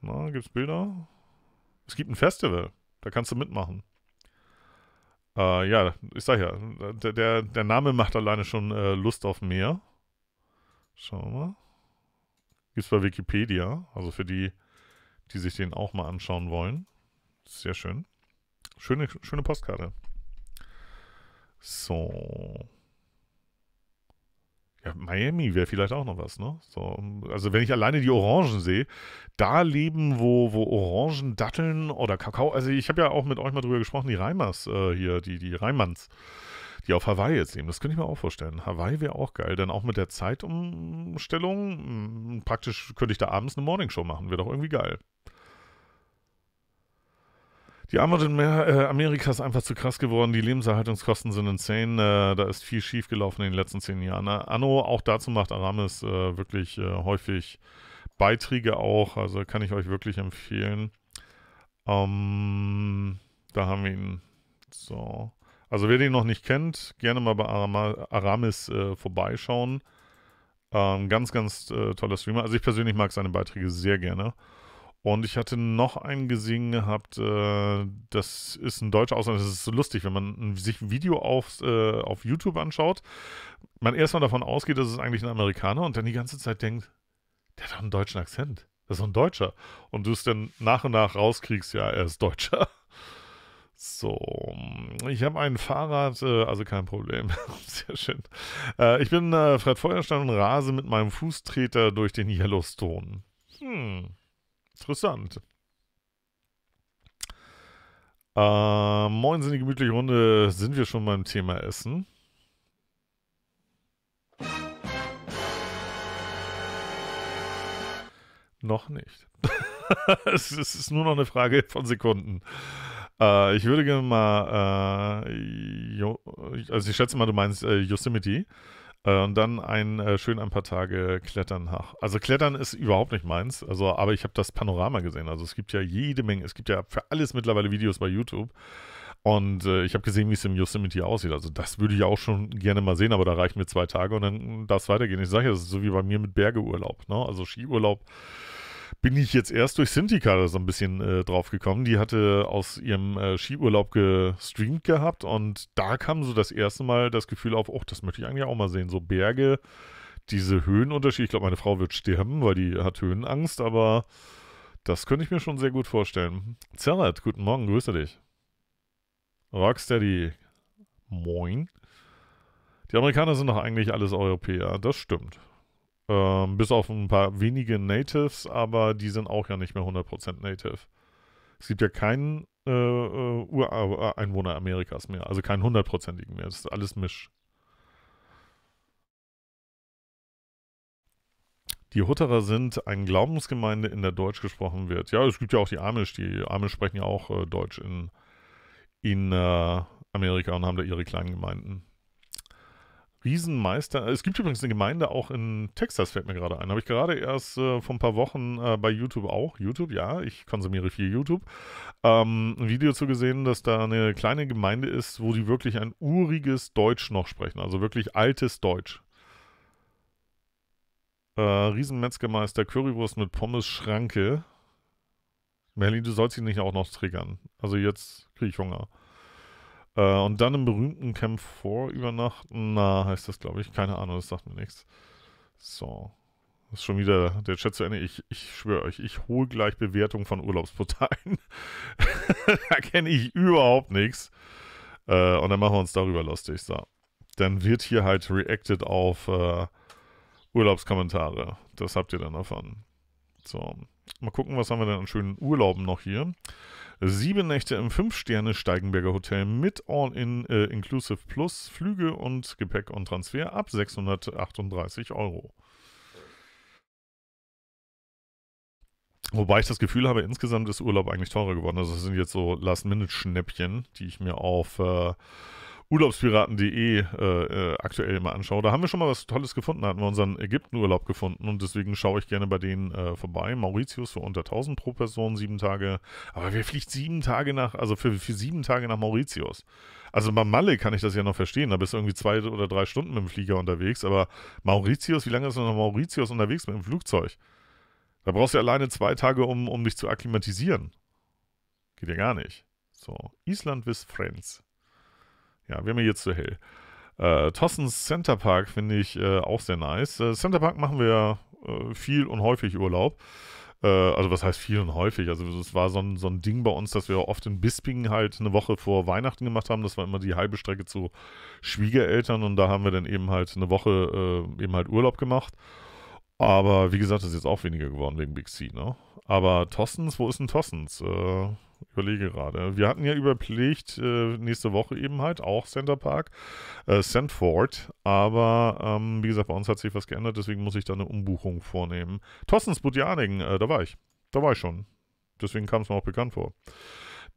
Na, gibt's Bilder? Es gibt ein Festival, da kannst du mitmachen. Äh, ja, ich sag ja, der, der, der Name macht alleine schon äh, Lust auf mehr. Schauen wir mal. Gibt's bei Wikipedia, also für die, die sich den auch mal anschauen wollen. Sehr schön. Schöne, schöne Postkarte. So. Ja, Miami wäre vielleicht auch noch was, ne? So, ähm, also wenn ich alleine die Orangen sehe, da leben, wo, wo Orangen, Datteln oder Kakao, also ich habe ja auch mit euch mal drüber gesprochen, die Reimers äh, hier, die, die Reimanns, die auf Hawaii jetzt leben, das könnte ich mir auch vorstellen. Hawaii wäre auch geil, denn auch mit der Zeitumstellung, mh, praktisch könnte ich da abends eine Morningshow machen, wäre doch irgendwie geil. Die Armut in äh, Amerika ist einfach zu krass geworden. Die Lebenserhaltungskosten sind insane. Äh, da ist viel schiefgelaufen in den letzten zehn Jahren. Ne? Anno, auch dazu macht Aramis äh, wirklich häufig Beiträge auch. Also kann ich euch wirklich empfehlen. Ähm, da haben wir ihn. So. Also wer den noch nicht kennt, gerne mal bei Arama, Aramis vorbeischauen. Ähm, ganz, ganz toller Streamer. Also ich persönlich mag seine Beiträge sehr gerne. Und ich hatte noch einen gesehen gehabt, äh, das ist ein deutscher Ausland, das ist so lustig, wenn man sich ein Video auf, äh, auf YouTube anschaut, man erstmal davon ausgeht, dass es eigentlich ein Amerikaner und dann die ganze Zeit denkt, der hat doch einen deutschen Akzent, das ist doch ein Deutscher. Und du es dann nach und nach rauskriegst, ja, er ist Deutscher. So, ich habe ein Fahrrad, äh, also kein Problem. Sehr schön. Äh, ich bin äh, Fred Feuerstein und rase mit meinem Fußtreter durch den Yellowstone. Hm. Interessant. Äh, moin, sind die gemütliche Runde. Sind wir schon beim Thema Essen? Noch nicht. es, ist nur noch eine Frage von Sekunden. Äh, ich würde gerne mal, äh, also ich schätze mal, du meinst äh, Yosemite. Äh, und dann ein, äh, schön ein paar Tage klettern. nach. also klettern ist überhaupt nicht meins, also, aber ich habe das Panorama gesehen. Also es gibt ja jede Menge, es gibt ja für alles mittlerweile Videos bei YouTube. Und äh, ich habe gesehen, wie es im Yosemite aussieht. Also das würde ich auch schon gerne mal sehen, aber da reichen mir zwei Tage und dann darf es weitergehen. Ich sage ja, das ist so wie bei mir mit Bergeurlaub. Ne? Also Skiurlaub bin ich jetzt erst durch Sintika da so ein bisschen äh, drauf gekommen. Die hatte aus ihrem äh, Skiurlaub gestreamt gehabt und da kam so das erste Mal das Gefühl auf, oh, das möchte ich eigentlich auch mal sehen. So Berge, diese Höhenunterschiede. Ich glaube, meine Frau wird sterben, weil die hat Höhenangst, aber das könnte ich mir schon sehr gut vorstellen. Zerrat, guten Morgen, grüße dich. Rocksteady, moin. Die Amerikaner sind doch eigentlich alles Europäer, das stimmt. Ähm, bis auf ein paar wenige Natives, aber die sind auch ja nicht mehr 100% Native. Es gibt ja keinen äh, äh Ureinwohner äh, Amerikas mehr, also keinen hundertprozentigen mehr. Das ist alles Misch. Die Hutterer sind eine Glaubensgemeinde, in der Deutsch gesprochen wird. Ja, es gibt ja auch die Amish. Die Amish sprechen ja auch äh, Deutsch in, in äh, Amerika und haben da ihre kleinen Gemeinden. Riesenmeister. Es gibt übrigens eine Gemeinde auch in Texas, fällt mir gerade ein. Habe ich gerade erst äh, vor ein paar Wochen äh, bei YouTube auch, YouTube, ja, ich konsumiere viel YouTube, ähm, ein Video zu gesehen, dass da eine kleine Gemeinde ist, wo die wirklich ein uriges Deutsch noch sprechen, also wirklich altes Deutsch. Äh, Riesenmetzgermeister, Currywurst mit Pommes, Schranke. Merlin, du sollst ihn nicht auch noch triggern. Also jetzt kriege ich Hunger. Äh, und dann im berühmten Camp 4 übernachten. Na, heißt das, glaube ich. Keine Ahnung, das sagt mir nichts. So. Das ist schon wieder der Chat zu Ende. Ich, ich schwöre euch, ich hole gleich Bewertungen von Urlaubsportalen. da kenne ich überhaupt nichts. Äh, und dann machen wir uns darüber lustig. So. Dann wird hier halt reacted auf äh, Urlaubskommentare. Das habt ihr dann davon. So. Mal gucken, was haben wir denn an schönen Urlauben noch hier. Sieben Nächte im Fünf-Sterne-Steigenberger Hotel mit All-In äh, Inclusive Plus, Flüge und Gepäck und Transfer ab 638 Euro. Wobei ich das Gefühl habe, insgesamt ist Urlaub eigentlich teurer geworden. Also das sind jetzt so Last-Minute-Schnäppchen, die ich mir auf äh, urlaubspiraten.de äh, äh aktuell immer anschaue, da haben wir schon mal was Tolles gefunden. Da hatten wir unseren Ägyptenurlaub gefunden und deswegen schaue ich gerne bei denen äh, vorbei. Mauritius für unter 1000 pro Person, sieben Tage. Aber wer fliegt sieben Tage nach, also für, für sieben Tage nach Mauritius? Also bei Malle kann ich das ja noch verstehen. Da bist du irgendwie zwei oder drei Stunden mit dem Flieger unterwegs. Aber Mauritius, wie lange ist du nach Mauritius unterwegs mit dem Flugzeug? Da brauchst du ja alleine zwei Tage, um, um dich zu akklimatisieren. Geht ja gar nicht. So, Island bis Friends. Ja, wäre mir jetzt zu hell. Äh, Tossens Center Park finde ich äh, auch sehr nice. Äh, Center Park machen wir äh, viel und häufig Urlaub. Äh, also was heißt viel und häufig? Also es war so ein, so ein Ding bei uns, dass wir oft in Bispingen halt eine Woche vor Weihnachten gemacht haben. Das war immer die halbe Strecke zu Schwiegereltern und da haben wir dann eben halt eine Woche äh, eben halt Urlaub gemacht. Aber wie gesagt, das ist jetzt auch weniger geworden wegen Big C, ne? Aber Tossens, wo ist denn Tossens? Äh, überlege gerade. Wir hatten ja überpflegt äh, nächste Woche eben halt auch Center Park, äh, Sandford, aber ähm, wie gesagt, bei uns hat sich was geändert, deswegen muss ich da eine Umbuchung vornehmen. Tossens Budjaning, äh, da war ich. Da war ich schon. Deswegen kam es mir auch bekannt vor.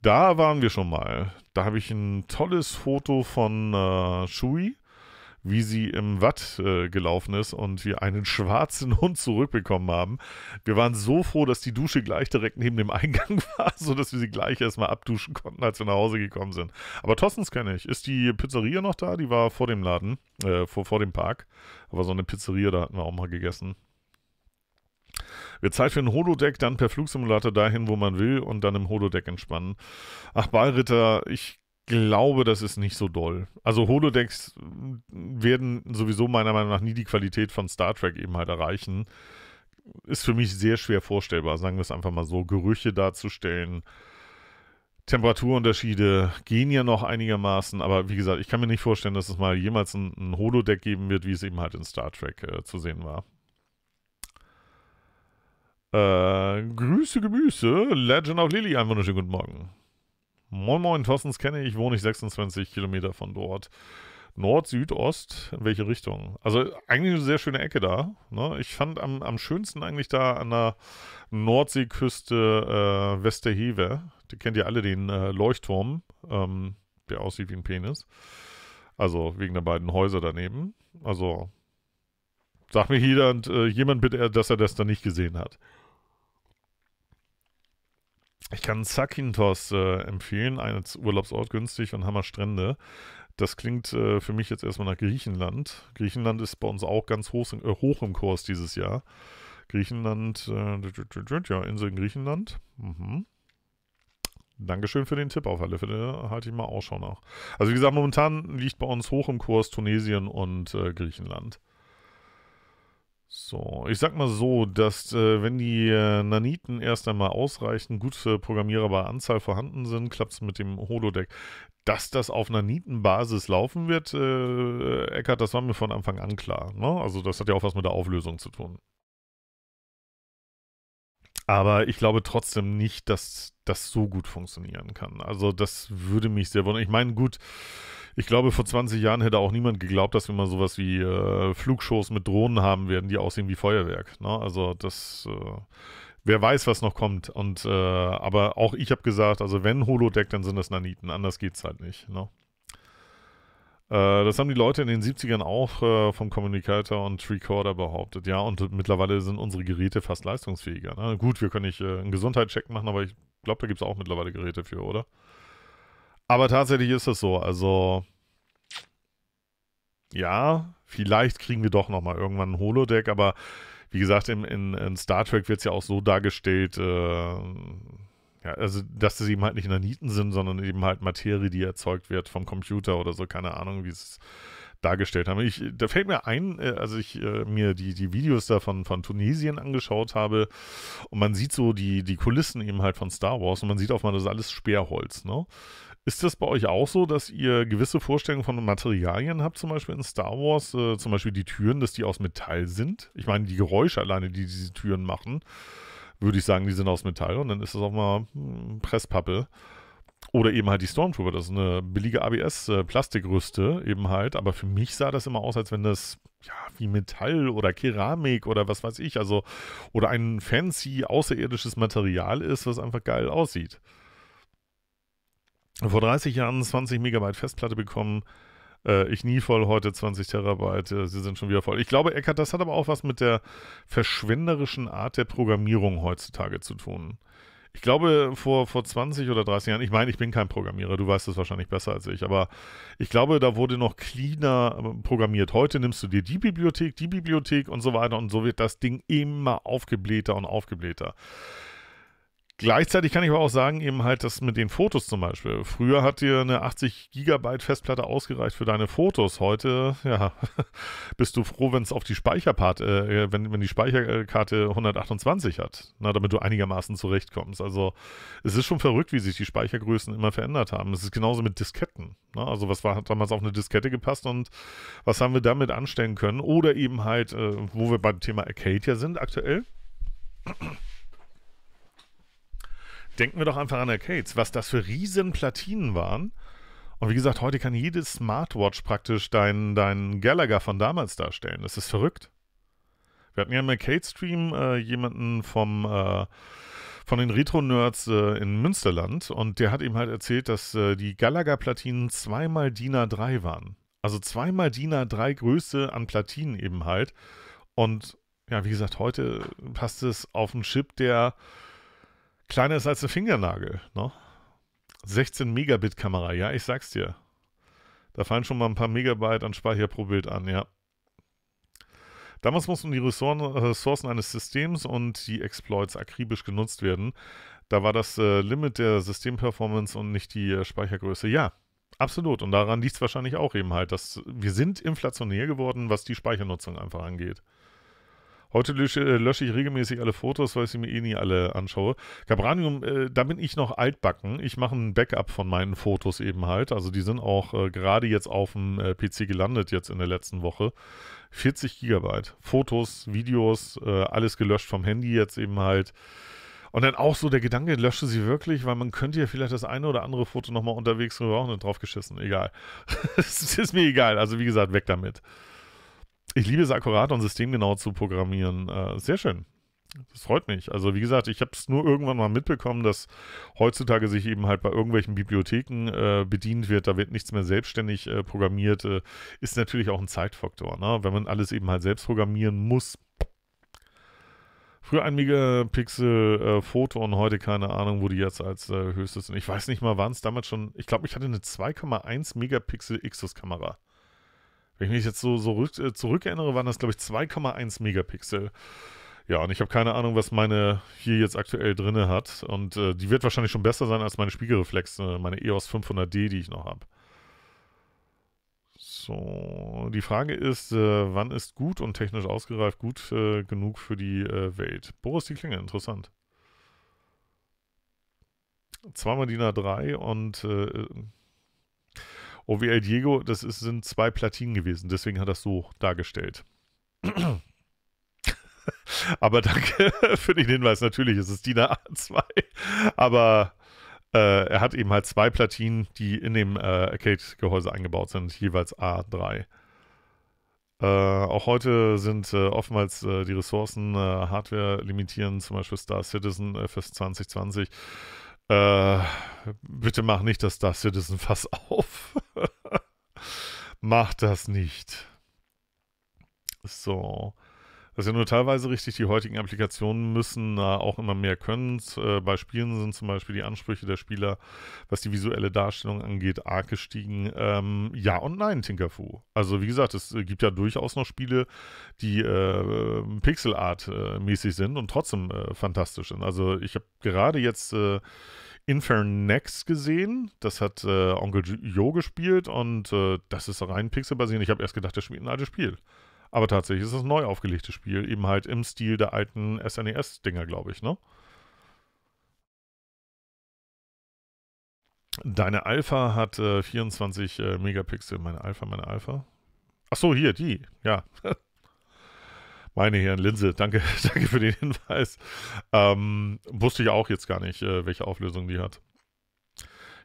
Da waren wir schon mal. Da habe ich ein tolles Foto von äh, Shui wie sie im Watt äh, gelaufen ist und wir einen schwarzen Hund zurückbekommen haben. Wir waren so froh, dass die Dusche gleich direkt neben dem Eingang war, sodass wir sie gleich erstmal abduschen konnten, als wir nach Hause gekommen sind. Aber Tossens kenne ich. Ist die Pizzeria noch da? Die war vor dem Laden, äh, vor, vor dem Park. Aber so eine Pizzeria, da hatten wir auch mal gegessen. Wird Zeit für ein Holodeck, dann per Flugsimulator dahin, wo man will und dann im Holodeck entspannen. Ach, Ballritter, ich glaube, das ist nicht so doll. Also Holodecks werden sowieso meiner Meinung nach nie die Qualität von Star Trek eben halt erreichen. Ist für mich sehr schwer vorstellbar, sagen wir es einfach mal so, Gerüche darzustellen. Temperaturunterschiede gehen ja noch einigermaßen, aber wie gesagt, ich kann mir nicht vorstellen, dass es mal jemals ein, ein Holodeck geben wird, wie es eben halt in Star Trek äh, zu sehen war. Äh, Grüße, Gemüse, Legend of Lily, einen wunderschönen guten Morgen. Moin Moin, Thorstens kenne ich, wohne ich 26 Kilometer von dort. Nord, Süd, Ost, in welche Richtung? Also eigentlich eine sehr schöne Ecke da. Ne? Ich fand am, am schönsten eigentlich da an der Nordseeküste äh, Westerheve. Die kennt ihr alle den äh, Leuchtturm, ähm, der aussieht wie ein Penis. Also wegen der beiden Häuser daneben. Also sag mir jemand, äh, jemand bitte, dass er das da nicht gesehen hat. Ich kann Zakynthos äh, empfehlen, ein Urlaubsort günstig und Hammerstrände. Das klingt äh, für mich jetzt erstmal nach Griechenland. Griechenland ist bei uns auch ganz hoch, äh, hoch im Kurs dieses Jahr. Griechenland, äh, ja, Insel in Griechenland. Mhm. Dankeschön für den Tipp auf alle Fälle. Halte ich mal Ausschau nach. Also wie gesagt, momentan liegt bei uns hoch im Kurs Tunesien und äh, Griechenland. So, ich sag mal so, dass äh, wenn die äh, Naniten erst einmal ausreichend gut für programmierbare Anzahl vorhanden sind, klappt es mit dem Holodeck. Dass das auf Nanitenbasis laufen wird, äh, Eckert, das war mir von Anfang an klar. Ne? Also das hat ja auch was mit der Auflösung zu tun. Aber ich glaube trotzdem nicht, dass das so gut funktionieren kann. Also das würde mich sehr wundern. Ich meine, gut, ich glaube, vor 20 Jahren hätte auch niemand geglaubt, dass wir mal sowas wie äh, Flugshows mit Drohnen haben werden, die aussehen wie Feuerwerk. Ne? Also das, äh, wer weiß, was noch kommt. Und äh, aber auch ich habe gesagt, also wenn Holodeck, dann sind das Naniten. Anders geht's halt nicht. Ne? Äh, das haben die Leute in den 70ern auch äh, vom Communicator und Recorder behauptet. Ja, und mittlerweile sind unsere Geräte fast leistungsfähiger. Ne? Gut, wir können nicht äh, einen Gesundheitscheck machen, aber ich glaube, da gibt es auch mittlerweile Geräte für, oder? Aber tatsächlich ist das so. Also, ja, vielleicht kriegen wir doch nochmal irgendwann ein Holodeck, aber wie gesagt, in, in, in Star Trek wird es ja auch so dargestellt, äh, ja, also, dass es eben halt nicht Naniten sind, sondern eben halt Materie, die erzeugt wird vom Computer oder so, keine Ahnung, wie es dargestellt haben. Ich, da fällt mir ein, äh, als ich äh, mir die, die Videos da von, von Tunesien angeschaut habe und man sieht so die, die Kulissen eben halt von Star Wars und man sieht auch mal, das ist alles Sperrholz, ne? Ist das bei euch auch so, dass ihr gewisse Vorstellungen von Materialien habt, zum Beispiel in Star Wars, äh, zum Beispiel die Türen, dass die aus Metall sind? Ich meine, die Geräusche alleine, die diese Türen machen, würde ich sagen, die sind aus Metall und dann ist das auch mal hm, Presspappe. Oder eben halt die Stormtrooper, das ist eine billige ABS-Plastikrüste äh, eben halt, aber für mich sah das immer aus, als wenn das ja, wie Metall oder Keramik oder was weiß ich, also oder ein fancy außerirdisches Material ist, was einfach geil aussieht. Vor 30 Jahren 20 Megabyte Festplatte bekommen, äh, ich nie voll, heute 20 Terabyte, äh, sie sind schon wieder voll. Ich glaube, Eckert, das hat aber auch was mit der verschwenderischen Art der Programmierung heutzutage zu tun ich glaube, vor, vor 20 oder 30 Jahren, ich meine, ich bin kein Programmierer, du weißt das wahrscheinlich besser als ich, aber ich glaube, da wurde noch cleaner ähm, programmiert. Heute nimmst du dir die Bibliothek, die Bibliothek und so weiter und so wird das Ding immer aufgeblähter und aufgeblähter. Gleichzeitig kann ich aber auch sagen, eben halt das mit den Fotos zum Beispiel. Früher hat dir eine 80 Gigabyte Festplatte ausgereicht für deine Fotos. Heute, ja, bist du froh, wenn es auf die Speicherkarte, äh, äh, wenn, wenn die Speicherkarte 128 hat, na, damit du einigermaßen zurechtkommst. Also es ist schon verrückt, wie sich die Speichergrößen immer verändert haben. Es ist genauso mit Disketten. Na? Ne? Also was war, hat damals auf eine Diskette gepasst und was haben wir damit anstellen können? Oder eben halt, äh, wo wir beim Thema Arcadia sind aktuell denken wir doch einfach an Arcades, was das für Riesenplatinen waren. Und wie gesagt, heute kann jede Smartwatch praktisch deinen dein Gallagher von damals darstellen. Das ist verrückt. Wir hatten ja im Arcade-Stream äh, jemanden vom, äh, von den Retro-Nerds äh, in Münsterland und der hat ihm halt erzählt, dass äh, die Gallagher-Platinen zweimal DIN A3 waren. Also zweimal DIN A3 Größe an Platinen eben halt. Und ja, wie gesagt, heute passt es auf einen Chip, der Kleiner ist als ein Fingernagel, ne? 16 Megabit Kamera, ja, ich sag's dir. Da fallen schon mal ein paar Megabyte an Speicher pro Bild an, ja. Damals mussten die äh, Ressourcen eines Systems und die Exploits akribisch genutzt werden. Da war das äh, Limit der Systemperformance und nicht die äh, Speichergröße. Ja, absolut. Und daran liegt es wahrscheinlich auch eben halt, dass wir sind inflationär geworden, was die Speichernutzung einfach angeht. Heute lösche, äh, lösche, ich regelmäßig alle Fotos, weil ich sie mir eh nie alle anschaue. Cabranium, äh, da bin ich noch altbacken. Ich mache ein Backup von meinen Fotos eben halt. Also die sind auch äh, gerade jetzt auf dem äh, PC gelandet, jetzt in der letzten Woche. 40 Gigabyte. Fotos, Videos, äh, alles gelöscht vom Handy jetzt eben halt. Und dann auch so der Gedanke, lösche sie wirklich, weil man könnte ja vielleicht das eine oder andere Foto nochmal unterwegs gebrauchen drauf geschissen. Egal. es ist mir egal. Also wie gesagt, weg damit. Ich liebe es, akkurat und systemgenau zu programmieren. Äh, sehr schön. Das freut mich. Also wie gesagt, ich habe es nur irgendwann mal mitbekommen, dass heutzutage sich eben halt bei irgendwelchen Bibliotheken äh, bedient wird. Da wird nichts mehr selbstständig äh, programmiert. Äh, ist natürlich auch ein Zeitfaktor, ne? wenn man alles eben halt selbst programmieren muss. Früher ein Megapixel äh, Foto und heute keine Ahnung, wo die jetzt als äh, höchstes sind. Ich weiß nicht mal, waren es damals schon, ich glaube, ich hatte eine 2,1 Megapixel Xus Kamera. Wenn ich mich jetzt so, so äh, zurück erinnere, waren das, glaube ich, 2,1 Megapixel. Ja, und ich habe keine Ahnung, was meine hier jetzt aktuell drinne hat. Und äh, die wird wahrscheinlich schon besser sein als meine Spiegelreflex, meine EOS 500D, die ich noch habe. So, die Frage ist, äh, wann ist gut und technisch ausgereift gut äh, genug für die äh, Welt? Boris, die Klinge, interessant. Zweimal DIN A3 und äh, OVL oh, Diego, das ist, sind zwei Platinen gewesen, deswegen hat er es so dargestellt. aber danke für den Hinweis. Natürlich ist es DIN A2, aber äh, er hat eben halt zwei Platinen, die in dem äh, Arcade-Gehäuse eingebaut sind, jeweils A3. Äh, auch heute sind äh, oftmals äh, die Ressourcen äh, Hardware limitieren, zum Beispiel Star Citizen äh, fürs 2020 äh, bitte mach nicht das Star Citizen Fass auf. mach das nicht. So. Das ist ja nur teilweise richtig. Die heutigen Applikationen müssen da auch immer mehr können. Äh, bei Spielen sind zum Beispiel die Ansprüche der Spieler, was die visuelle Darstellung angeht, arg gestiegen. Ähm, ja und nein, Tinkerfu. Also wie gesagt, es äh, gibt ja durchaus noch Spiele, die äh, Pixelart-mäßig äh, sind und trotzdem äh, fantastisch sind. Also ich habe gerade jetzt äh, Infernex gesehen. Das hat äh, Onkel Joe gespielt und äh, das ist rein pixelbasiert. Ich habe erst gedacht, der spielt ein altes Spiel. Aber tatsächlich ist es ein neu aufgelegtes Spiel, eben halt im Stil der alten SNES-Dinger, glaube ich, ne? Deine Alpha hat äh, 24 äh, Megapixel. Meine Alpha, meine Alpha. Ach so, hier, die. Ja. meine Herren, Linse, danke, danke für den Hinweis. Ähm, wusste ich auch jetzt gar nicht, äh, welche Auflösung die hat.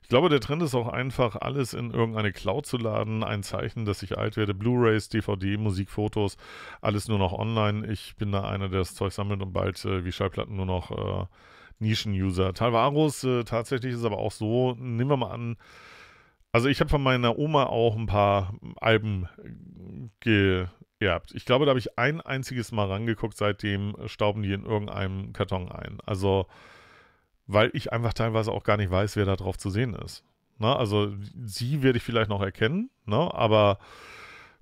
Ich glaube, der Trend ist auch einfach, alles in irgendeine Cloud zu laden. Ein Zeichen, dass ich alt werde. Blu-rays, DVD, Musik, Fotos, alles nur noch online. Ich bin da einer, der das Zeug sammelt und bald äh, wie Schallplatten nur noch äh, Nischen-User. Talvaros äh, tatsächlich ist aber auch so, nehmen wir mal an, also ich habe von meiner Oma auch ein paar Alben äh, geerbt. Ich glaube, da habe ich ein einziges Mal rangeguckt, seitdem stauben die in irgendeinem Karton ein. Also weil ich einfach teilweise auch gar nicht weiß, wer da drauf zu sehen ist. Na, ne? also sie werde ich vielleicht noch erkennen, na, ne? aber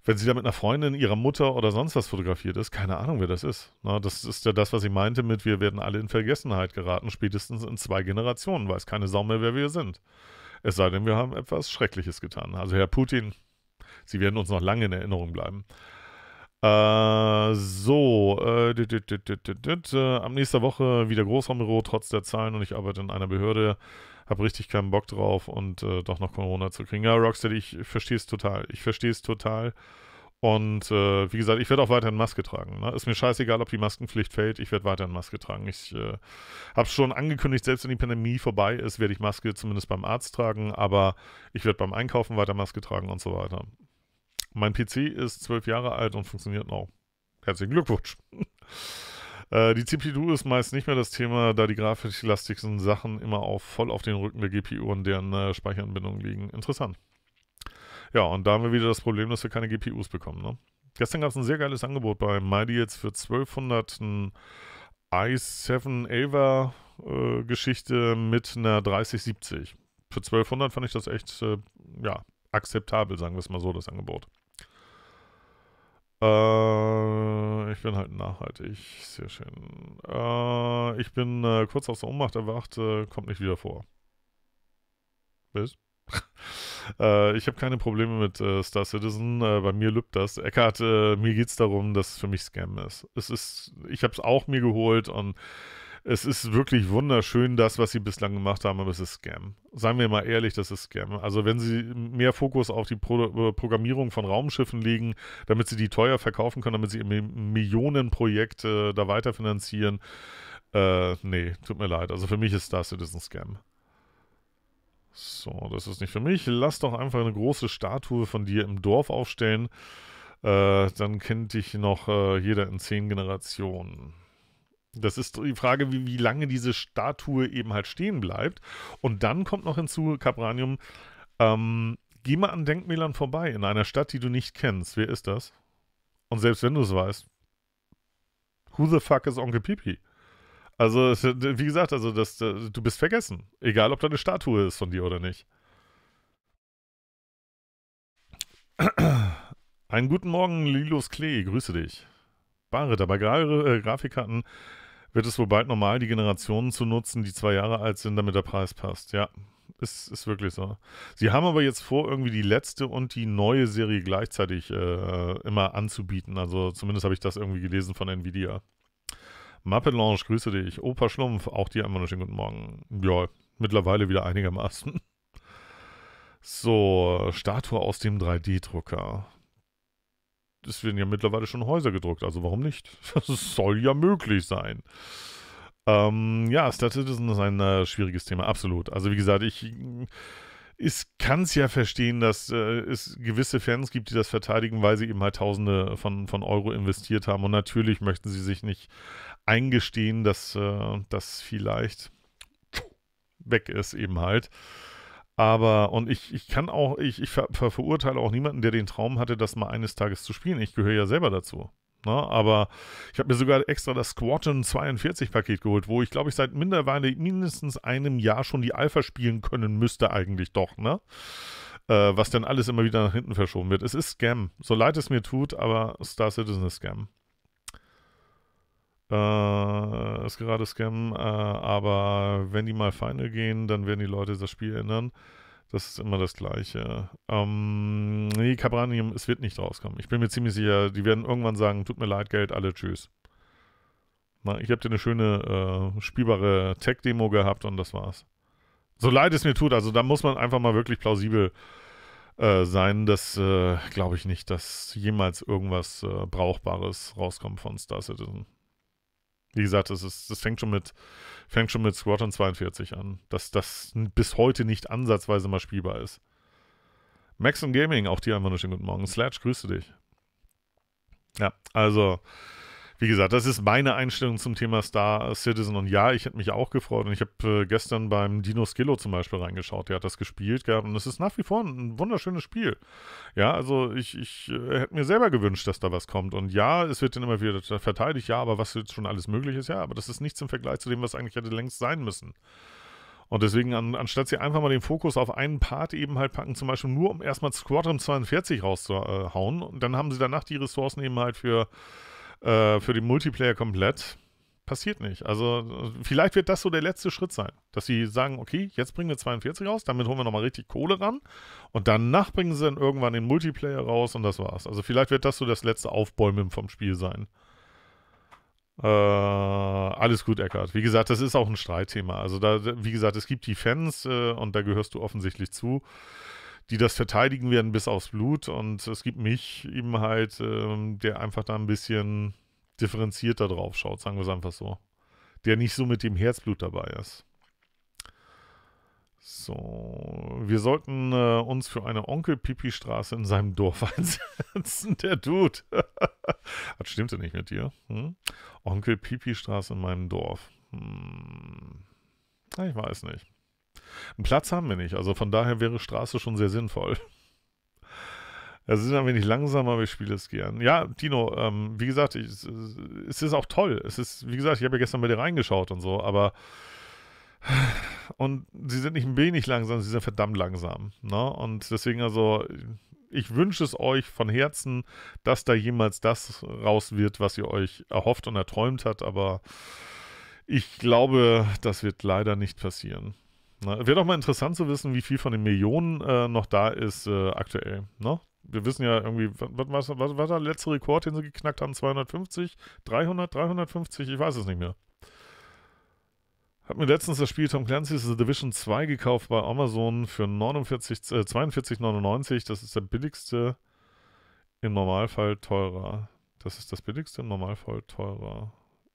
wenn sie da mit einer Freundin, ihrer Mutter oder sonst was fotografiert ist, keine Ahnung, wer das ist. Na, ne? das ist ja das, was ich meinte mit, wir werden alle in Vergessenheit geraten, spätestens in zwei Generationen, weiß keine Sau mehr, wer wir sind. Es sei denn, wir haben etwas Schreckliches getan. Also Herr Putin, Sie werden uns noch lange in Erinnerung bleiben. Äh, so, äh, am nächsten Woche wieder Großraumbüro, trotz der Zahlen und ich arbeite in einer Behörde. Hab richtig keinen Bock drauf und äh, doch noch Corona zu kriegen. Ja, Rocksteady, ich verstehe es total. Ich verstehe es total. Und äh, wie gesagt, ich werde auch weiterhin Maske tragen. Ne? Ist mir scheißegal, ob die Maskenpflicht fällt. Ich werde weiterhin Maske tragen. Ich äh, habe schon angekündigt, selbst wenn die Pandemie vorbei ist, werde ich Maske zumindest beim Arzt tragen. Aber ich werde beim Einkaufen weiter Maske tragen und so weiter. Mein PC ist zwölf Jahre alt und funktioniert noch. Herzlichen Glückwunsch. Äh, die CPU ist meist nicht mehr das Thema, da die grafisch lastigsten Sachen immer auf, voll auf den Rücken der GPU und deren äh, Speicheranbindung liegen. Interessant. Ja, und da haben wir wieder das Problem, dass wir keine GPUs bekommen. Ne? Gestern gab es ein sehr geiles Angebot bei Mighty jetzt für 1200 ein i7 Ava äh, Geschichte mit einer 3070. Für 1200 fand ich das echt, äh, ja, akzeptabel, sagen wir es mal so, das Angebot. Äh, ich bin halt nachhaltig. Sehr schön. Äh, ich bin äh, kurz aus der Ohnmacht erwacht, äh, kommt nicht wieder vor. Bis. Äh, ich habe keine Probleme mit äh, Star Citizen. bei mir lübt das. Eckart, mir geht es darum, dass es für mich Scam ist. Es ist, ich habe es auch mir geholt und es ist wirklich wunderschön, das, was sie bislang gemacht haben, aber es ist Scam. Seien wir mal ehrlich, das ist Scam. Also wenn sie mehr Fokus auf die Pro äh, Programmierung von Raumschiffen legen, damit sie die teuer verkaufen können, damit sie Millionenprojekte da weiterfinanzieren, äh, nee, tut mir leid. Also für mich ist Star Citizen Scam. So, das ist nicht für mich. Lass doch einfach eine große Statue von dir im Dorf aufstellen. Äh, dann kennt dich noch äh, jeder in zehn Generationen. Das ist die Frage, wie, wie lange diese Statue eben halt stehen bleibt. Und dann kommt noch hinzu, Capranium, ähm, geh mal an Denkmälern vorbei in einer Stadt, die du nicht kennst. Wer ist das? Und selbst wenn du es weißt, who the fuck is Onkel Pipi? Also, wie gesagt, also das, äh, du bist vergessen. Egal, ob da eine Statue ist von dir oder nicht. Einen guten Morgen, Lilos Klee, grüße dich. Barre dabei Gra äh, Grafikkarten wird es wohl bald normal, die Generationen zu nutzen, die zwei Jahre alt sind, damit der Preis passt. Ja, ist, ist wirklich so. Sie haben aber jetzt vor, irgendwie die letzte und die neue Serie gleichzeitig äh, immer anzubieten. Also zumindest habe ich das irgendwie gelesen von Nvidia. Muppet Lounge, grüße dich. Opa Schlumpf, auch dir einen wunderschönen guten Morgen. Ja, mittlerweile wieder einigermaßen. So, Statue aus dem 3D-Drucker es werden ja mittlerweile schon Häuser gedruckt, also warum nicht? Das soll ja möglich sein. Ähm, ja, Star Citizen ist ein äh, schwieriges Thema, absolut. Also wie gesagt, ich, ich kann es ja verstehen, dass äh, es gewisse Fans gibt, die das verteidigen, weil sie eben halt Tausende von, von Euro investiert haben. Und natürlich möchten sie sich nicht eingestehen, dass äh, das vielleicht weg ist eben halt. Aber, und ich, ich kann auch, ich, ich ver, ver, verurteile auch niemanden, der den Traum hatte, das mal eines Tages zu spielen. Ich gehöre ja selber dazu. Ne? Aber ich habe mir sogar extra das Squadron 42-Paket geholt, wo ich glaube ich seit mittlerweile mindestens einem Jahr schon die Alpha spielen können müsste, eigentlich doch, ne? Äh, was dann alles immer wieder nach hinten verschoben wird. Es ist Scam. So leid es mir tut, aber Star Citizen ist Scam. Äh, ist gerade Scam, äh, aber wenn die mal Feinde gehen, dann werden die Leute das Spiel ändern. Das ist immer das Gleiche. Ähm, nee, Cabranium, es wird nicht rauskommen. Ich bin mir ziemlich sicher, die werden irgendwann sagen, tut mir leid, Geld, alle, tschüss. Na, ich habe dir eine schöne, äh, spielbare Tech-Demo gehabt und das war's. So leid es mir tut, also da muss man einfach mal wirklich plausibel äh, sein. Das äh, glaube ich nicht, dass jemals irgendwas äh, Brauchbares rauskommt von Star Citizen. Wie gesagt, das, ist, das fängt schon mit, fängt schon mit Squadron 42 an, dass das bis heute nicht ansatzweise mal spielbar ist. Max und Gaming, auch dir einen wunderschönen guten Morgen. Slatch, grüße dich. Ja, also wie gesagt, das ist meine Einstellung zum Thema Star Citizen. Und ja, ich hätte mich auch gefreut. Und ich habe äh, gestern beim Dino Skillo zum Beispiel reingeschaut. Der hat das gespielt gehabt. Und es ist nach wie vor ein, ein wunderschönes Spiel. Ja, also ich, ich äh, hätte mir selber gewünscht, dass da was kommt. Und ja, es wird dann immer wieder verteidigt. Ja, aber was jetzt schon alles möglich ist. Ja, aber das ist nichts im Vergleich zu dem, was eigentlich hätte längst sein müssen. Und deswegen, an, anstatt sie einfach mal den Fokus auf einen Part eben halt packen, zum Beispiel nur um erstmal Squadron 42 rauszuhauen, äh, dann haben sie danach die Ressourcen eben halt für äh, für den Multiplayer komplett. Passiert nicht. Also vielleicht wird das so der letzte Schritt sein, dass sie sagen, okay, jetzt bringen wir 42 raus, damit holen wir nochmal richtig Kohle ran und danach bringen sie dann irgendwann den Multiplayer raus und das war's. Also vielleicht wird das so das letzte Aufbäumen vom Spiel sein. Äh, alles gut, Eckart. Wie gesagt, das ist auch ein Streitthema. Also da, wie gesagt, es gibt die Fans äh, und da gehörst du offensichtlich zu die das verteidigen werden bis aufs Blut. Und es gibt mich eben halt, ähm, der einfach da ein bisschen differenzierter drauf schaut, sagen wir es einfach so. Der nicht so mit dem Herzblut dabei ist. So, wir sollten äh, uns für eine Onkel-Pipi-Straße in seinem Dorf einsetzen, der Dude. das stimmte nicht mit dir. Hm? Onkel-Pipi-Straße in meinem Dorf. Hm. Ich weiß nicht. Einen Platz haben wir nicht, also von daher wäre Straße schon sehr sinnvoll. Es sind ein wenig langsam, aber ich spiele es gern. Ja, Tino, ähm, wie gesagt, ich, es ist auch toll. Es ist, wie gesagt, ich habe ja gestern bei dir reingeschaut und so, aber und sie sind nicht ein wenig langsam, sie sind verdammt langsam. Ne? Und deswegen also, ich wünsche es euch von Herzen, dass da jemals das raus wird, was ihr euch erhofft und erträumt habt, aber ich glaube, das wird leider nicht passieren. Wäre doch mal interessant zu wissen, wie viel von den Millionen äh, noch da ist äh, aktuell. Ne? Wir wissen ja irgendwie, was, was war der letzte Rekord, den sie geknackt haben? 250? 300? 350? Ich weiß es nicht mehr. Hab mir letztens das Spiel Tom Clancy's The Division 2 gekauft bei Amazon für 49, äh, 42,99. Das ist der billigste, im Normalfall teurer. Das ist das billigste, im Normalfall teurer.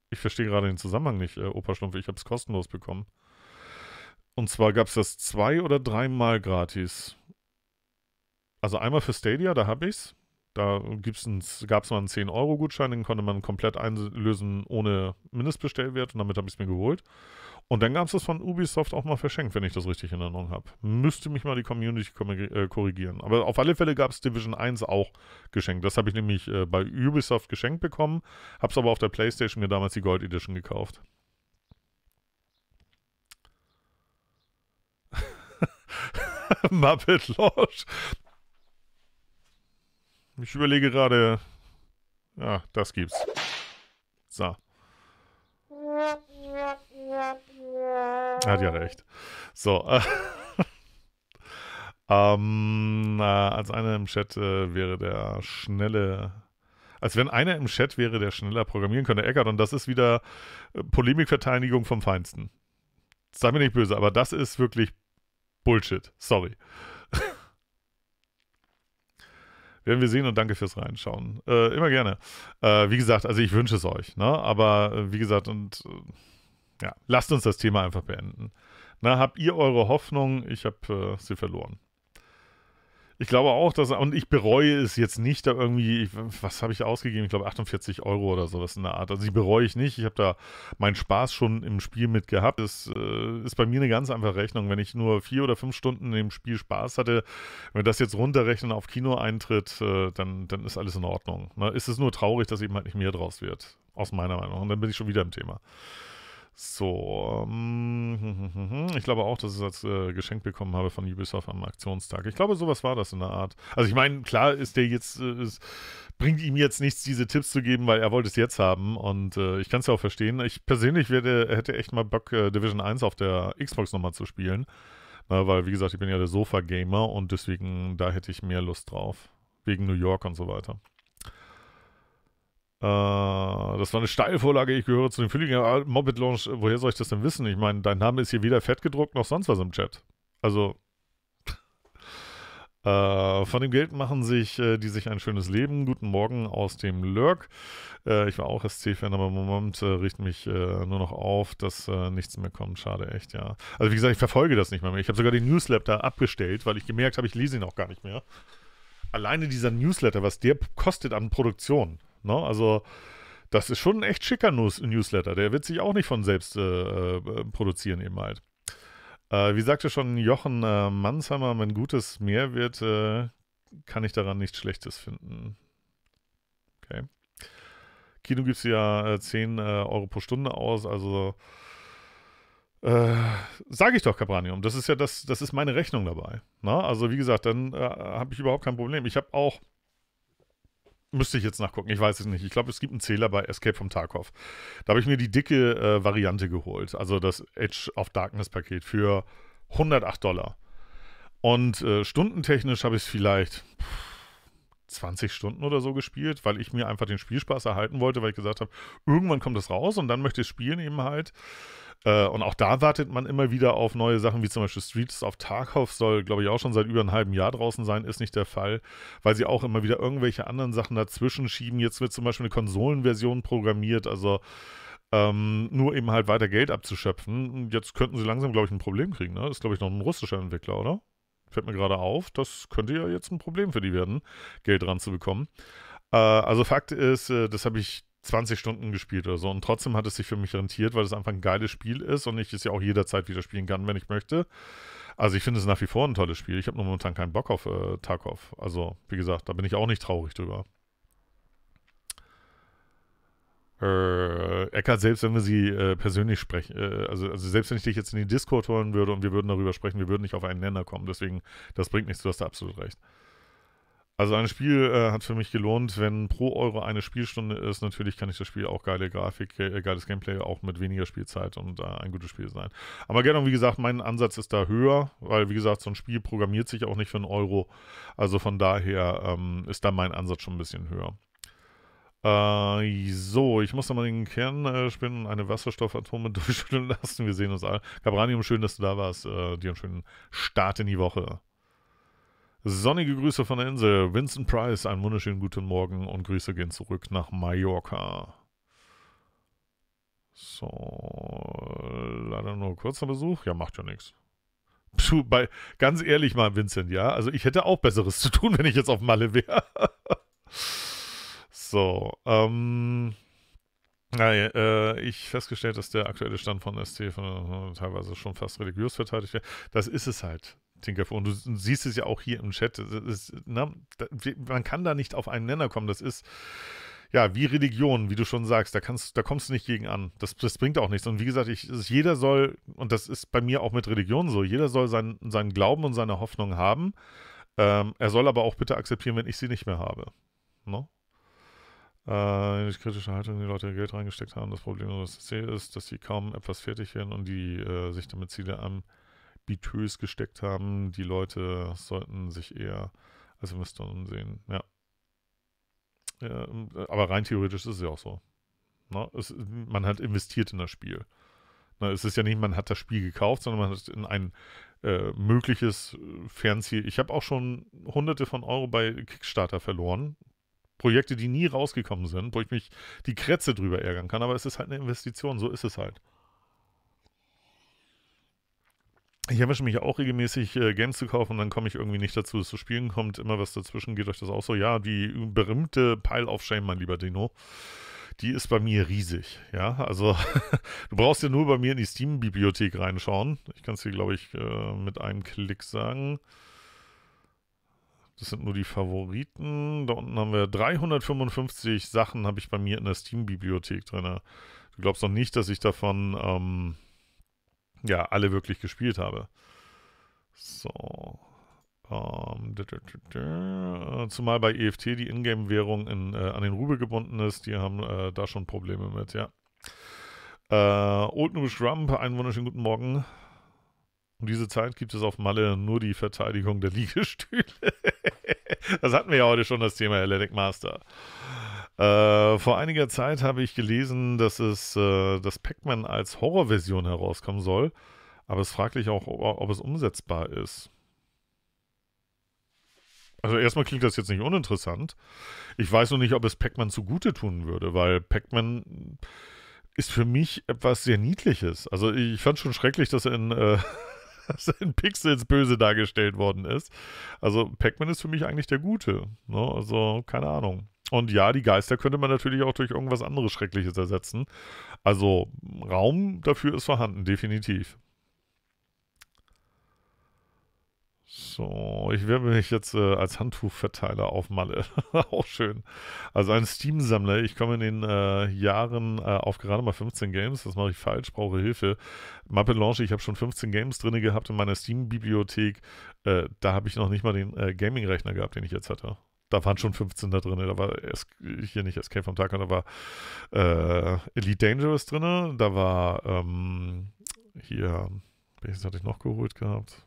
Ich verstehe gerade den Zusammenhang nicht, äh, Opa Schlumpf. Ich habe es kostenlos bekommen. Und zwar gab es das zwei- oder dreimal gratis. Also einmal für Stadia, da habe ich es. Da gab es mal einen 10-Euro-Gutschein, den konnte man komplett einlösen ohne Mindestbestellwert und damit habe ich es mir geholt. Und dann gab es das von Ubisoft auch mal verschenkt, wenn ich das richtig in Erinnerung habe. Müsste mich mal die Community äh, korrigieren. Aber auf alle Fälle gab es Division 1 auch geschenkt. Das habe ich nämlich äh, bei Ubisoft geschenkt bekommen, habe es aber auf der Playstation mir damals die Gold Edition gekauft. Muppet Lodge. Ich überlege gerade. Ja, das gibt's. So. Hat ja recht. So. Äh, ähm, äh, als einer im Chat äh, wäre der schnelle. Als wenn einer im Chat wäre, der schneller programmieren könnte. Eckert, und das ist wieder äh, Polemikverteidigung vom Feinsten. Sei mir nicht böse, aber das ist wirklich Bullshit. Sorry. Werden wir sehen und danke fürs Reinschauen. Äh, immer gerne. Äh, wie gesagt, also ich wünsche es euch. Ne? Aber äh, wie gesagt, und äh, ja, lasst uns das Thema einfach beenden. Na, habt ihr eure Hoffnung? Ich habe äh, sie verloren. Ich glaube auch, dass, und ich bereue es jetzt nicht, da irgendwie, ich, was habe ich ausgegeben? Ich glaube 48 Euro oder sowas in der Art. Also ich bereue ich nicht. Ich habe da meinen Spaß schon im Spiel mit gehabt. Das äh, ist bei mir eine ganz einfache Rechnung. Wenn ich nur vier oder fünf Stunden im Spiel Spaß hatte, wenn wir das jetzt runterrechnen auf Kinoeintritt, äh, dann, dann ist alles in Ordnung. Ne? Ist es nur traurig, dass eben halt nicht mehr draus wird. Aus meiner Meinung. Und dann bin ich schon wieder im Thema. So, mm, ich glaube auch, dass ich es als äh, Geschenk bekommen habe von Ubisoft am Aktionstag. Ich glaube, sowas war das in der Art. Also ich meine, klar ist der jetzt, äh, ist, bringt ihm jetzt nichts, diese Tipps zu geben, weil er wollte es jetzt haben und äh, ich kann es ja auch verstehen. Ich persönlich werde, hätte echt mal Bock, äh, Division 1 auf der Xbox nochmal zu spielen, Na, ne, weil wie gesagt, ich bin ja der Sofa-Gamer und deswegen, da hätte ich mehr Lust drauf, wegen New York und so weiter. Äh, das war eine Steilvorlage, ich gehöre zu den Füllingen. Moped Launch, woher soll ich das denn wissen? Ich meine, dein Name ist hier weder fett gedruckt noch sonst was im Chat. Also, äh, von dem Geld machen sich äh, die sich ein schönes Leben. Guten Morgen aus dem Lurk. Äh, ich war auch SC-Fan, aber im Moment äh, richt mich äh, nur noch auf, dass äh, nichts mehr kommt. Schade, echt, ja. Also, wie gesagt, ich verfolge das nicht mehr. mehr. Ich habe sogar den Newsletter abgestellt, weil ich gemerkt habe, ich lese ihn auch gar nicht mehr. Alleine dieser Newsletter, was der kostet an Produktion Ne? Also das ist schon ein echt schicker News Newsletter. Der wird sich auch nicht von selbst äh, äh produzieren eben halt. Äh, wie sagte schon Jochen äh, Mansheimer, wenn Gutes mehr wird, äh, kann ich daran nichts Schlechtes finden. Okay. Kino gibt es ja äh, 10 äh, Euro pro Stunde aus, also äh, sage ich doch Capranium. Das ist ja das, das ist meine Rechnung dabei. Na? Ne? Also wie gesagt, dann äh, habe ich überhaupt kein Problem. Ich habe auch Müsste ich jetzt nachgucken, ich weiß es nicht. Ich glaube, es gibt einen Zähler bei Escape from Tarkov. Da habe ich mir die dicke äh, Variante geholt, also das Edge of Darkness Paket für 108 Dollar. Und äh, stundentechnisch habe ich es vielleicht. Pff, 20 Stunden oder so gespielt, weil ich mir einfach den Spielspaß erhalten wollte, weil ich gesagt habe, irgendwann kommt das raus und dann möchte ich spielen eben halt. Äh, und auch da wartet man immer wieder auf neue Sachen, wie zum Beispiel Streets of Tarkov soll, glaube ich, auch schon seit über einem halben Jahr draußen sein, ist nicht der Fall, weil sie auch immer wieder irgendwelche anderen Sachen dazwischen schieben. Jetzt wird zum Beispiel eine Konsolenversion programmiert, also ähm, nur eben halt weiter Geld abzuschöpfen. Jetzt könnten sie langsam, glaube ich, ein Problem kriegen. Ne? Das ist, glaube ich, noch ein russischer Entwickler, oder? Fällt mir gerade auf, das könnte ja jetzt ein Problem für die werden, Geld ranzubekommen. Äh, also Fakt ist, äh, das habe ich 20 Stunden gespielt oder so. Und trotzdem hat es sich für mich rentiert, weil es einfach ein geiles Spiel ist und ich es ja auch jederzeit wieder spielen kann, wenn ich möchte. Also ich finde es nach wie vor ein tolles Spiel. Ich habe nur momentan keinen Bock auf äh, Tarkov. Also, wie gesagt, da bin ich auch nicht traurig drüber. äh, Eckart, selbst wenn wir sie äh, persönlich sprechen, äh, also, also, selbst wenn ich dich jetzt in den Discord holen würde und wir würden darüber sprechen, wir würden nicht auf einen Nenner kommen. Deswegen, das bringt nichts, du hast da absolut recht. Also ein Spiel äh, hat für mich gelohnt, wenn pro Euro eine Spielstunde ist, natürlich kann ich das Spiel auch geile Grafik, äh, geiles Gameplay auch mit weniger Spielzeit und äh, ein gutes Spiel sein. Aber Gerdon, wie gesagt, mein Ansatz ist da höher, weil wie gesagt, so ein Spiel programmiert sich auch nicht für einen Euro. Also von daher ähm, ist da mein Ansatz schon ein bisschen höher. Äh, so, ich muss nochmal den Kern äh, spinnen und eine Wasserstoffatome durchschütteln lassen. Wir sehen uns alle. Cabranium, schön, dass du da warst. Äh, dir einen schönen Start in die Woche. Sonnige Grüße von der Insel. Vincent Price, einen wunderschönen guten Morgen und Grüße gehen zurück nach Mallorca. So, leider nur kurzer Besuch. Ja, macht ja nichts. Puh, bei, ganz ehrlich mal, Vincent, ja. Also ich hätte auch Besseres zu tun, wenn ich jetzt auf Malle wäre. So, ähm, naja, äh, ich festgestellt, dass der aktuelle Stand von ST von, äh, teilweise schon fast religiös verteidigt wird. Das ist es halt. Tinkerfell. Und du siehst es ja auch hier im Chat. Ist, na, ne, da, man kann da nicht auf einen Nenner kommen. Das ist ja wie Religion, wie du schon sagst. Da, kannst, da kommst du nicht gegen an. Das, das bringt auch nichts. Und wie gesagt, ich, jeder soll, und das ist bei mir auch mit Religion so, jeder soll sein, seinen Glauben und seine Hoffnung haben. Ähm, er soll aber auch bitte akzeptieren, wenn ich sie nicht mehr habe. Ne? äh, die kritische Haltung, die Leute Geld reingesteckt haben. Das Problem der OSZE ist, dass sie kaum etwas fertig werden und die äh, sich damit Ziele ambitös gesteckt haben. Die Leute sollten sich eher als Investoren sehen. Ja. ja. Ähm, aber rein theoretisch ist es ja auch so. Na, ne? es, man hat investiert in das Spiel. Na, ne, es ist ja nicht, man hat das Spiel gekauft, sondern man hat in ein äh, mögliches äh, Fernziel. Ich habe auch schon hunderte von Euro bei Kickstarter verloren, Projekte, die nie rausgekommen sind, wo ich mich die Kretze drüber ärgern kann, aber es ist halt eine Investition, so ist es halt. Ich erwische mich auch regelmäßig, äh, Games zu kaufen und dann komme ich irgendwie nicht dazu, es zu spielen. Kommt immer was dazwischen, geht euch das auch so? Ja, die berühmte Pile of Shame, mein lieber Dino, die ist bei mir riesig. Ja, also du brauchst ja nur bei mir in die Steam-Bibliothek reinschauen. Ich kann es dir, glaube ich, äh, mit einem Klick sagen. Das sind nur die Favoriten. Da unten haben wir 355 Sachen, habe ich bei mir in der Steam-Bibliothek drin. Du glaubst noch nicht, dass ich davon ähm, ja alle wirklich gespielt habe. So. Ähm, zumal bei EFT die Ingame-Währung in, äh, an den Rubel gebunden ist. Die haben äh, da schon Probleme mit, ja. Äh, Old Noobish Rump, einen wunderschönen guten Morgen. Um diese Zeit gibt es auf Malle nur die Verteidigung der Liegestühle. Das hatten wir ja heute schon, das Thema Atlantic Master. Äh, vor einiger Zeit habe ich gelesen, dass es, äh, dass Pac-Man als Horrorversion herauskommen soll, aber es fragt sich auch, ob, ob es umsetzbar ist. Also erstmal klingt das jetzt nicht uninteressant. Ich weiß nur nicht, ob es Pac-Man zugute tun würde, weil Pac-Man ist für mich etwas sehr Niedliches. Also ich fand schon schrecklich, dass er in äh, dass in Pixels böse dargestellt worden ist. Also Pac-Man ist für mich eigentlich der Gute. Ne? Also keine Ahnung. Und ja, die Geister könnte man natürlich auch durch irgendwas anderes Schreckliches ersetzen. Also Raum dafür ist vorhanden, definitiv. So, ich werbe mich jetzt äh, als Handtuchverteiler auf Malle. auch schön. Also ein Steam-Sammler. Ich komme in den äh, Jahren äh, auf gerade mal 15 Games. Das mache ich falsch, brauche Hilfe. Mappe Launch, ich habe schon 15 Games drin gehabt in meiner Steam-Bibliothek. Äh, da habe ich noch nicht mal den äh, Gaming-Rechner gehabt, den ich jetzt hatte. Da waren schon 15 da drin. Da war es, hier nicht Escape vom Tag, da war äh, Elite Dangerous drin. Da war ähm, hier, welches hatte ich noch geholt gehabt?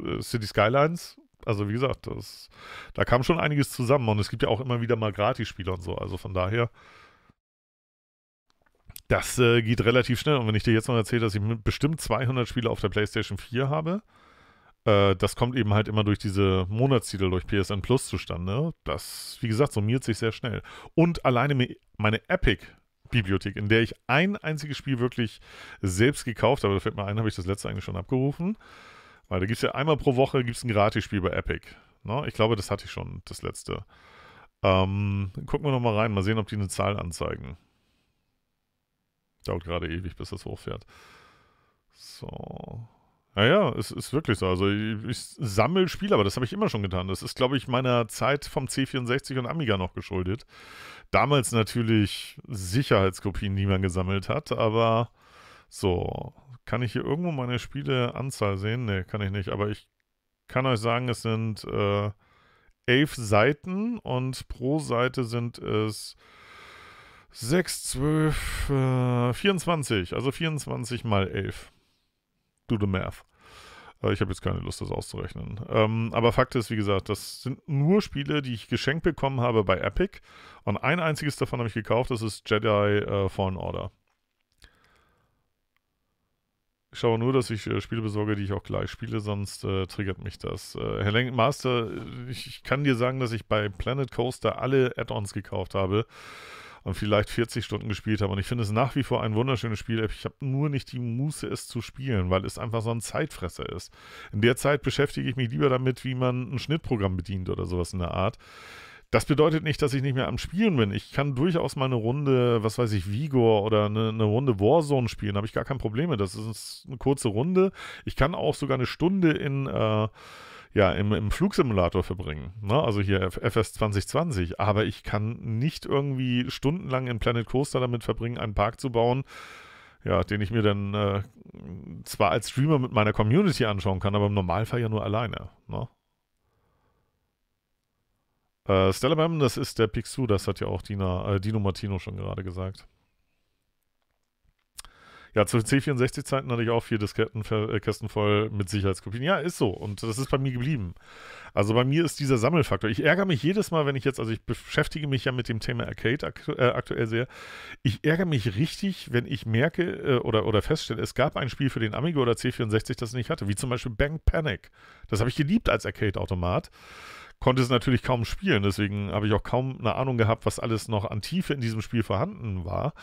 Äh, City Skylines. Also wie gesagt, das, da kam schon einiges zusammen und es gibt ja auch immer wieder mal gratis spiele und so. Also von daher, das äh, geht relativ schnell. Und wenn ich dir jetzt noch erzähle, dass ich bestimmt 200 Spiele auf der PlayStation 4 habe, äh, das kommt eben halt immer durch diese Monatstitel, durch PSN Plus zustande. Das, wie gesagt, summiert sich sehr schnell. Und alleine meine Epic Bibliothek, in der ich ein einziges Spiel wirklich selbst gekauft habe. Da fällt mir ein, habe ich das letzte eigentlich schon abgerufen. Weil da gibt es ja einmal pro Woche gibt's ein Gratis-Spiel bei Epic. Ne? Ich glaube, das hatte ich schon, das letzte. Ähm, gucken wir nochmal rein, mal sehen, ob die eine Zahl anzeigen. Dauert gerade ewig, bis das hochfährt. So. Naja, es ist wirklich so. Also ich, ich sammle Spiele, aber das habe ich immer schon getan. Das ist, glaube ich, meiner Zeit vom C64 und Amiga noch geschuldet. Damals natürlich Sicherheitskopien, die man gesammelt hat, aber so, kann ich hier irgendwo meine Spieleanzahl sehen? Ne, kann ich nicht. Aber ich kann euch sagen, es sind äh, elf Seiten und pro Seite sind es 6, 12, äh, 24. Also 24 mal 11. Do the math. Äh, ich habe jetzt keine Lust, das auszurechnen. Ähm, aber Fakt ist, wie gesagt, das sind nur Spiele, die ich geschenkt bekommen habe bei Epic. Und ein einziges davon habe ich gekauft, das ist Jedi äh, Fallen Order. Ich schaue nur, dass ich äh, Spiele besorge, die ich auch gleich spiele, sonst äh, triggert mich das. Äh, Herr Lenk Master, äh, ich, ich, kann dir sagen, dass ich bei Planet Coaster alle Add-ons gekauft habe und vielleicht 40 Stunden gespielt habe. Und ich finde es nach wie vor ein wunderschönes Spiel. Ich habe nur nicht die Muße, es zu spielen, weil es einfach so ein Zeitfresser ist. In der Zeit beschäftige ich mich lieber damit, wie man ein Schnittprogramm bedient oder sowas in der Art. Das bedeutet nicht, dass ich nicht mehr am Spielen bin. Ich kann durchaus mal eine Runde, was weiß ich, Vigor oder eine, eine Runde Warzone spielen. Da habe ich gar kein Problem mit. Das ist eine kurze Runde. Ich kann auch sogar eine Stunde in, äh, ja, im, im Flugsimulator verbringen. Ne? Also hier FS 2020. Aber ich kann nicht irgendwie stundenlang in Planet Coaster damit verbringen, einen Park zu bauen ja, den ich mir dann äh, zwar als Streamer mit meiner Community anschauen kann, aber im Normalfall ja nur alleine. Ne? Äh, Stella Mem, das ist der Pixu, das hat ja auch Dina, äh, Dino Martino schon gerade gesagt. Ja, zu C64-Zeiten hatte ich auch vier Diskettenkästen äh, voll mit Sicherheitskopien. Ja, ist so. Und das ist bei mir geblieben. Also bei mir ist dieser Sammelfaktor. Ich ärgere mich jedes Mal, wenn ich jetzt, also ich beschäftige mich ja mit dem Thema Arcade aktu äh, aktuell sehr. Ich ärgere mich richtig, wenn ich merke äh, oder, oder feststelle, es gab ein Spiel für den Amiga oder C64, das ich nicht hatte, wie zum Beispiel Bang Panic. Das habe ich geliebt als Arcade-Automat konnte es natürlich kaum spielen. Deswegen habe ich auch kaum eine Ahnung gehabt, was alles noch an Tiefe in diesem Spiel vorhanden war.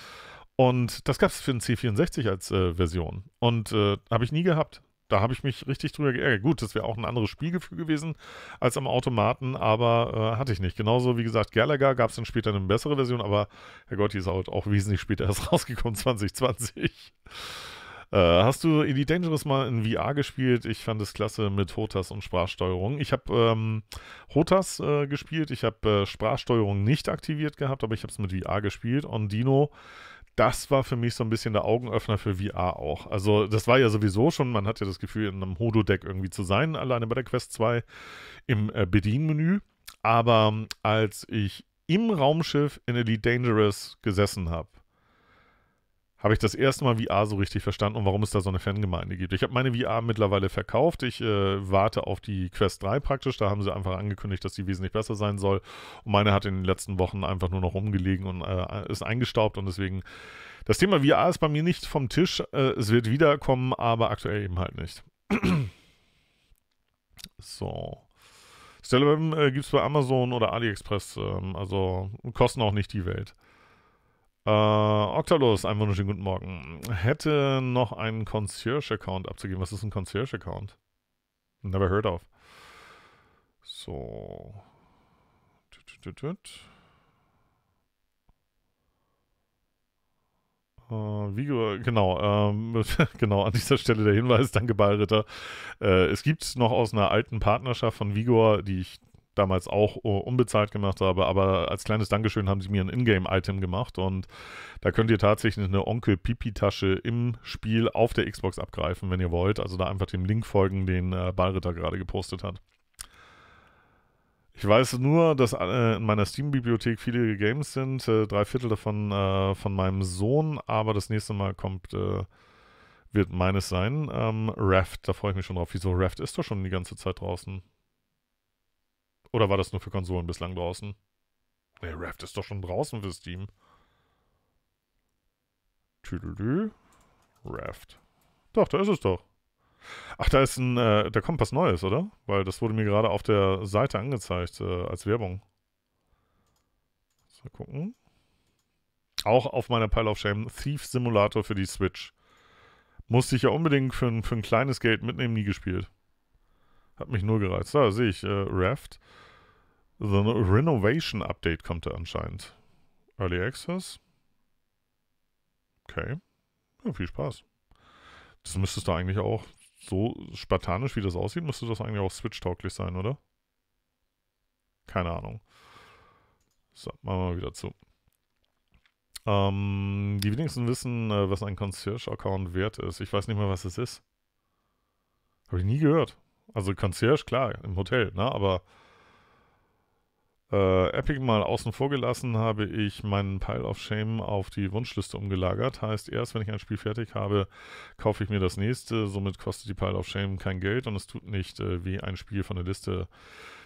Und das gab es für den C64 als äh, Version. Und äh, habe ich nie gehabt. Da habe ich mich richtig drüber geärgert. Gut, das wäre auch ein anderes Spielgefühl gewesen als am Automaten, aber äh, hatte ich nicht. Genauso wie gesagt, Gallagher gab es dann später eine bessere Version, aber Herrgott, die ist halt auch wesentlich später erst rausgekommen, 2020. Äh, hast du Elite Dangerous mal in VR gespielt? Ich fand es klasse mit Hotas und Sprachsteuerung. Ich habe ähm, Hotas äh, gespielt, ich habe äh, Sprachsteuerung nicht aktiviert gehabt, aber ich habe es mit VR gespielt. On Dino das war für mich so ein bisschen der Augenöffner für VR auch. Also, das war ja sowieso schon, man hat ja das Gefühl, in einem Hodo-Deck irgendwie zu sein, alleine bei der Quest 2 im äh, Bedienmenü. Aber ähm, als ich im Raumschiff in Elite Dangerous gesessen habe, habe ich das erste Mal VR so richtig verstanden und warum es da so eine Fangemeinde gibt. Ich habe meine VR mittlerweile verkauft. Ich äh, warte auf die Quest 3 praktisch. Da haben sie einfach angekündigt, dass die wesentlich besser sein soll. Und meine hat in den letzten Wochen einfach nur noch rumgelegen und äh, ist eingestaubt und deswegen. Das Thema VR ist bei mir nicht vom Tisch. Äh, es wird wiederkommen, aber aktuell eben halt nicht. so. Stellum äh, gibt es bei Amazon oder AliExpress. Ähm, also kosten auch nicht die Welt. Äh, Octalus, einen wunderschönen guten Morgen. Hätte noch einen Concierge-Account abzugeben. Was ist ein Concierge-Account? Never heard of. So. Tut, äh, wie, genau, ähm, genau, an dieser Stelle der Hinweis, danke Ballritter. Äh, es gibt noch aus einer alten Partnerschaft von Vigor, die ich damals auch äh, unbezahlt gemacht habe, aber als kleines Dankeschön haben sie mir ein Ingame-Item gemacht und da könnt ihr tatsächlich eine Onkel Pipi-Tasche im Spiel auf der Xbox abgreifen, wenn ihr wollt. Also da einfach dem Link folgen, den äh, Ballritter gerade gepostet hat. Ich weiß nur, dass äh, in meiner Steam-Bibliothek viele Games sind, äh, drei Viertel davon äh, von meinem Sohn, aber das nächste Mal kommt äh, wird meines sein. Ähm, Raft, da freue ich mich schon drauf. Wieso Raft ist doch schon die ganze Zeit draußen? Oder war das nur für Konsolen bislang draußen? Nee, Raft ist doch schon draußen für Steam. Tüdelü. Raft. Doch, da ist es doch. Ach, da ist ein, äh, da kommt was Neues, oder? Weil das wurde mir gerade auf der Seite angezeigt, äh, als Werbung. Mal gucken. Auch auf meiner Pile of Shame Thief Simulator für die Switch. Musste ich ja unbedingt für, für ein kleines Geld mitnehmen, nie gespielt. Hat mich nur gereizt. Da sehe ich äh, Raft. The Renovation Update kommt da anscheinend. Early Access? Okay. Ja, viel Spaß. Das müsstest du eigentlich auch, so spartanisch wie das aussieht, müsste das eigentlich auch Switch-tauglich sein, oder? Keine Ahnung. So, machen wir mal wieder zu. Ähm, die wenigsten wissen, äh, was ein Concierge-Account wert ist. Ich weiß nicht mehr, was es ist. Habe ich nie gehört. Also Concierge, klar, im Hotel, ne? Aber äh, Epic mal außen vor gelassen, habe ich meinen Pile of Shame auf die Wunschliste umgelagert. Heißt, erst wenn ich ein Spiel fertig habe, kaufe ich mir das nächste. Somit kostet die Pile of Shame kein Geld und es tut nicht äh, wie ein Spiel von der Liste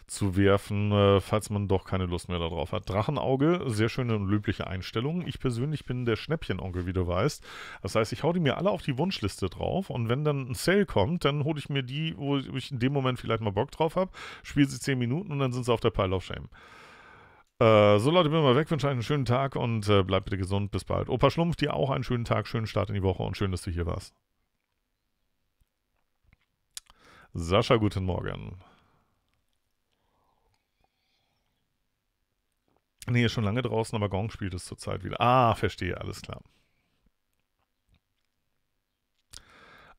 zu werfen, äh, falls man doch keine Lust mehr darauf hat. Drachenauge, sehr schöne und löbliche Einstellung. Ich persönlich bin der Schnäppchenonkel, wie du weißt. Das heißt, ich hau die mir alle auf die Wunschliste drauf und wenn dann ein Sale kommt, dann hole ich mir die, wo ich in dem Moment vielleicht mal Bock drauf habe, spiele sie 10 Minuten und dann sind sie auf der Pile of Shame. Äh, so Leute, bin mal weg, wünsche einen schönen Tag und äh, bleibt bitte gesund. Bis bald. Opa Schlumpf, dir auch einen schönen Tag, schönen Start in die Woche und schön, dass du hier warst. Sascha, guten Morgen. Nee, ist schon lange draußen, aber Gong spielt es zurzeit wieder. Ah, verstehe, alles klar.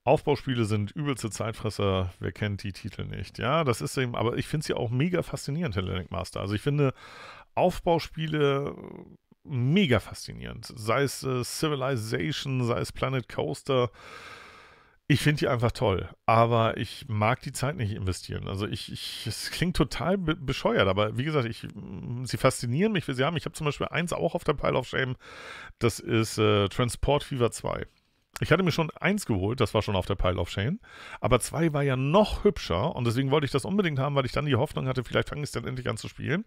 Aufbauspiele sind übelste Zeitfresser. Wer kennt die Titel nicht? Ja, das ist eben, aber ich finde sie auch mega faszinierend, Hellenic Master. Also ich finde Aufbauspiele mega faszinierend. Sei es äh, Civilization, sei es Planet Coaster, ich finde die einfach toll, aber ich mag die Zeit nicht investieren. Also ich, ich es klingt total be bescheuert, aber wie gesagt, ich, mm, sie faszinieren mich, wie sie haben. Ich habe zum Beispiel eins auch auf der Pile of Shame, das ist äh, Transport Fever 2. Ich hatte mir schon eins geholt, das war schon auf der Pile of Shame, aber zwei war ja noch hübscher und deswegen wollte ich das unbedingt haben, weil ich dann die Hoffnung hatte, vielleicht fange ich es dann endlich an zu spielen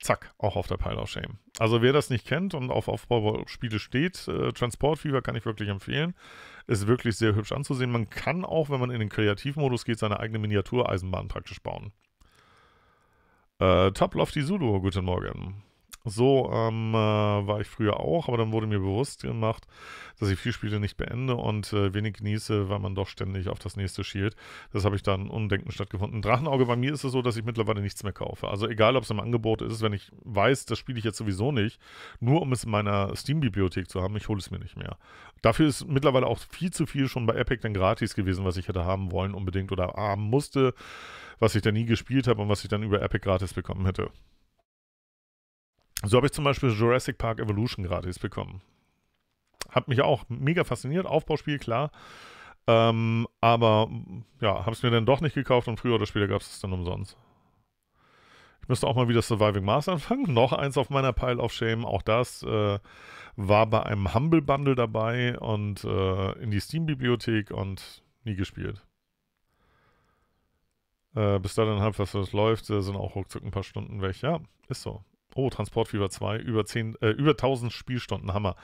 zack, auch auf der Pile of Shame. Also wer das nicht kennt und auf Aufbauspiele steht, äh, Transport Fever kann ich wirklich empfehlen. Ist wirklich sehr hübsch anzusehen. Man kann auch, wenn man in den Kreativmodus geht, seine eigene Miniatureisenbahn praktisch bauen. Äh, Top Lofty Zulu, guten Morgen. So ähm, äh, war ich früher auch, aber dann wurde mir bewusst gemacht, dass ich viele Spiele nicht beende und äh, wenig genieße, weil man doch ständig auf das nächste schielt. Das habe ich dann undenken stattgefunden. Drachenauge, bei mir ist es so, dass ich mittlerweile nichts mehr kaufe. Also egal, ob es im Angebot ist, wenn ich weiß, das spiele ich jetzt sowieso nicht, nur um es in meiner Steam-Bibliothek zu haben, ich hole es mir nicht mehr. Dafür ist mittlerweile auch viel zu viel schon bei Epic dann gratis gewesen, was ich hätte haben wollen unbedingt oder haben musste, was ich dann nie gespielt habe und was ich dann über Epic gratis bekommen hätte. So habe ich zum Beispiel Jurassic Park Evolution gratis bekommen. Hat mich auch mega fasziniert. Aufbauspiel, klar. Ähm, aber ja, habe es mir dann doch nicht gekauft und früher oder später gab es es dann umsonst. Ich müsste auch mal wieder Surviving Mars anfangen. Noch eins auf meiner Pile of Shame. Auch das äh, war bei einem Humble Bundle dabei und äh, in die Steam-Bibliothek und nie gespielt. Äh, bis dahin dann halt, was das läuft, äh, sind auch ruckzuck ein paar Stunden weg. Ja, ist so. Oh, Transportfieber 2, über, 10, äh, über 1000 Spielstunden, Hammer.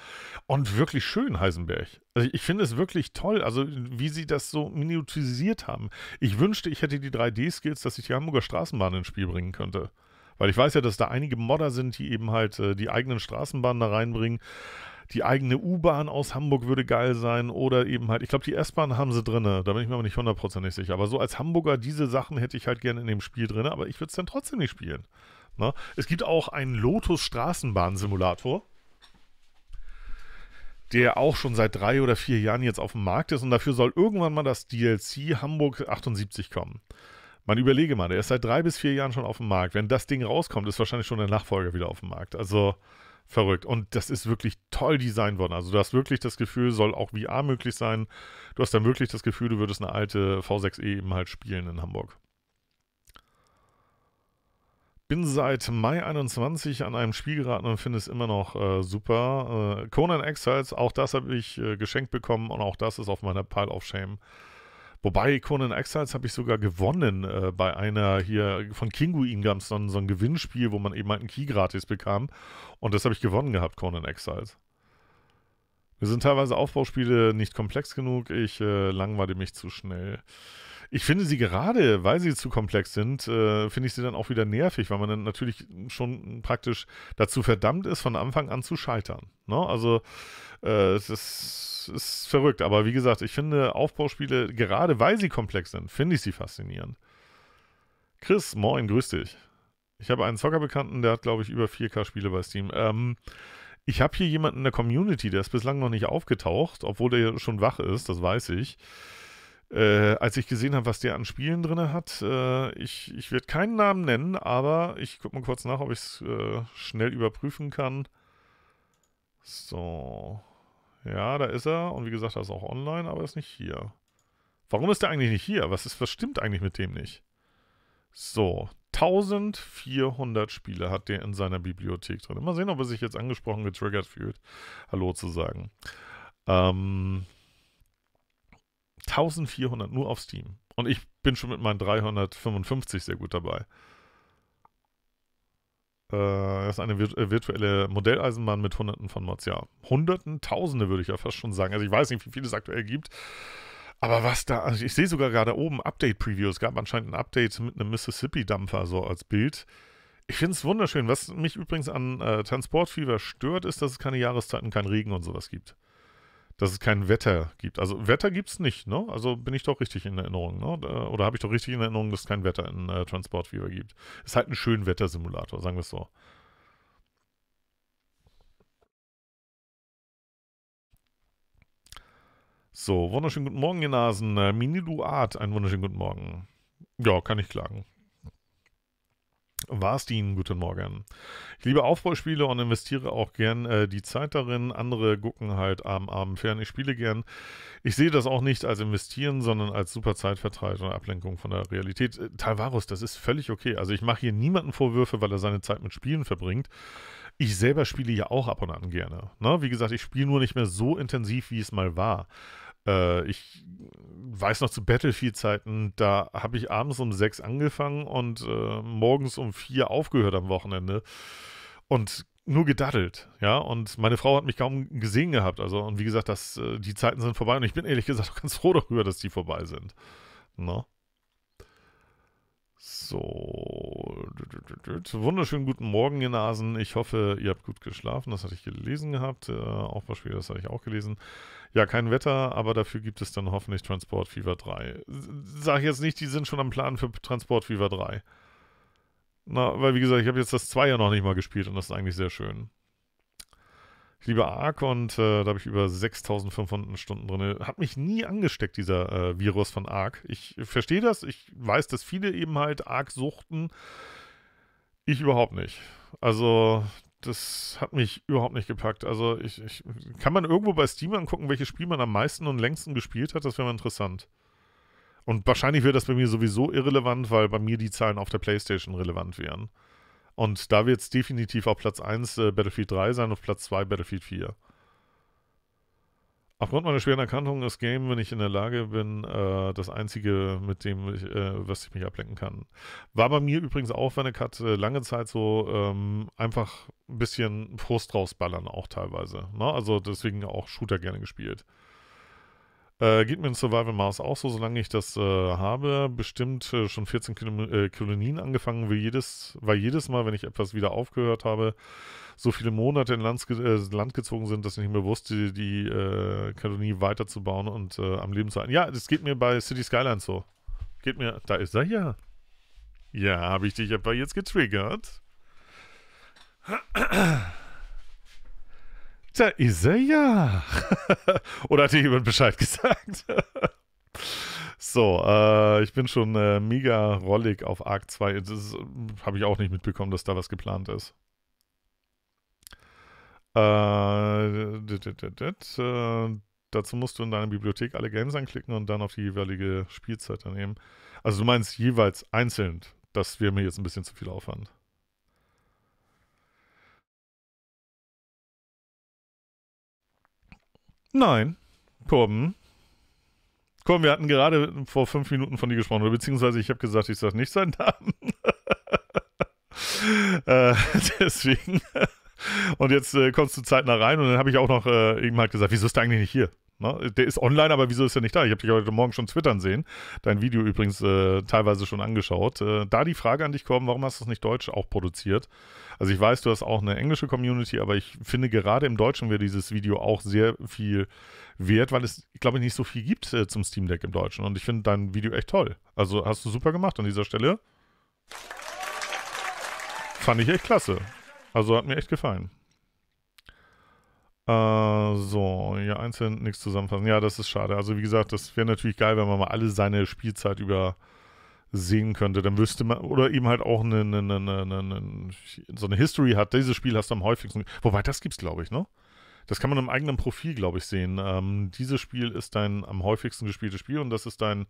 Und wirklich schön, Heisenberg. Also ich finde es wirklich toll, also wie sie das so minutisiert haben. Ich wünschte, ich hätte die 3D-Skills, dass ich die Hamburger Straßenbahn ins Spiel bringen könnte. Weil ich weiß ja, dass da einige Modder sind, die eben halt äh, die eigenen Straßenbahnen da reinbringen. Die eigene U-Bahn aus Hamburg würde geil sein oder eben halt, ich glaube, die S-Bahn haben sie drin, da bin ich mir aber nicht hundertprozentig sicher. Aber so als Hamburger, diese Sachen hätte ich halt gerne in dem Spiel drin, aber ich würde es dann trotzdem nicht spielen. Ne? Es gibt auch einen Lotus Straßenbahnsimulator, der auch schon seit drei oder vier Jahren jetzt auf dem Markt ist und dafür soll irgendwann mal das DLC Hamburg 78 kommen. Man überlege mal, der ist seit drei bis vier Jahren schon auf dem Markt. Wenn das Ding rauskommt, ist wahrscheinlich schon der Nachfolger wieder auf dem Markt. Also verrückt. Und das ist wirklich toll designt worden. Also du hast wirklich das Gefühl, soll auch VR möglich sein. Du hast dann wirklich das Gefühl, du würdest eine alte V6e eben halt spielen in Hamburg bin seit Mai 21 an einem Spiel geraten und finde es immer noch äh, super. Äh, Conan Exiles, auch das habe ich äh, geschenkt bekommen und auch das ist auf meiner Pile of Shame. Wobei Conan Exiles habe ich sogar gewonnen äh, bei einer hier von Kinguin gab es so ein Gewinnspiel, wo man eben halt einen Key gratis bekam. Und das habe ich gewonnen gehabt, Conan Exiles. Mir sind teilweise Aufbauspiele nicht komplex genug. Ich äh, langweile mich zu schnell. Ich finde sie gerade, weil sie zu komplex sind, äh, finde ich sie dann auch wieder nervig, weil man dann natürlich schon praktisch dazu verdammt ist, von Anfang an zu scheitern. Ne? Also äh, es ist, verrückt. Aber wie gesagt, ich finde Aufbauspiele, gerade weil sie komplex sind, finde ich sie faszinierend. Chris, moin, grüß dich. Ich habe einen Zockerbekannten, der hat, glaube ich, über 4K-Spiele bei Steam. Ähm, ich habe hier jemanden in der Community, der ist bislang noch nicht aufgetaucht, obwohl der schon wach ist, das weiß ich. Äh, als ich gesehen habe, was der an Spielen drin hat, äh, ich, ich werde keinen Namen nennen, aber ich gucke mal kurz nach, ob ich es äh, schnell überprüfen kann. So. Ja, da ist er. Und wie gesagt, er ist auch online, aber ist nicht hier. Warum ist er eigentlich nicht hier? Was, ist, was stimmt eigentlich mit dem nicht? So, 1400 Spiele hat der in seiner Bibliothek drin. Mal sehen, ob er sich jetzt angesprochen, getriggert fühlt, Hallo zu sagen. Ähm, 1400 nur auf Steam. Und ich bin schon mit meinen 355 sehr gut dabei. Äh, das ist eine äh, virtuelle Modelleisenbahn mit Hunderten von Mods. Ja, Hunderten, Tausende würde ich ja fast schon sagen. Also ich weiß nicht, wie viele es aktuell gibt. Aber was da, also ich sehe sogar gerade oben update previews Es gab anscheinend ein Update mit einem Mississippi-Dampfer so als Bild. Ich finde es wunderschön. Was mich übrigens an äh, Transportfieber stört, ist, dass es keine Jahreszeiten, kein Regen und sowas gibt dass es kein Wetter gibt. Also Wetter gibt es nicht, ne? Also bin ich doch richtig in Erinnerung, ne? Oder habe ich doch richtig in Erinnerung, dass es kein Wetter in äh, Transport Fever gibt. Ist halt ein schön Wettersimulator, sagen wir es so. So, wunderschönen guten Morgen, ihr Nasen. Mini äh, Minilu einen wunderschönen guten Morgen. Ja, kann ich klagen. Warstein, guten Morgen. Ich liebe Aufbauspiele und investiere auch gern äh, die Zeit darin. Andere gucken halt am Abend fern. Ich spiele gern. Ich sehe das auch nicht als investieren, sondern als super Zeitvertreib und Ablenkung von der Realität. Äh, Talvarus, das ist völlig okay. Also ich mache hier niemanden Vorwürfe, weil er seine Zeit mit Spielen verbringt. Ich selber spiele ja auch ab und an gerne. Ne? Wie gesagt, ich spiele nur nicht mehr so intensiv, wie es mal war. Äh, ich weiß noch zu Battlefield-Zeiten, da habe ich abends um sechs angefangen und äh, morgens um vier aufgehört am Wochenende. Und nur gedaddelt, ja, und meine Frau hat mich kaum gesehen gehabt, also, und wie gesagt, das, äh, die Zeiten sind vorbei und ich bin ehrlich gesagt auch ganz froh darüber, dass die vorbei sind, No? Ne? So, wunderschönen guten Morgen, ihr Nasen. Ich hoffe, ihr habt gut geschlafen. Das hatte ich gelesen gehabt. Äh, Aufbauspiel, das hatte ich auch gelesen. Ja, kein Wetter, aber dafür gibt es dann hoffentlich Transport Fever 3. Sag jetzt nicht, die sind schon am Plan für Transport Fever 3. Na, weil wie gesagt, ich habe jetzt das 2 ja noch nicht mal gespielt und das ist eigentlich sehr schön. Ich liebe Ark und äh, da habe ich über 6500 Stunden drin. Hat mich nie angesteckt, dieser äh, Virus von Ark. Ich verstehe das. Ich weiß, dass viele eben halt Ark suchten. Ich überhaupt nicht. Also, das hat mich überhaupt nicht gepackt. Also, ich, ich kann man irgendwo bei Steam angucken, welches Spiel man am meisten und längsten gespielt hat. Das wäre mal interessant. Und wahrscheinlich wäre das bei mir sowieso irrelevant, weil bei mir die Zahlen auf der PlayStation relevant wären. Und da wird es definitiv auf Platz 1 äh, Battlefield 3 sein, auf Platz 2 Battlefield 4. Aufgrund meiner schweren Erkrankung ist Game, wenn ich in der Lage bin, äh, das Einzige, mit dem ich, äh, was ich mich ablenken kann. War bei mir übrigens auch, wenn ich hatte, lange Zeit so ähm, einfach ein bisschen Frust rausballern auch teilweise. Ne? Also deswegen auch Shooter gerne gespielt. Äh, geht mir in Survival Mars auch so, solange ich das äh, habe. Bestimmt äh, schon 14 Kilo äh, Kolonien angefangen, weil jedes, weil jedes Mal, wenn ich etwas wieder aufgehört habe, so viele Monate in Land, äh, Land gezogen sind, dass ich nicht mehr wusste, die äh, Kolonie weiterzubauen und am Leben zu halten. Ja, das geht mir bei City Skylines so. Geht mir, da ist er ja. Ja, habe ich dich etwa jetzt getriggert? Da ist er ja. Oder hat dir jemand Bescheid gesagt? so, äh, ich bin schon äh, mega rollig auf Arc 2. Das äh, habe ich auch nicht mitbekommen, dass da was geplant ist. Äh, äh, dazu musst du in deiner Bibliothek alle Games anklicken und dann auf die jeweilige Spielzeit daneben. Also du meinst jeweils einzeln. Das wäre mir jetzt ein bisschen zu viel Aufwand. Nein, Kurben. Kurben, wir hatten gerade vor fünf Minuten von dir gesprochen, oder beziehungsweise ich habe gesagt, ich sage nicht seinen Namen. äh, deswegen. Und jetzt äh, kommst du zeitnah rein und dann habe ich auch noch äh, eben halt gesagt, wieso ist der eigentlich nicht hier? Ne? Der ist online, aber wieso ist er nicht da? Ich habe dich heute Morgen schon twittern sehen. Dein Video übrigens äh, teilweise schon angeschaut. Äh, da die Frage an dich, Corben, warum hast du es nicht deutsch auch produziert? Also ich weiß, du hast auch eine englische Community, aber ich finde gerade im Deutschen wäre dieses Video auch sehr viel wert, weil es, glaube ich, nicht so viel gibt äh, zum Steam Deck im Deutschen. Und ich finde dein Video echt toll. Also hast du super gemacht an dieser Stelle. Fand ich echt klasse. Also hat mir echt gefallen. Äh, so, hier einzeln nichts zusammenfassen. Ja, das ist schade. Also wie gesagt, das wäre natürlich geil, wenn man mal alle seine Spielzeit über sehen könnte, dann wüsste man, oder eben halt auch eine, eine, eine, eine so eine History hat, dieses Spiel hast du am häufigsten, wobei das gibt's glaube ich, ne? Das kann man im eigenen Profil, glaube ich, sehen. Ähm, dieses Spiel ist dein am häufigsten gespieltes Spiel und das ist dein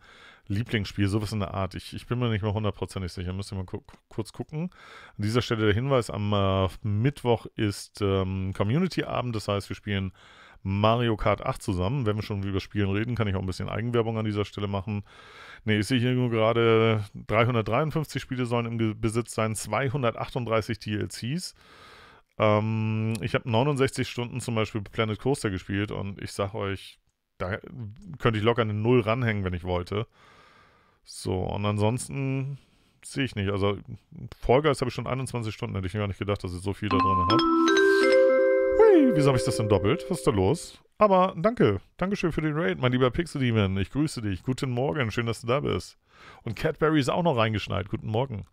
Lieblingsspiel, sowas in der Art. Ich, ich bin mir nicht mehr hundertprozentig sicher, müsst ihr mal gu kurz gucken. An dieser Stelle der Hinweis, am äh, Mittwoch ist ähm, Community-Abend, das heißt, wir spielen Mario Kart 8 zusammen. Wenn wir schon über Spielen reden, kann ich auch ein bisschen Eigenwerbung an dieser Stelle machen. Ne, ich sehe hier nur gerade 353 Spiele sollen im Besitz sein, 238 DLCs. Ähm, ich habe 69 Stunden zum Beispiel Planet Coaster gespielt und ich sag euch, da könnte ich locker eine Null ranhängen, wenn ich wollte. So, und ansonsten sehe ich nicht. Also, Vollgas habe ich schon 21 Stunden, hätte ich mir gar nicht gedacht, dass ich so viel da drin habe. Hui, wieso habe ich das denn doppelt? Was ist da los? Aber danke, Dankeschön für den Raid, mein lieber Pixel Demon. Ich grüße dich. Guten Morgen, schön, dass du da bist. Und Catberry ist auch noch reingeschneit. Guten Morgen.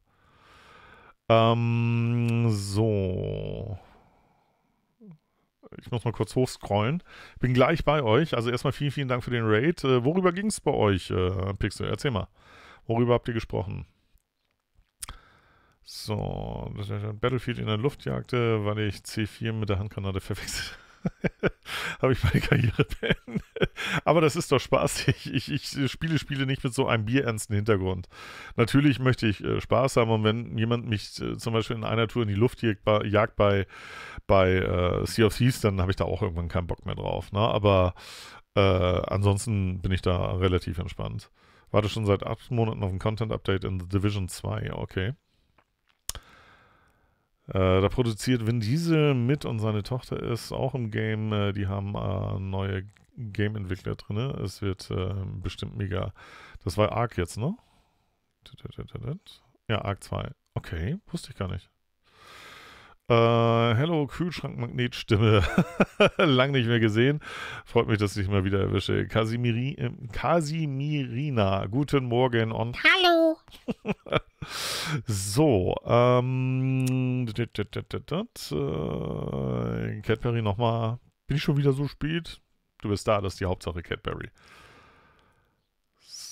Ähm, so. Ich muss mal kurz hochscrollen. Bin gleich bei euch. Also erstmal vielen, vielen Dank für den Raid. Äh, worüber ging es bei euch, äh, Pixel? Erzähl mal. Worüber habt ihr gesprochen? So, Battlefield in der Luftjagd, äh, weil ich C4 mit der Handgranate verwechselt habe ich meine Karriere beendet. Aber das ist doch Spaß. Ich, ich, ich, spiele Spiele nicht mit so einem bierernsten Hintergrund. Natürlich möchte ich äh, Spaß haben und wenn jemand mich äh, zum Beispiel in einer Tour in die Luft jagt, bei, jagt bei, bei äh, Sea of Thieves, dann habe ich da auch irgendwann keinen Bock mehr drauf. Ne? Aber äh, ansonsten bin ich da relativ entspannt. Warte schon seit acht Monaten auf ein Content-Update in The Division 2, okay. Äh, da produziert Vin Diesel mit und seine Tochter ist auch im Game. Äh, die haben äh, neue Game-Entwickler drin. Es wird äh, bestimmt mega. Das war Ark jetzt, ne? Ja, Ark 2. Okay, wusste ich gar nicht. Uh, hello, Kühlschrank-Magnetstimme. Lang nicht mehr gesehen. Freut mich, dass ich mal wieder erwische. Kasimiri, äh, Kasimirina, guten Morgen und Hallo! so, ähm, dit, äh, Cadbury nochmal. Bin ich schon wieder so spät? Du bist da, das ist die Hauptsache Cadbury.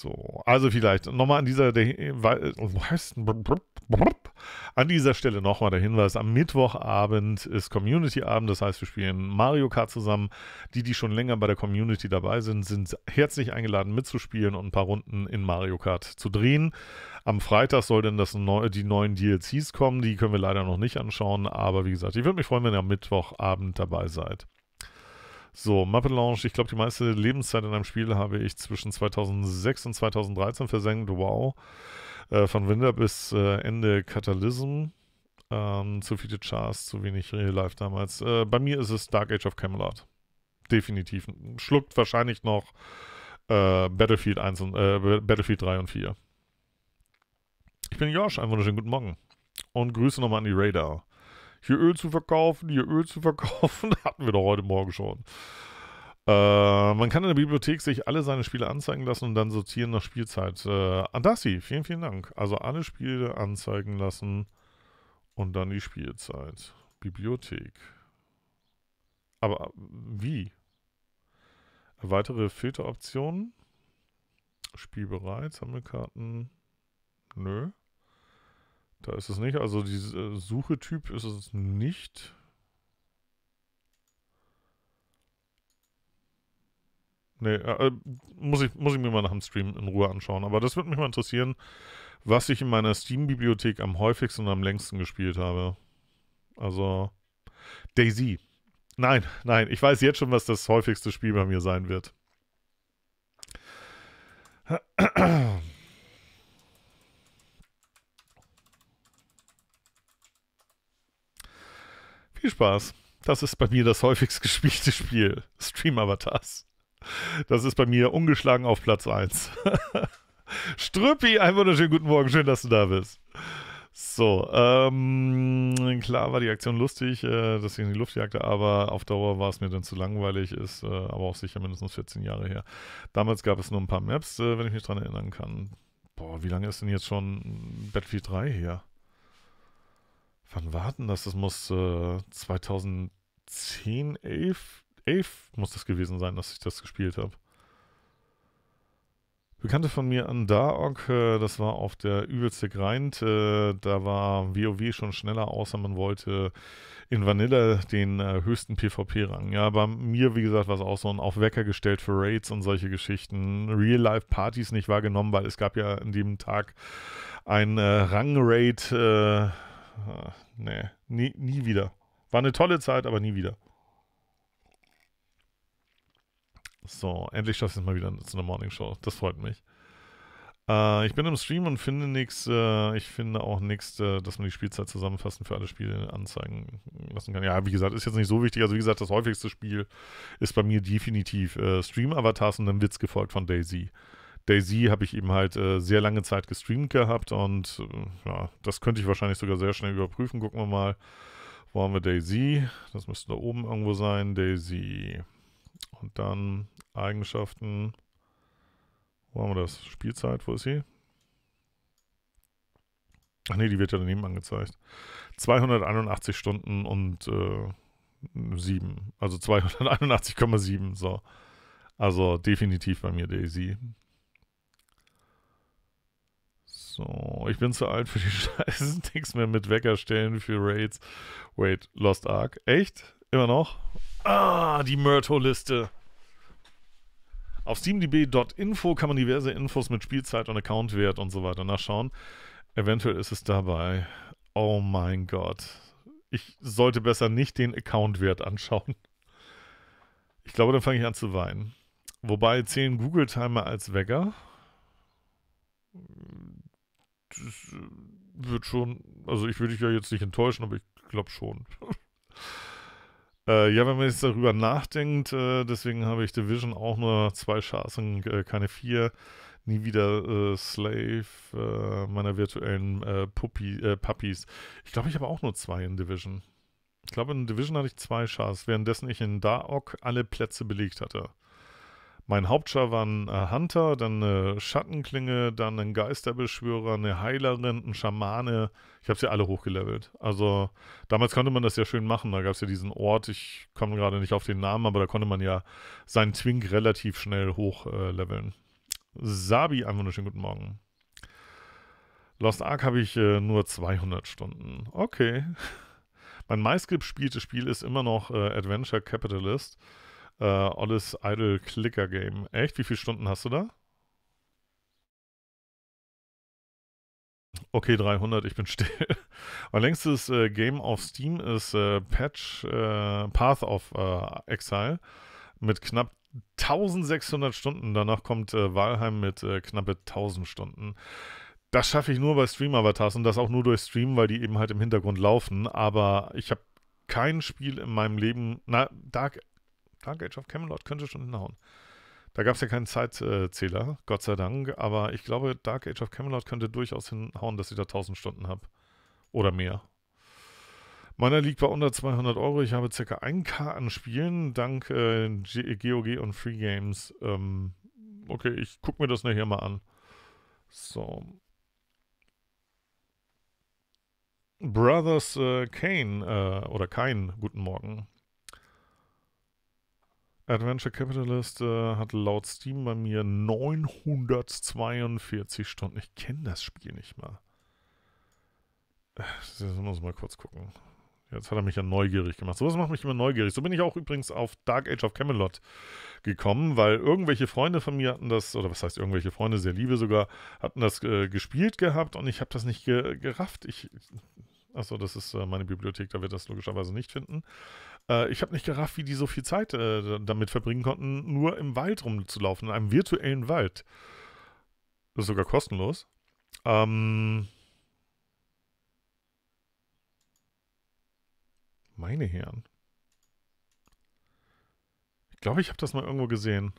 So, also vielleicht nochmal an dieser, der, was, an dieser Stelle nochmal der Hinweis, am Mittwochabend ist Community-Abend, das heißt wir spielen Mario Kart zusammen. Die, die schon länger bei der Community dabei sind, sind herzlich eingeladen mitzuspielen und ein paar Runden in Mario Kart zu drehen. Am Freitag soll denn das neu, die neuen DLCs kommen, die können wir leider noch nicht anschauen, aber wie gesagt, ich würde mich freuen, wenn ihr am Mittwochabend dabei seid. So, Muppet Launch, ich glaube, die meiste Lebenszeit in einem Spiel habe ich zwischen 2006 und 2013 versenkt. Wow. Äh, von Winter bis äh, Ende Catalysm. Ähm, zu viele Chars, zu wenig Real Life damals. Äh, bei mir ist es Dark Age of Camelot. Definitiv. Schluckt wahrscheinlich noch äh, Battlefield 1 und äh, Battlefield 3 und 4. Ich bin Josh, einen wunderschönen guten Morgen. Und Grüße nochmal an die Radar hier Öl zu verkaufen, hier Öl zu verkaufen. Hatten wir doch heute Morgen schon. Äh, man kann in der Bibliothek sich alle seine Spiele anzeigen lassen und dann sortieren nach Spielzeit. Äh, Andassi, vielen, vielen Dank. Also alle Spiele anzeigen lassen und dann die Spielzeit. Bibliothek. Aber äh, wie? Weitere Filteroptionen? Spielbereit, Sammelkarten? Nö. Da ist es nicht. Also die äh, Suchetyp ist es nicht. Nee, äh, äh, muss, ich, muss ich mir mal nach dem Stream in Ruhe anschauen. Aber das würde mich mal interessieren, was ich in meiner Steam-Bibliothek am häufigsten und am längsten gespielt habe. Also Daisy. Nein, nein, ich weiß jetzt schon, was das häufigste Spiel bei mir sein wird. Viel Spaß. Das ist bei mir das häufigst gespielte Spiel. Stream Avatars. Das ist bei mir ungeschlagen auf Platz 1. Strüppi, einen wunderschönen guten Morgen. Schön, dass du da bist. So, ähm, klar war die Aktion lustig, äh, in die Luft jagte, aber auf Dauer war es mir dann zu langweilig, ist äh, aber auch sicher mindestens 14 Jahre her. Damals gab es nur ein paar Maps, äh, wenn ich mich dran erinnern kann. Boah, wie lange ist denn jetzt schon Battlefield 3 her? wann war denn das? Das muss äh, 2010, 11, 11 muss das gewesen sein, dass ich das gespielt habe. Bekannte von mir an Daok, äh, das war auf der übelste Grind. Äh, da war WoW schon schneller, außer man wollte in Vanilla den äh, höchsten PvP-Rang. Ja, bei mir, wie gesagt, war es auch so ein Aufwecker gestellt für Raids und solche Geschichten. Real-Life-Partys nicht wahrgenommen, weil es gab ja an dem Tag ein Rang-Raid Ah, nee, nie, nie wieder. War eine tolle Zeit, aber nie wieder. So, endlich schaffe ich es mal wieder zu einer Morning Show. Das freut mich. Äh, ich bin im Stream und finde nichts, äh, ich finde auch nichts, äh, dass man die Spielzeit zusammenfassen für alle Spiele anzeigen lassen kann. Ja, wie gesagt, ist jetzt nicht so wichtig. Also wie gesagt, das häufigste Spiel ist bei mir definitiv äh, Stream-Avatars und dann Witz gefolgt von Daisy. Daisy habe ich eben halt äh, sehr lange Zeit gestreamt gehabt und äh, ja, das könnte ich wahrscheinlich sogar sehr schnell überprüfen. Gucken wir mal. Wo haben wir Daisy? Das müsste da oben irgendwo sein. Daisy. Und dann Eigenschaften. Wo haben wir das? Spielzeit, wo ist sie? Ach nee, die wird ja daneben angezeigt. 281 Stunden und äh, 7. Also 281,7. So. Also definitiv bei mir Daisy. So, ich bin zu alt für die Scheiße. Nix mehr mit Wecker stellen für Raids. Wait, Lost Ark. Echt? Immer noch? Ah, die myrto liste Auf steamdb.info kann man diverse Infos mit Spielzeit und Accountwert und so weiter nachschauen. Eventuell ist es dabei. Oh mein Gott. Ich sollte besser nicht den Accountwert anschauen. Ich glaube, dann fange ich an zu weinen. Wobei zählen Google-Timer als Wecker? das äh, wird schon, also ich würde dich ja jetzt nicht enttäuschen, aber ich glaube schon. äh, ja, wenn man jetzt darüber nachdenkt, äh, deswegen habe ich Division auch nur zwei Chancen, äh, keine vier. Nie wieder äh, Slave äh, meiner virtuellen Puppy, Puppies. Ich glaube, ich habe auch nur zwei in Division. Ich glaube, in Division hatte ich zwei Chars, währenddessen ich in Daok alle Plätze belegt hatte mein Hauptschar war ein äh, Hunter, dann eine Schattenklinge, dann ein Geisterbeschwörer, eine Heilerin, ein Schamane. Ich habe sie alle hochgelevelt. Also damals konnte man das ja schön machen. Da gab es ja diesen Ort, ich komme gerade nicht auf den Namen, aber da konnte man ja seinen Twink relativ schnell hochleveln. Äh, Sabi, einen wunderschönen guten Morgen. Lost Ark habe ich äh, nur 200 Stunden. Okay. Mein meistgespieltes Spiel ist immer noch äh, Adventure Capitalist. Äh, Olles Idle Clicker Game. Echt? Wie viele Stunden hast du da? Okay, 300, ich bin still. Mein längstes äh, Game auf Steam ist äh, Patch äh, Path of äh, Exile mit knapp 1600 Stunden. Danach kommt äh, Valheim mit äh, knappe 1000 Stunden. Das schaffe ich nur bei Stream-Avatars und das auch nur durch Stream, weil die eben halt im Hintergrund laufen. Aber ich habe kein Spiel in meinem Leben, na, Dark Dark Age of Camelot könnte schon hinhauen. Da gab es ja keinen Zeitzähler, Gott sei Dank, aber ich glaube, Dark Age of Camelot könnte durchaus hinhauen, dass ich da 1000 Stunden habe. Oder mehr. Meiner liegt bei unter 200 Euro. Ich habe circa 1K an Spielen, dank äh, GOG und Free Games. Ähm, okay, ich gucke mir das nachher mal an. So. Brothers äh, Kane äh, oder Kain, guten Morgen. Adventure Capitalist äh, hat laut Steam bei mir 942 Stunden. Ich kenne das Spiel nicht mal. Jetzt äh, muss mal kurz gucken. Jetzt hat er mich ja neugierig gemacht. Sowas macht mich immer neugierig. So bin ich auch übrigens auf Dark Age of Camelot gekommen, weil irgendwelche Freunde von mir hatten das, oder was heißt irgendwelche Freunde, sehr liebe sogar, hatten das äh, gespielt gehabt und ich habe das nicht ge gerafft. Ich, Achso, das ist äh, meine Bibliothek, da wird das logischerweise nicht finden. Äh, ich habe nicht gerafft, wie die so viel Zeit äh, damit verbringen konnten, nur im Wald rumzulaufen, in einem virtuellen Wald. Das ist sogar kostenlos. Ähm. Meine Herren. Ich glaube, ich habe das mal irgendwo gesehen.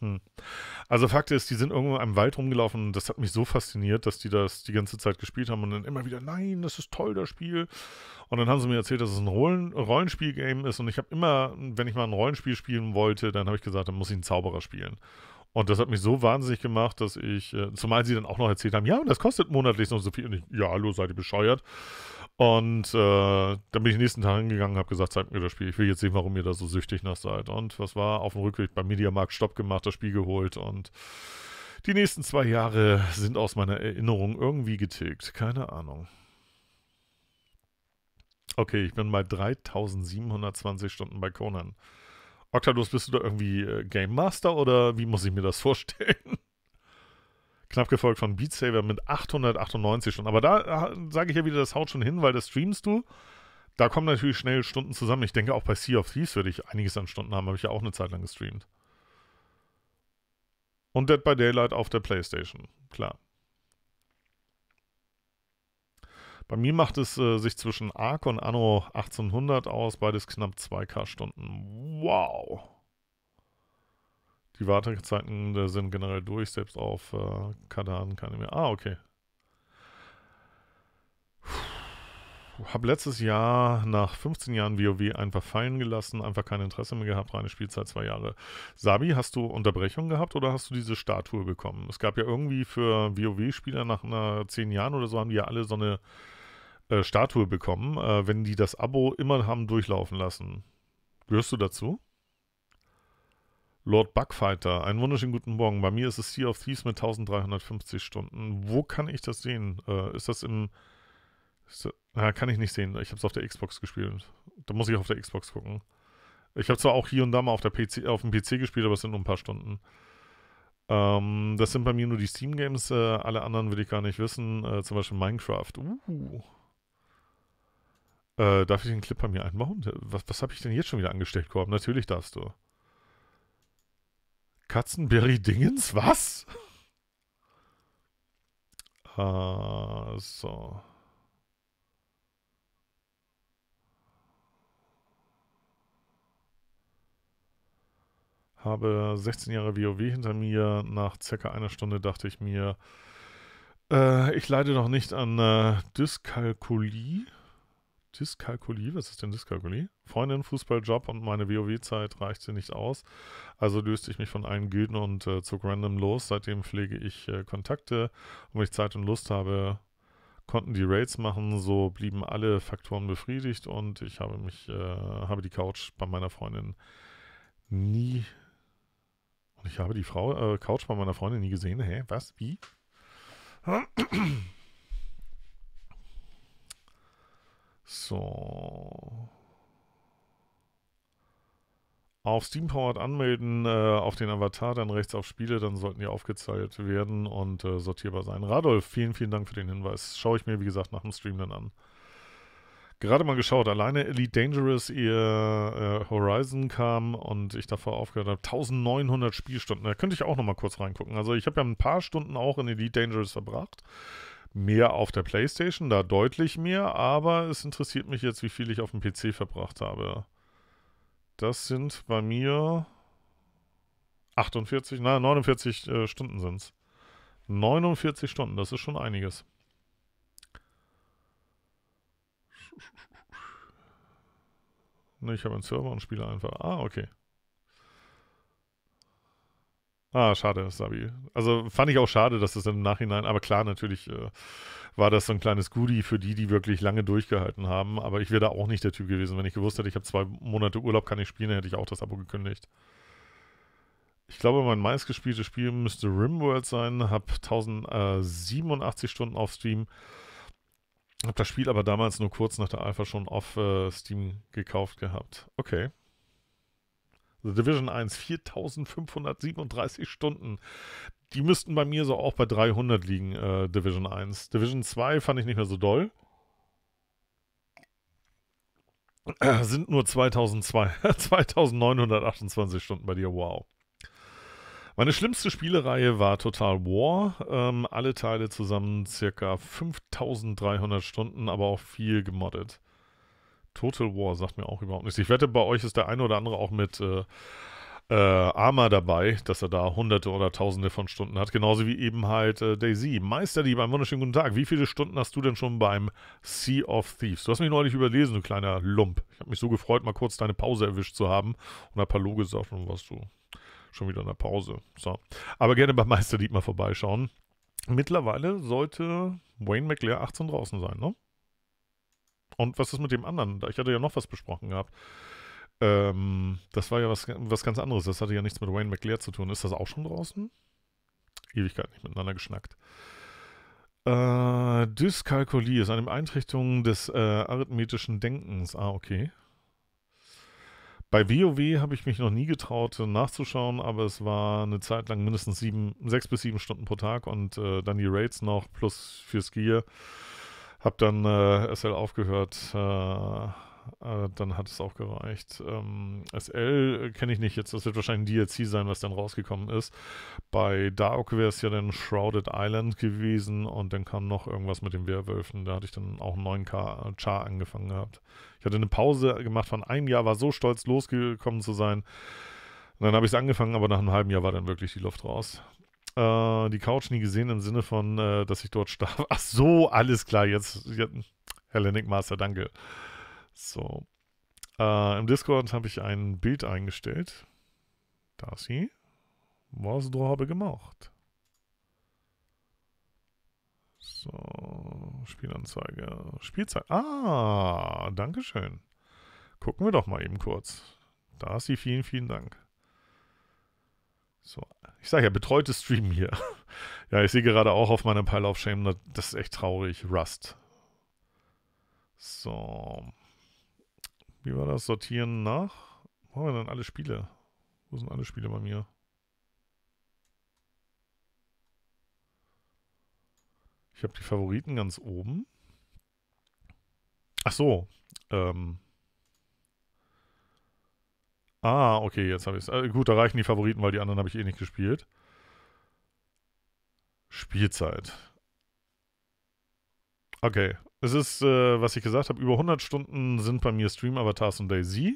Hm. Also Fakt ist, die sind irgendwo im Wald rumgelaufen und das hat mich so fasziniert, dass die das die ganze Zeit gespielt haben und dann immer wieder, nein, das ist toll, das Spiel. Und dann haben sie mir erzählt, dass es ein Rollen Rollenspielgame ist und ich habe immer, wenn ich mal ein Rollenspiel spielen wollte, dann habe ich gesagt, dann muss ich einen Zauberer spielen. Und das hat mich so wahnsinnig gemacht, dass ich, äh, zumal sie dann auch noch erzählt haben, ja, und das kostet monatlich so so viel. Und ich, ja, hallo, seid ihr bescheuert? Und äh, dann bin ich den nächsten Tag hingegangen und habe gesagt, zeigt mir das Spiel. Ich will jetzt sehen, warum ihr da so süchtig nach seid. Und was war? Auf dem Rückweg beim Mediamarkt Stopp gemacht, das Spiel geholt und die nächsten zwei Jahre sind aus meiner Erinnerung irgendwie getilgt. Keine Ahnung. Okay, ich bin bei 3720 Stunden bei Conan. Octadus, bist du da irgendwie äh, Game Master oder wie muss ich mir das vorstellen? Knapp gefolgt von Beat Saber mit 898 Stunden. Aber da äh, sage ich ja wieder, das haut schon hin, weil das streamst du. Da kommen natürlich schnell Stunden zusammen. Ich denke, auch bei Sea of Thieves würde ich einiges an Stunden haben. Habe ich ja auch eine Zeit lang gestreamt. Und Dead by Daylight auf der Playstation. Klar. Bei mir macht es äh, sich zwischen Ark und Anno 1800 aus, beides knapp 2K Stunden. Wow. Die Wartezeiten sind generell durch, selbst auf äh, Kadan keine mehr. Ah, okay. Hab letztes Jahr nach 15 Jahren WoW einfach fallen gelassen, einfach kein Interesse mehr gehabt, reine Spielzeit zwei Jahre. Sabi, hast du Unterbrechung gehabt oder hast du diese Statue bekommen? Es gab ja irgendwie für WoW-Spieler nach einer 10 Jahren oder so haben die ja alle so eine äh, Statue bekommen, äh, wenn die das Abo immer haben durchlaufen lassen. Gehörst du dazu? Lord Bugfighter, einen wunderschönen guten Morgen. Bei mir ist es Sea of Thieves mit 1350 Stunden. Wo kann ich das sehen? Äh, ist das im. Ist das, na, kann ich nicht sehen. Ich habe es auf der Xbox gespielt. Da muss ich auf der Xbox gucken. Ich habe zwar auch hier und da mal auf, der PC, auf dem PC gespielt, aber es sind nur ein paar Stunden. Ähm, das sind bei mir nur die Steam-Games. Äh, alle anderen will ich gar nicht wissen. Äh, zum Beispiel Minecraft. Uh. Äh, darf ich den Clip bei mir einbauen? Was, was habe ich denn jetzt schon wieder angestellt, Korb? Natürlich darfst du. Katzenberry-Dingens? Was? Ah, so. Habe 16 Jahre WoW hinter mir. Nach circa einer Stunde dachte ich mir, äh, ich leide noch nicht an äh, Dyskalkulie. Dyskalkulie, was ist denn Dyskalkulie? Freundin, Fußballjob und meine WoW-Zeit reichte nicht aus. Also löste ich mich von allen Gilden und äh, zog random los. Seitdem pflege ich äh, Kontakte und wenn ich Zeit und Lust habe, konnten die Raids machen. So blieben alle Faktoren befriedigt und ich habe mich, äh, habe die Couch bei meiner Freundin nie und ich habe die Frau, äh, Couch bei meiner Freundin nie gesehen. Hä? Was? Wie? So. Auf Steam Powered anmelden, äh, auf den Avatar, dann rechts auf Spiele, dann sollten die aufgezeigt werden und äh, sortierbar sein. Radolf, vielen, vielen Dank für den Hinweis. Schaue ich mir, wie gesagt, nach dem Stream dann an gerade mal geschaut. Alleine Elite Dangerous ihr äh, Horizon kam und ich davor aufgehört habe. 1900 Spielstunden. Da könnte ich auch nochmal kurz reingucken. Also ich habe ja ein paar Stunden auch in Elite Dangerous verbracht. Mehr auf der PlayStation, da deutlich mehr, aber es interessiert mich jetzt, wie viel ich auf dem PC verbracht habe. Das sind bei mir 48, nein, 49 äh, Stunden sind es. 49 Stunden, das ist schon einiges. Ne, ich habe einen Server und spiele einfach. Ah, okay. Ah, schade, Sabi. Also fand ich auch schade, dass das im Nachhinein, aber klar, natürlich äh, war das so ein kleines Goodie für die, die wirklich lange durchgehalten haben. Aber ich wäre da auch nicht der Typ gewesen. Wenn ich gewusst hätte, ich habe zwei Monate Urlaub, kann ich spielen, dann hätte ich auch das Abo gekündigt. Ich glaube, mein meistgespieltes Spiel müsste RimWorld sein. Habe 1087 Stunden auf Stream. Habe das Spiel aber damals nur kurz nach der Alpha schon auf äh, Steam gekauft gehabt. Okay. The Division 1, 4537 Stunden. Die müssten bei mir so auch bei 300 liegen, äh, Division 1. Division 2 fand ich nicht mehr so doll. Äh, sind nur 2002, 2928 Stunden bei dir, wow. Meine schlimmste Spielereihe war Total War. Ähm, alle Teile zusammen circa 5300 Stunden, aber auch viel gemoddet. Total War sagt mir auch überhaupt nichts. Ich wette, bei euch ist der eine oder andere auch mit äh, äh, Arma dabei, dass er da hunderte oder tausende von Stunden hat. Genauso wie eben halt äh, Daisy. Meisterdieb, einen wunderschönen guten Tag. Wie viele Stunden hast du denn schon beim Sea of Thieves? Du hast mich neulich überlesen, du kleiner Lump. Ich habe mich so gefreut, mal kurz deine Pause erwischt zu haben und hab Hallo gesagt und warst du schon wieder in der Pause. So. Aber gerne bei Meisterdieb mal vorbeischauen. Mittlerweile sollte Wayne McLear 18 draußen sein, ne? Und was ist mit dem anderen? Ich hatte ja noch was besprochen gehabt. Ähm, das war ja was, was ganz anderes. Das hatte ja nichts mit Wayne McLeod zu tun. Ist das auch schon draußen? Ewigkeit nicht miteinander geschnackt. Äh, Dyskalkulie ist eine Beeinträchtigung des äh, arithmetischen Denkens. Ah, okay. Bei WoW habe ich mich noch nie getraut nachzuschauen, aber es war eine Zeit lang mindestens sieben, sechs bis sieben Stunden pro Tag und äh, dann die Raids noch plus fürs Gear. Hab dann äh, SL aufgehört. Äh, äh, dann hat es auch gereicht. Ähm, SL kenne ich nicht jetzt. Das wird wahrscheinlich ein DLC sein, was dann rausgekommen ist. Bei Dark wäre es ja dann Shrouded Island gewesen und dann kam noch irgendwas mit den Werwölfen. Da hatte ich dann auch 9K Char, äh, Char angefangen gehabt. Ich hatte eine Pause gemacht von einem Jahr, war so stolz losgekommen zu sein. Und dann habe ich es angefangen, aber nach einem halben Jahr war dann wirklich die Luft raus. Äh, die Couch nie gesehen im Sinne von, äh, dass ich dort starb. Ach so, alles klar, jetzt, jetzt Hellenic Master, danke. So. Äh, Im Discord habe ich ein Bild eingestellt. Darcy, ist sie. Was du habe gemacht. So, Spielanzeige. Spielzeit. Ah, danke schön. Gucken wir doch mal eben kurz. Darcy, Vielen, vielen Dank. So, ich sage ja, betreutes Streamen hier. ja, ich sehe gerade auch auf meinem Pile of Shame, das ist echt traurig. Rust. So. Wie war das? Sortieren nach? Wo haben wir denn alle Spiele? Wo sind alle Spiele bei mir? Ich habe die Favoriten ganz oben. Ach so. Ähm, Ah, okay, jetzt habe ich es. Äh, gut, da reichen die Favoriten, weil die anderen habe ich eh nicht gespielt. Spielzeit. Okay, es ist, äh, was ich gesagt habe, über 100 Stunden sind bei mir Stream Avatars und DayZ.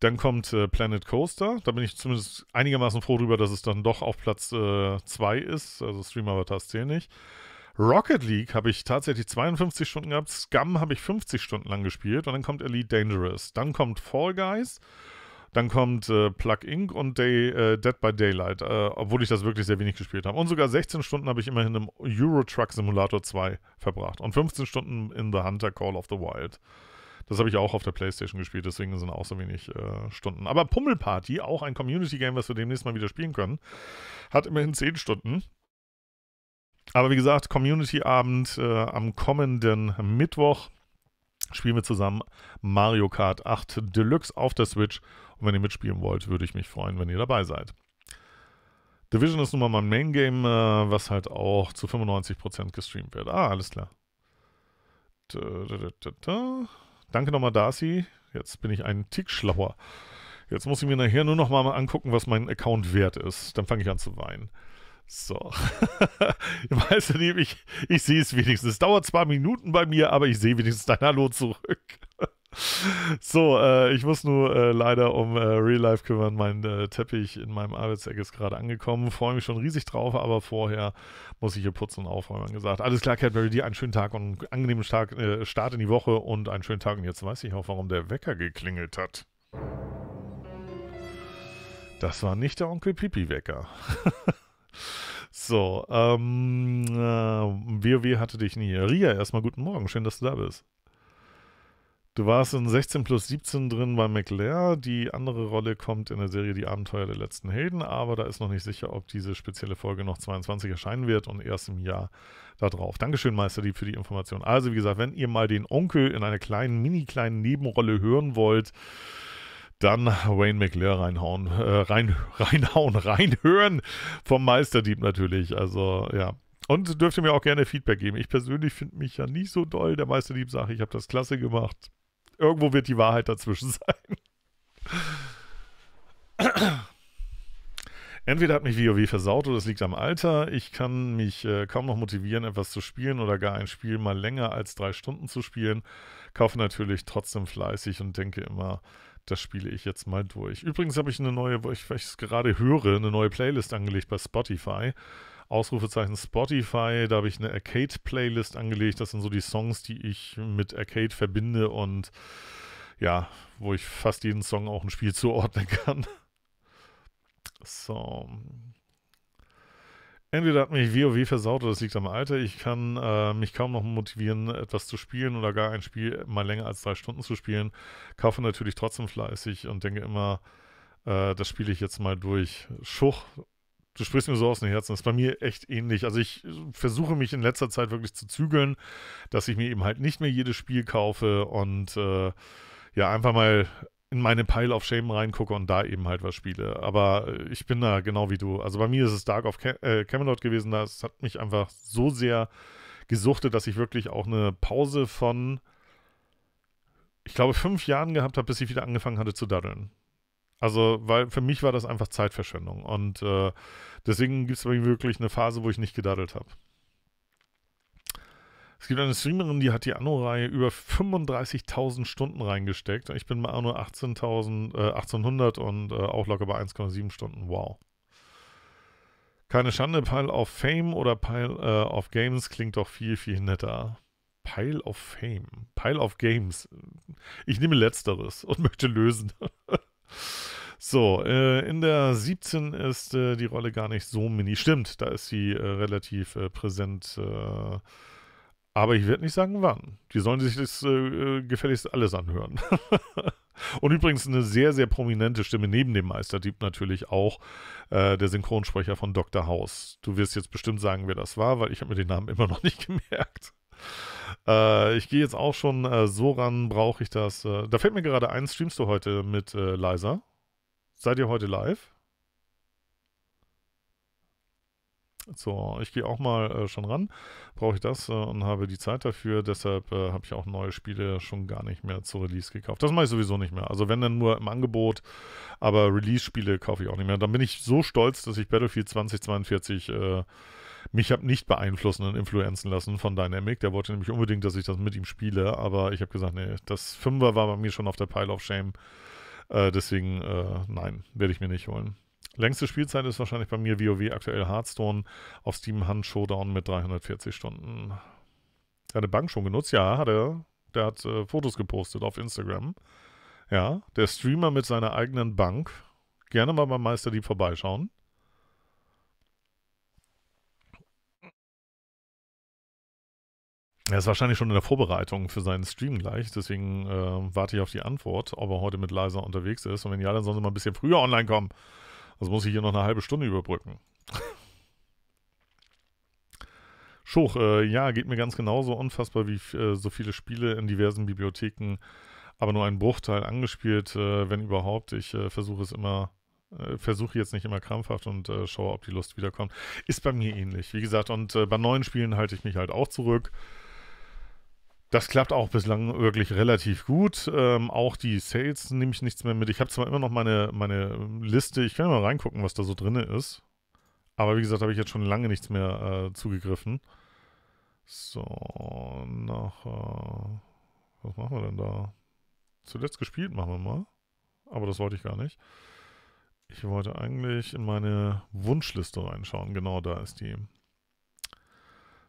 Dann kommt äh, Planet Coaster. Da bin ich zumindest einigermaßen froh drüber, dass es dann doch auf Platz 2 äh, ist. Also Stream Avatars zählen nicht. Rocket League habe ich tatsächlich 52 Stunden gehabt. Scum habe ich 50 Stunden lang gespielt. Und dann kommt Elite Dangerous. Dann kommt Fall Guys. Dann kommt äh, Plug Inc. und Day, äh, Dead by Daylight, äh, obwohl ich das wirklich sehr wenig gespielt habe. Und sogar 16 Stunden habe ich immerhin im Euro Truck Simulator 2 verbracht und 15 Stunden in The Hunter Call of the Wild. Das habe ich auch auf der Playstation gespielt, deswegen sind auch so wenig äh, Stunden. Aber Pummelparty, auch ein Community-Game, was wir demnächst mal wieder spielen können, hat immerhin 10 Stunden. Aber wie gesagt, Community-Abend äh, am kommenden Mittwoch spielen wir zusammen Mario Kart 8 Deluxe auf der Switch. Und wenn ihr mitspielen wollt, würde ich mich freuen, wenn ihr dabei seid. Division ist nun mal mein Main Game, äh, was halt auch zu 95% gestreamt wird. Ah, alles klar. Da, da, da, Danke nochmal, Darcy. Jetzt bin ich ein Tick schlauer. Jetzt muss ich mir nachher nur nochmal angucken, was mein Account wert ist. Dann fange ich an zu weinen. So. weißt du, nicht, ich, ich sehe es wenigstens. Es dauert zwei Minuten bei mir, aber ich sehe wenigstens dein Hallo zurück. so, äh, ich muss nur äh, leider um äh, Real Life kümmern. Mein äh, Teppich in meinem Arbeitseck ist gerade angekommen. Freue mich schon riesig drauf, aber vorher muss ich hier putzen und aufräumen. Gesagt, alles klar, Cadbury, dir einen schönen Tag und einen angenehmen Tag, äh, Start in die Woche und einen schönen Tag. Und jetzt weiß ich auch, warum der Wecker geklingelt hat. Das war nicht der Onkel Pipi-Wecker. So, ähm, äh, WoW hatte dich nie. Ria, erstmal guten Morgen. Schön, dass du da bist. Du warst in 16 plus 17 drin bei McLaren. Die andere Rolle kommt in der Serie Die Abenteuer der letzten Helden, aber da ist noch nicht sicher, ob diese spezielle Folge noch 22 erscheinen wird und erst im Jahr darauf. Dankeschön, Meister Dieb, für die Information. Also, wie gesagt, wenn ihr mal den Onkel in einer kleinen, mini-kleinen Nebenrolle hören wollt, dann Wayne McLear reinhauen, äh, rein, reinhauen, reinhören vom Meisterdieb natürlich. Also ja. Und dürft ihr mir auch gerne Feedback geben. Ich persönlich finde mich ja nicht so doll. Der Meisterdieb sagt, ich habe das klasse gemacht. Irgendwo wird die Wahrheit dazwischen sein. Entweder hat mich WoW versaut oder es liegt am Alter. Ich kann mich äh, kaum noch motivieren, etwas zu spielen oder gar ein Spiel mal länger als drei Stunden zu spielen. Kaufe natürlich trotzdem fleißig und denke immer, das spiele ich jetzt mal durch. Übrigens habe ich eine neue, wo ich es gerade höre, eine neue Playlist angelegt bei Spotify. Ausrufezeichen Spotify, da habe ich eine Arcade-Playlist angelegt. Das sind so die Songs, die ich mit Arcade verbinde und ja, wo ich fast jeden Song auch ein Spiel zuordnen kann. So, Entweder hat mich WoW versaut oder das liegt am Alter. Ich kann äh, mich kaum noch motivieren, etwas zu spielen oder gar ein Spiel mal länger als drei Stunden zu spielen. Kaufe natürlich trotzdem fleißig und denke immer, äh, das spiele ich jetzt mal durch. Schuch, du sprichst mir so aus dem Herzen. Das ist bei mir echt ähnlich. Also ich versuche mich in letzter Zeit wirklich zu zügeln, dass ich mir eben halt nicht mehr jedes Spiel kaufe und äh, ja, einfach mal in meine Pile of Shame reingucke und da eben halt was spiele. Aber äh, ich bin da genau wie du. Also bei mir ist es Dark of Cam äh, Camelot gewesen. Das hat mich einfach so sehr gesuchtet, dass ich wirklich auch eine Pause von, ich glaube, fünf Jahren gehabt habe, bis ich wieder angefangen hatte zu daddeln. Also, weil für mich war das einfach Zeitverschwendung. Und äh, deswegen gibt es bei mir wirklich eine Phase, wo ich nicht gedaddelt habe. Es gibt eine Streamerin, die hat die Anno-Reihe über 35.000 Stunden reingesteckt. Ich bin bei Anno 18.000, äh, 1800 und äh, auch locker bei 1,7 Stunden. Wow. Keine Schande, Pile of Fame oder Pile äh, of Games klingt doch viel, viel netter. Pile of Fame. Pile of Games. Ich nehme letzteres und möchte lösen. so, äh, in der 17 ist äh, die Rolle gar nicht so mini. Stimmt, da ist sie äh, relativ äh, präsent äh, aber ich werde nicht sagen, wann. Die sollen sich das äh, äh gefälligst alles anhören. Und übrigens eine sehr, sehr prominente Stimme neben dem Meisterdieb natürlich auch äh, der Synchronsprecher von Dr. House. Du wirst jetzt bestimmt sagen, wer das war, weil ich habe mir den Namen immer noch nicht gemerkt. Äh, ich gehe jetzt auch schon äh, so ran, brauche ich das. Äh, da fällt mir gerade ein, streamst du heute mit äh, Liza? Seid ihr heute live? So, ich gehe auch mal äh, schon ran. Brauche ich das äh, und habe die Zeit dafür. Deshalb äh, habe ich auch neue Spiele schon gar nicht mehr zur Release gekauft. Das mache ich sowieso nicht mehr. Also wenn dann nur im Angebot, aber Release-Spiele kaufe ich auch nicht mehr. Dann bin ich so stolz, dass ich Battlefield 2042 äh, mich habe nicht beeinflussen und influenzen lassen von Dynamic. Der wollte nämlich unbedingt, dass ich das mit ihm spiele, aber ich habe gesagt, nee, das Fünfer war bei mir schon auf der Pile of Shame. Äh, deswegen, äh, nein, werde ich mir nicht holen. Längste Spielzeit ist wahrscheinlich bei mir WoW aktuell Hearthstone auf Steam Hand Showdown mit 340 Stunden. Er Hat eine Bank schon genutzt? Ja, hat er. Der hat äh, Fotos gepostet auf Instagram. Ja, der Streamer mit seiner eigenen Bank. Gerne mal beim Meisterdieb vorbeischauen. Er ist wahrscheinlich schon in der Vorbereitung für seinen Stream gleich, deswegen äh, warte ich auf die Antwort, ob er heute mit leiser unterwegs ist. Und wenn ja, dann sollen sie mal ein bisschen früher online kommen. Also muss ich hier noch eine halbe Stunde überbrücken. Schuch, äh, ja, geht mir ganz genauso unfassbar wie äh, so viele Spiele in diversen Bibliotheken, aber nur ein Bruchteil angespielt, äh, wenn überhaupt. Ich äh, versuche es immer, äh, versuche jetzt nicht immer krampfhaft und äh, schaue, ob die Lust wiederkommt. Ist bei mir ähnlich, wie gesagt, und bei neuen Spielen halte ich mich halt auch zurück. Das klappt auch bislang wirklich relativ gut. Ähm, auch die Sales nehme ich nichts mehr mit. Ich habe zwar immer noch meine, meine Liste, ich kann ja mal reingucken, was da so drin ist. Aber wie gesagt, habe ich jetzt schon lange nichts mehr äh, zugegriffen. So, nachher. Äh, was machen wir denn da? Zuletzt gespielt machen wir mal. Aber das wollte ich gar nicht. Ich wollte eigentlich in meine Wunschliste reinschauen. Genau da ist die.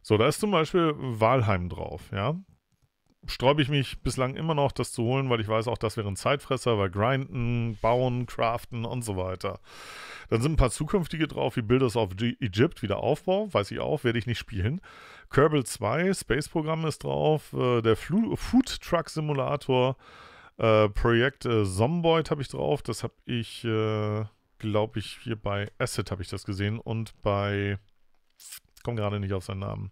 So, da ist zum Beispiel Wahlheim drauf, ja sträube ich mich bislang immer noch, das zu holen, weil ich weiß, auch das wäre ein Zeitfresser, weil grinden, bauen, craften und so weiter. Dann sind ein paar zukünftige drauf, wie Builders of Egypt, wieder Aufbau, weiß ich auch, werde ich nicht spielen. Kerbal 2, Space Programm ist drauf, äh, der Flu Food Truck Simulator, äh, Projekt äh, Zomboid habe ich drauf, das habe ich, äh, glaube ich, hier bei Asset habe ich das gesehen und bei, komme gerade nicht auf seinen Namen.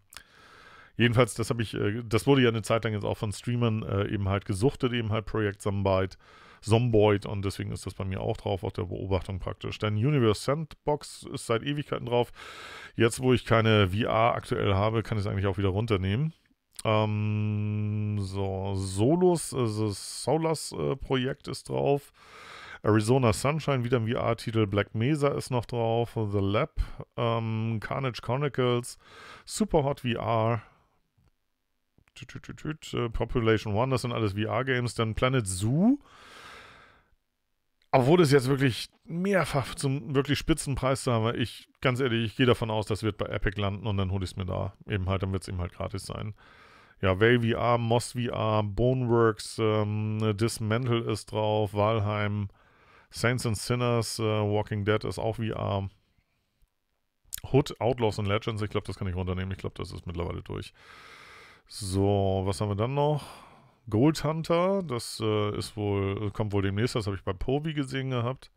Jedenfalls, das habe ich, äh, das wurde ja eine Zeit lang jetzt auch von Streamern äh, eben halt gesuchtet, eben halt Projekt Zombite, Zomboid und deswegen ist das bei mir auch drauf, auf der Beobachtung praktisch. Denn Universe Sandbox ist seit Ewigkeiten drauf. Jetzt, wo ich keine VR aktuell habe, kann ich es eigentlich auch wieder runternehmen. Ähm, so, Solus, also äh, Solas äh, Projekt ist drauf. Arizona Sunshine, wieder ein VR-Titel. Black Mesa ist noch drauf. The Lab, ähm, Carnage Chronicles, Super Hot VR, äh, Population One, das sind alles VR-Games, dann Planet Zoo. Obwohl es jetzt wirklich mehrfach zum wirklich spitzen Preis da war, ich, ganz ehrlich, ich gehe davon aus, das wird bei Epic landen und dann hole ich es mir da. Eben halt, dann wird es eben halt gratis sein. Ja, Way VR, Moss VR, Boneworks, ähm, Dismantle ist drauf, Valheim, Saints and Sinners, äh, Walking Dead ist auch VR. Hood, Outlaws and Legends, ich glaube, das kann ich runternehmen. Ich glaube, das ist mittlerweile durch. So, was haben wir dann noch? Gold Hunter, das äh, ist wohl, kommt wohl demnächst, das habe ich bei Povi gesehen gehabt.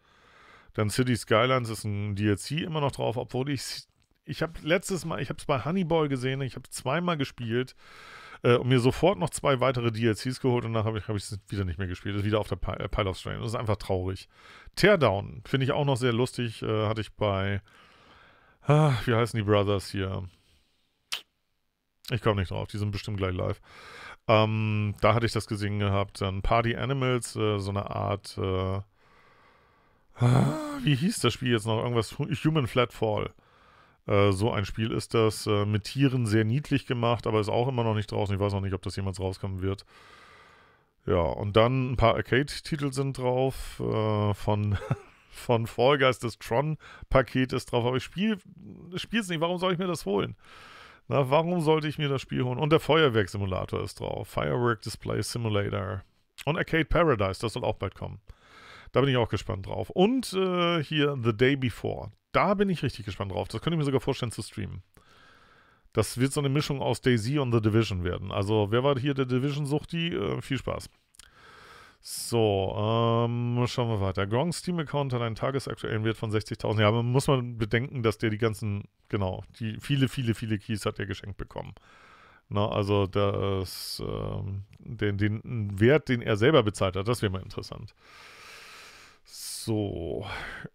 Dann City Skylines ist ein DLC immer noch drauf, obwohl ich, ich habe letztes Mal, ich habe es bei Honeyball gesehen, ich habe zweimal gespielt äh, und mir sofort noch zwei weitere DLCs geholt und danach habe ich es hab wieder nicht mehr gespielt. Das ist wieder auf der Pile, äh, Pile of Strain. Das ist einfach traurig. Teardown finde ich auch noch sehr lustig, äh, hatte ich bei, ah, wie heißen die Brothers hier? Ich komme nicht drauf, die sind bestimmt gleich live. Ähm, da hatte ich das gesehen gehabt. Dann Party Animals, äh, so eine Art, äh, wie hieß das Spiel jetzt noch? Irgendwas, Human Flatfall. Äh, so ein Spiel ist das, äh, mit Tieren sehr niedlich gemacht, aber ist auch immer noch nicht draußen. Ich weiß noch nicht, ob das jemals rauskommen wird. Ja, und dann ein paar Arcade-Titel sind drauf. Äh, von von Fall Guys, das Tron-Paket ist drauf, aber ich spiele es nicht. Warum soll ich mir das holen? Na, warum sollte ich mir das Spiel holen? Und der Feuerwerksimulator ist drauf. Firework Display Simulator. Und Arcade Paradise, das soll auch bald kommen. Da bin ich auch gespannt drauf. Und äh, hier The Day Before. Da bin ich richtig gespannt drauf. Das könnte ich mir sogar vorstellen zu streamen. Das wird so eine Mischung aus Daisy und The Division werden. Also, wer war hier der Division-Suchti? Äh, viel Spaß. So, ähm, schauen wir weiter. Gronks Steam-Account hat einen tagesaktuellen Wert von 60.000. Ja, aber muss man bedenken, dass der die ganzen, genau, die viele, viele, viele Keys hat er geschenkt bekommen. Na, also das, ähm, den, den Wert, den er selber bezahlt hat, das wäre mal interessant. So,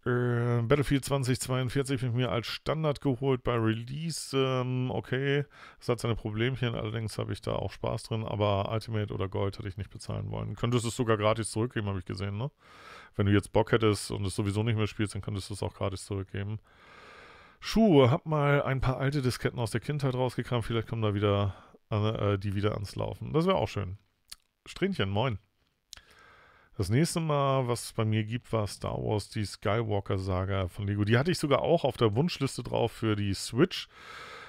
äh, Battlefield 2042 mit mir als Standard geholt bei Release. Ähm, okay, es hat seine Problemchen, allerdings habe ich da auch Spaß drin, aber Ultimate oder Gold hätte ich nicht bezahlen wollen. Könntest du es sogar gratis zurückgeben, habe ich gesehen, ne? Wenn du jetzt Bock hättest und es sowieso nicht mehr spielst, dann könntest du es auch gratis zurückgeben. Schuhe, hab mal ein paar alte Disketten aus der Kindheit rausgekramt, vielleicht kommen da wieder äh, die wieder ans Laufen. Das wäre auch schön. Strähnchen, moin. Das nächste Mal, was es bei mir gibt, war Star Wars, die Skywalker-Saga von Lego. Die hatte ich sogar auch auf der Wunschliste drauf für die Switch.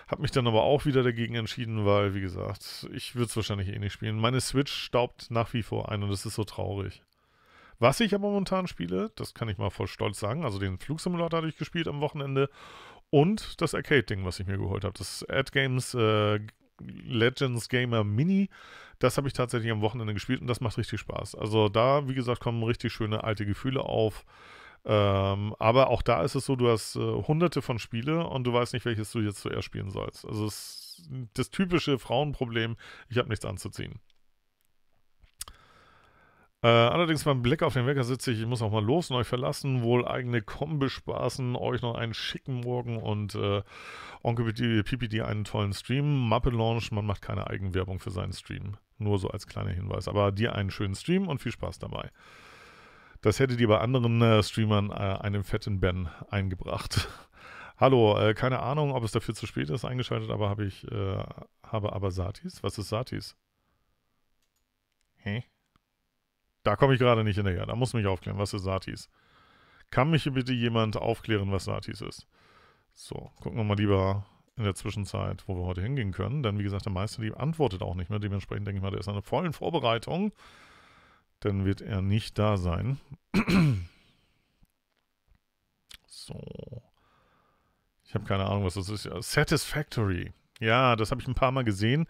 Habe mich dann aber auch wieder dagegen entschieden, weil, wie gesagt, ich würde es wahrscheinlich eh nicht spielen. Meine Switch staubt nach wie vor ein und das ist so traurig. Was ich aber momentan spiele, das kann ich mal voll stolz sagen, also den Flugsimulator hatte ich gespielt am Wochenende und das Arcade-Ding, was ich mir geholt habe. Das Ad Games äh, Legends Gamer Mini. Das habe ich tatsächlich am Wochenende gespielt und das macht richtig Spaß. Also da, wie gesagt, kommen richtig schöne alte Gefühle auf. Ähm, aber auch da ist es so, du hast äh, hunderte von Spiele und du weißt nicht, welches du jetzt zuerst spielen sollst. Also es, ist das typische Frauenproblem, ich habe nichts anzuziehen. Äh, allerdings beim Blick auf den Wecker sitze ich, ich muss auch mal los und euch verlassen, wohl eigene Kommen spaßen, euch noch einen schicken Morgen und äh, Onkel Pipi einen tollen Stream. Mappe Launch, man macht keine Eigenwerbung für seinen Stream. Nur so als kleiner Hinweis. Aber dir einen schönen Stream und viel Spaß dabei. Das hätte dir bei anderen äh, Streamern äh, einem fetten Ben eingebracht. Hallo, äh, keine Ahnung, ob es dafür zu spät ist, eingeschaltet, aber habe ich, äh, habe aber Satis. Was ist Satis? Hä? Hey? Da komme ich gerade nicht hinterher. Da muss mich aufklären, was ist Satis? Kann mich bitte jemand aufklären, was Satis ist? So, gucken wir mal lieber in der Zwischenzeit, wo wir heute hingehen können. Denn wie gesagt, der Meister, die antwortet auch nicht mehr. Dementsprechend denke ich mal, der ist in einer vollen Vorbereitung. Dann wird er nicht da sein. so. Ich habe keine Ahnung, was das ist. Satisfactory. Ja, das habe ich ein paar Mal gesehen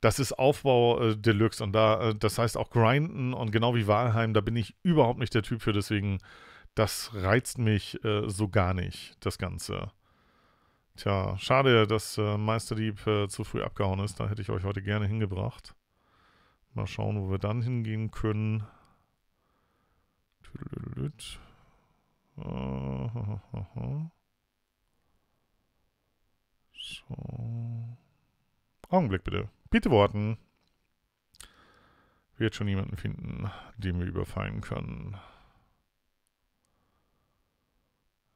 das ist Aufbau äh, Deluxe und da, äh, das heißt auch Grinden und genau wie Walheim, da bin ich überhaupt nicht der Typ für, deswegen, das reizt mich äh, so gar nicht, das Ganze. Tja, schade, dass äh, Meisterdieb äh, zu früh abgehauen ist, da hätte ich euch heute gerne hingebracht. Mal schauen, wo wir dann hingehen können. Tüdelüdelüt. Äh, so. Augenblick bitte. Bitte warten. Wird schon jemanden finden, den wir überfallen können.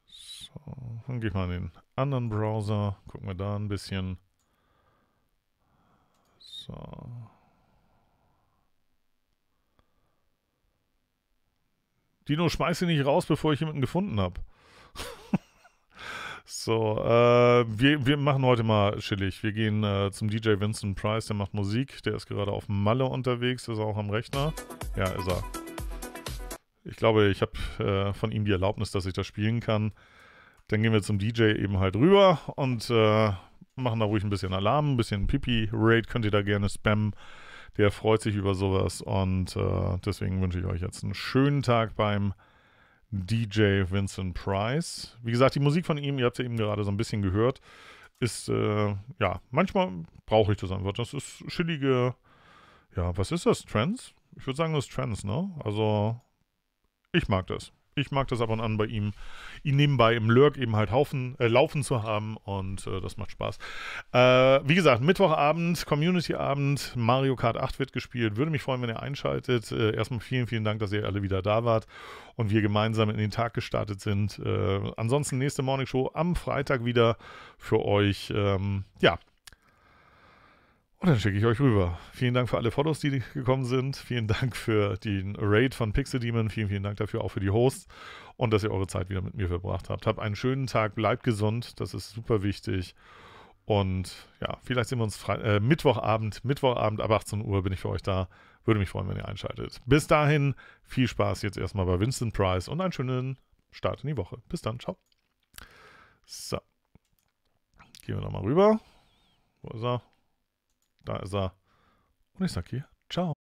So, dann gehe ich mal in den anderen Browser. Gucken wir da ein bisschen. So. Dino, schmeiß ihn nicht raus, bevor ich jemanden gefunden habe. So, äh, wir, wir machen heute mal chillig. Wir gehen äh, zum DJ Vincent Price, der macht Musik. Der ist gerade auf Malle unterwegs, ist er auch am Rechner. Ja, ist er. Ich glaube, ich habe äh, von ihm die Erlaubnis, dass ich das spielen kann. Dann gehen wir zum DJ eben halt rüber und äh, machen da ruhig ein bisschen Alarm, ein bisschen Pipi-Raid könnt ihr da gerne spammen. Der freut sich über sowas und äh, deswegen wünsche ich euch jetzt einen schönen Tag beim DJ Vincent Price. Wie gesagt, die Musik von ihm, ihr habt ja eben gerade so ein bisschen gehört, ist, äh, ja, manchmal brauche ich das einfach. Das ist chillige, ja, was ist das? Trends? Ich würde sagen, das ist Trends, ne? Also, ich mag das. Ich mag das ab und an bei ihm, ihn nebenbei im Lurk eben halt haufen, äh, laufen zu haben und äh, das macht Spaß. Äh, wie gesagt, Mittwochabend, Community-Abend, Mario Kart 8 wird gespielt. Würde mich freuen, wenn ihr einschaltet. Äh, erstmal vielen, vielen Dank, dass ihr alle wieder da wart und wir gemeinsam in den Tag gestartet sind. Äh, ansonsten nächste Morning Show am Freitag wieder für euch. Ähm, ja, und oh, dann schicke ich euch rüber. Vielen Dank für alle Fotos, die gekommen sind. Vielen Dank für den Raid von Pixel Demon. Vielen, vielen Dank dafür, auch für die Hosts und dass ihr eure Zeit wieder mit mir verbracht habt. Habt einen schönen Tag, bleibt gesund, das ist super wichtig. Und ja, vielleicht sehen wir uns Fre äh, Mittwochabend. Mittwochabend ab 18 Uhr bin ich für euch da. Würde mich freuen, wenn ihr einschaltet. Bis dahin, viel Spaß jetzt erstmal bei Vincent Price und einen schönen Start in die Woche. Bis dann, ciao. So. Gehen wir nochmal rüber. Wo ist er? Da ist er. Und ich sag hier, ciao.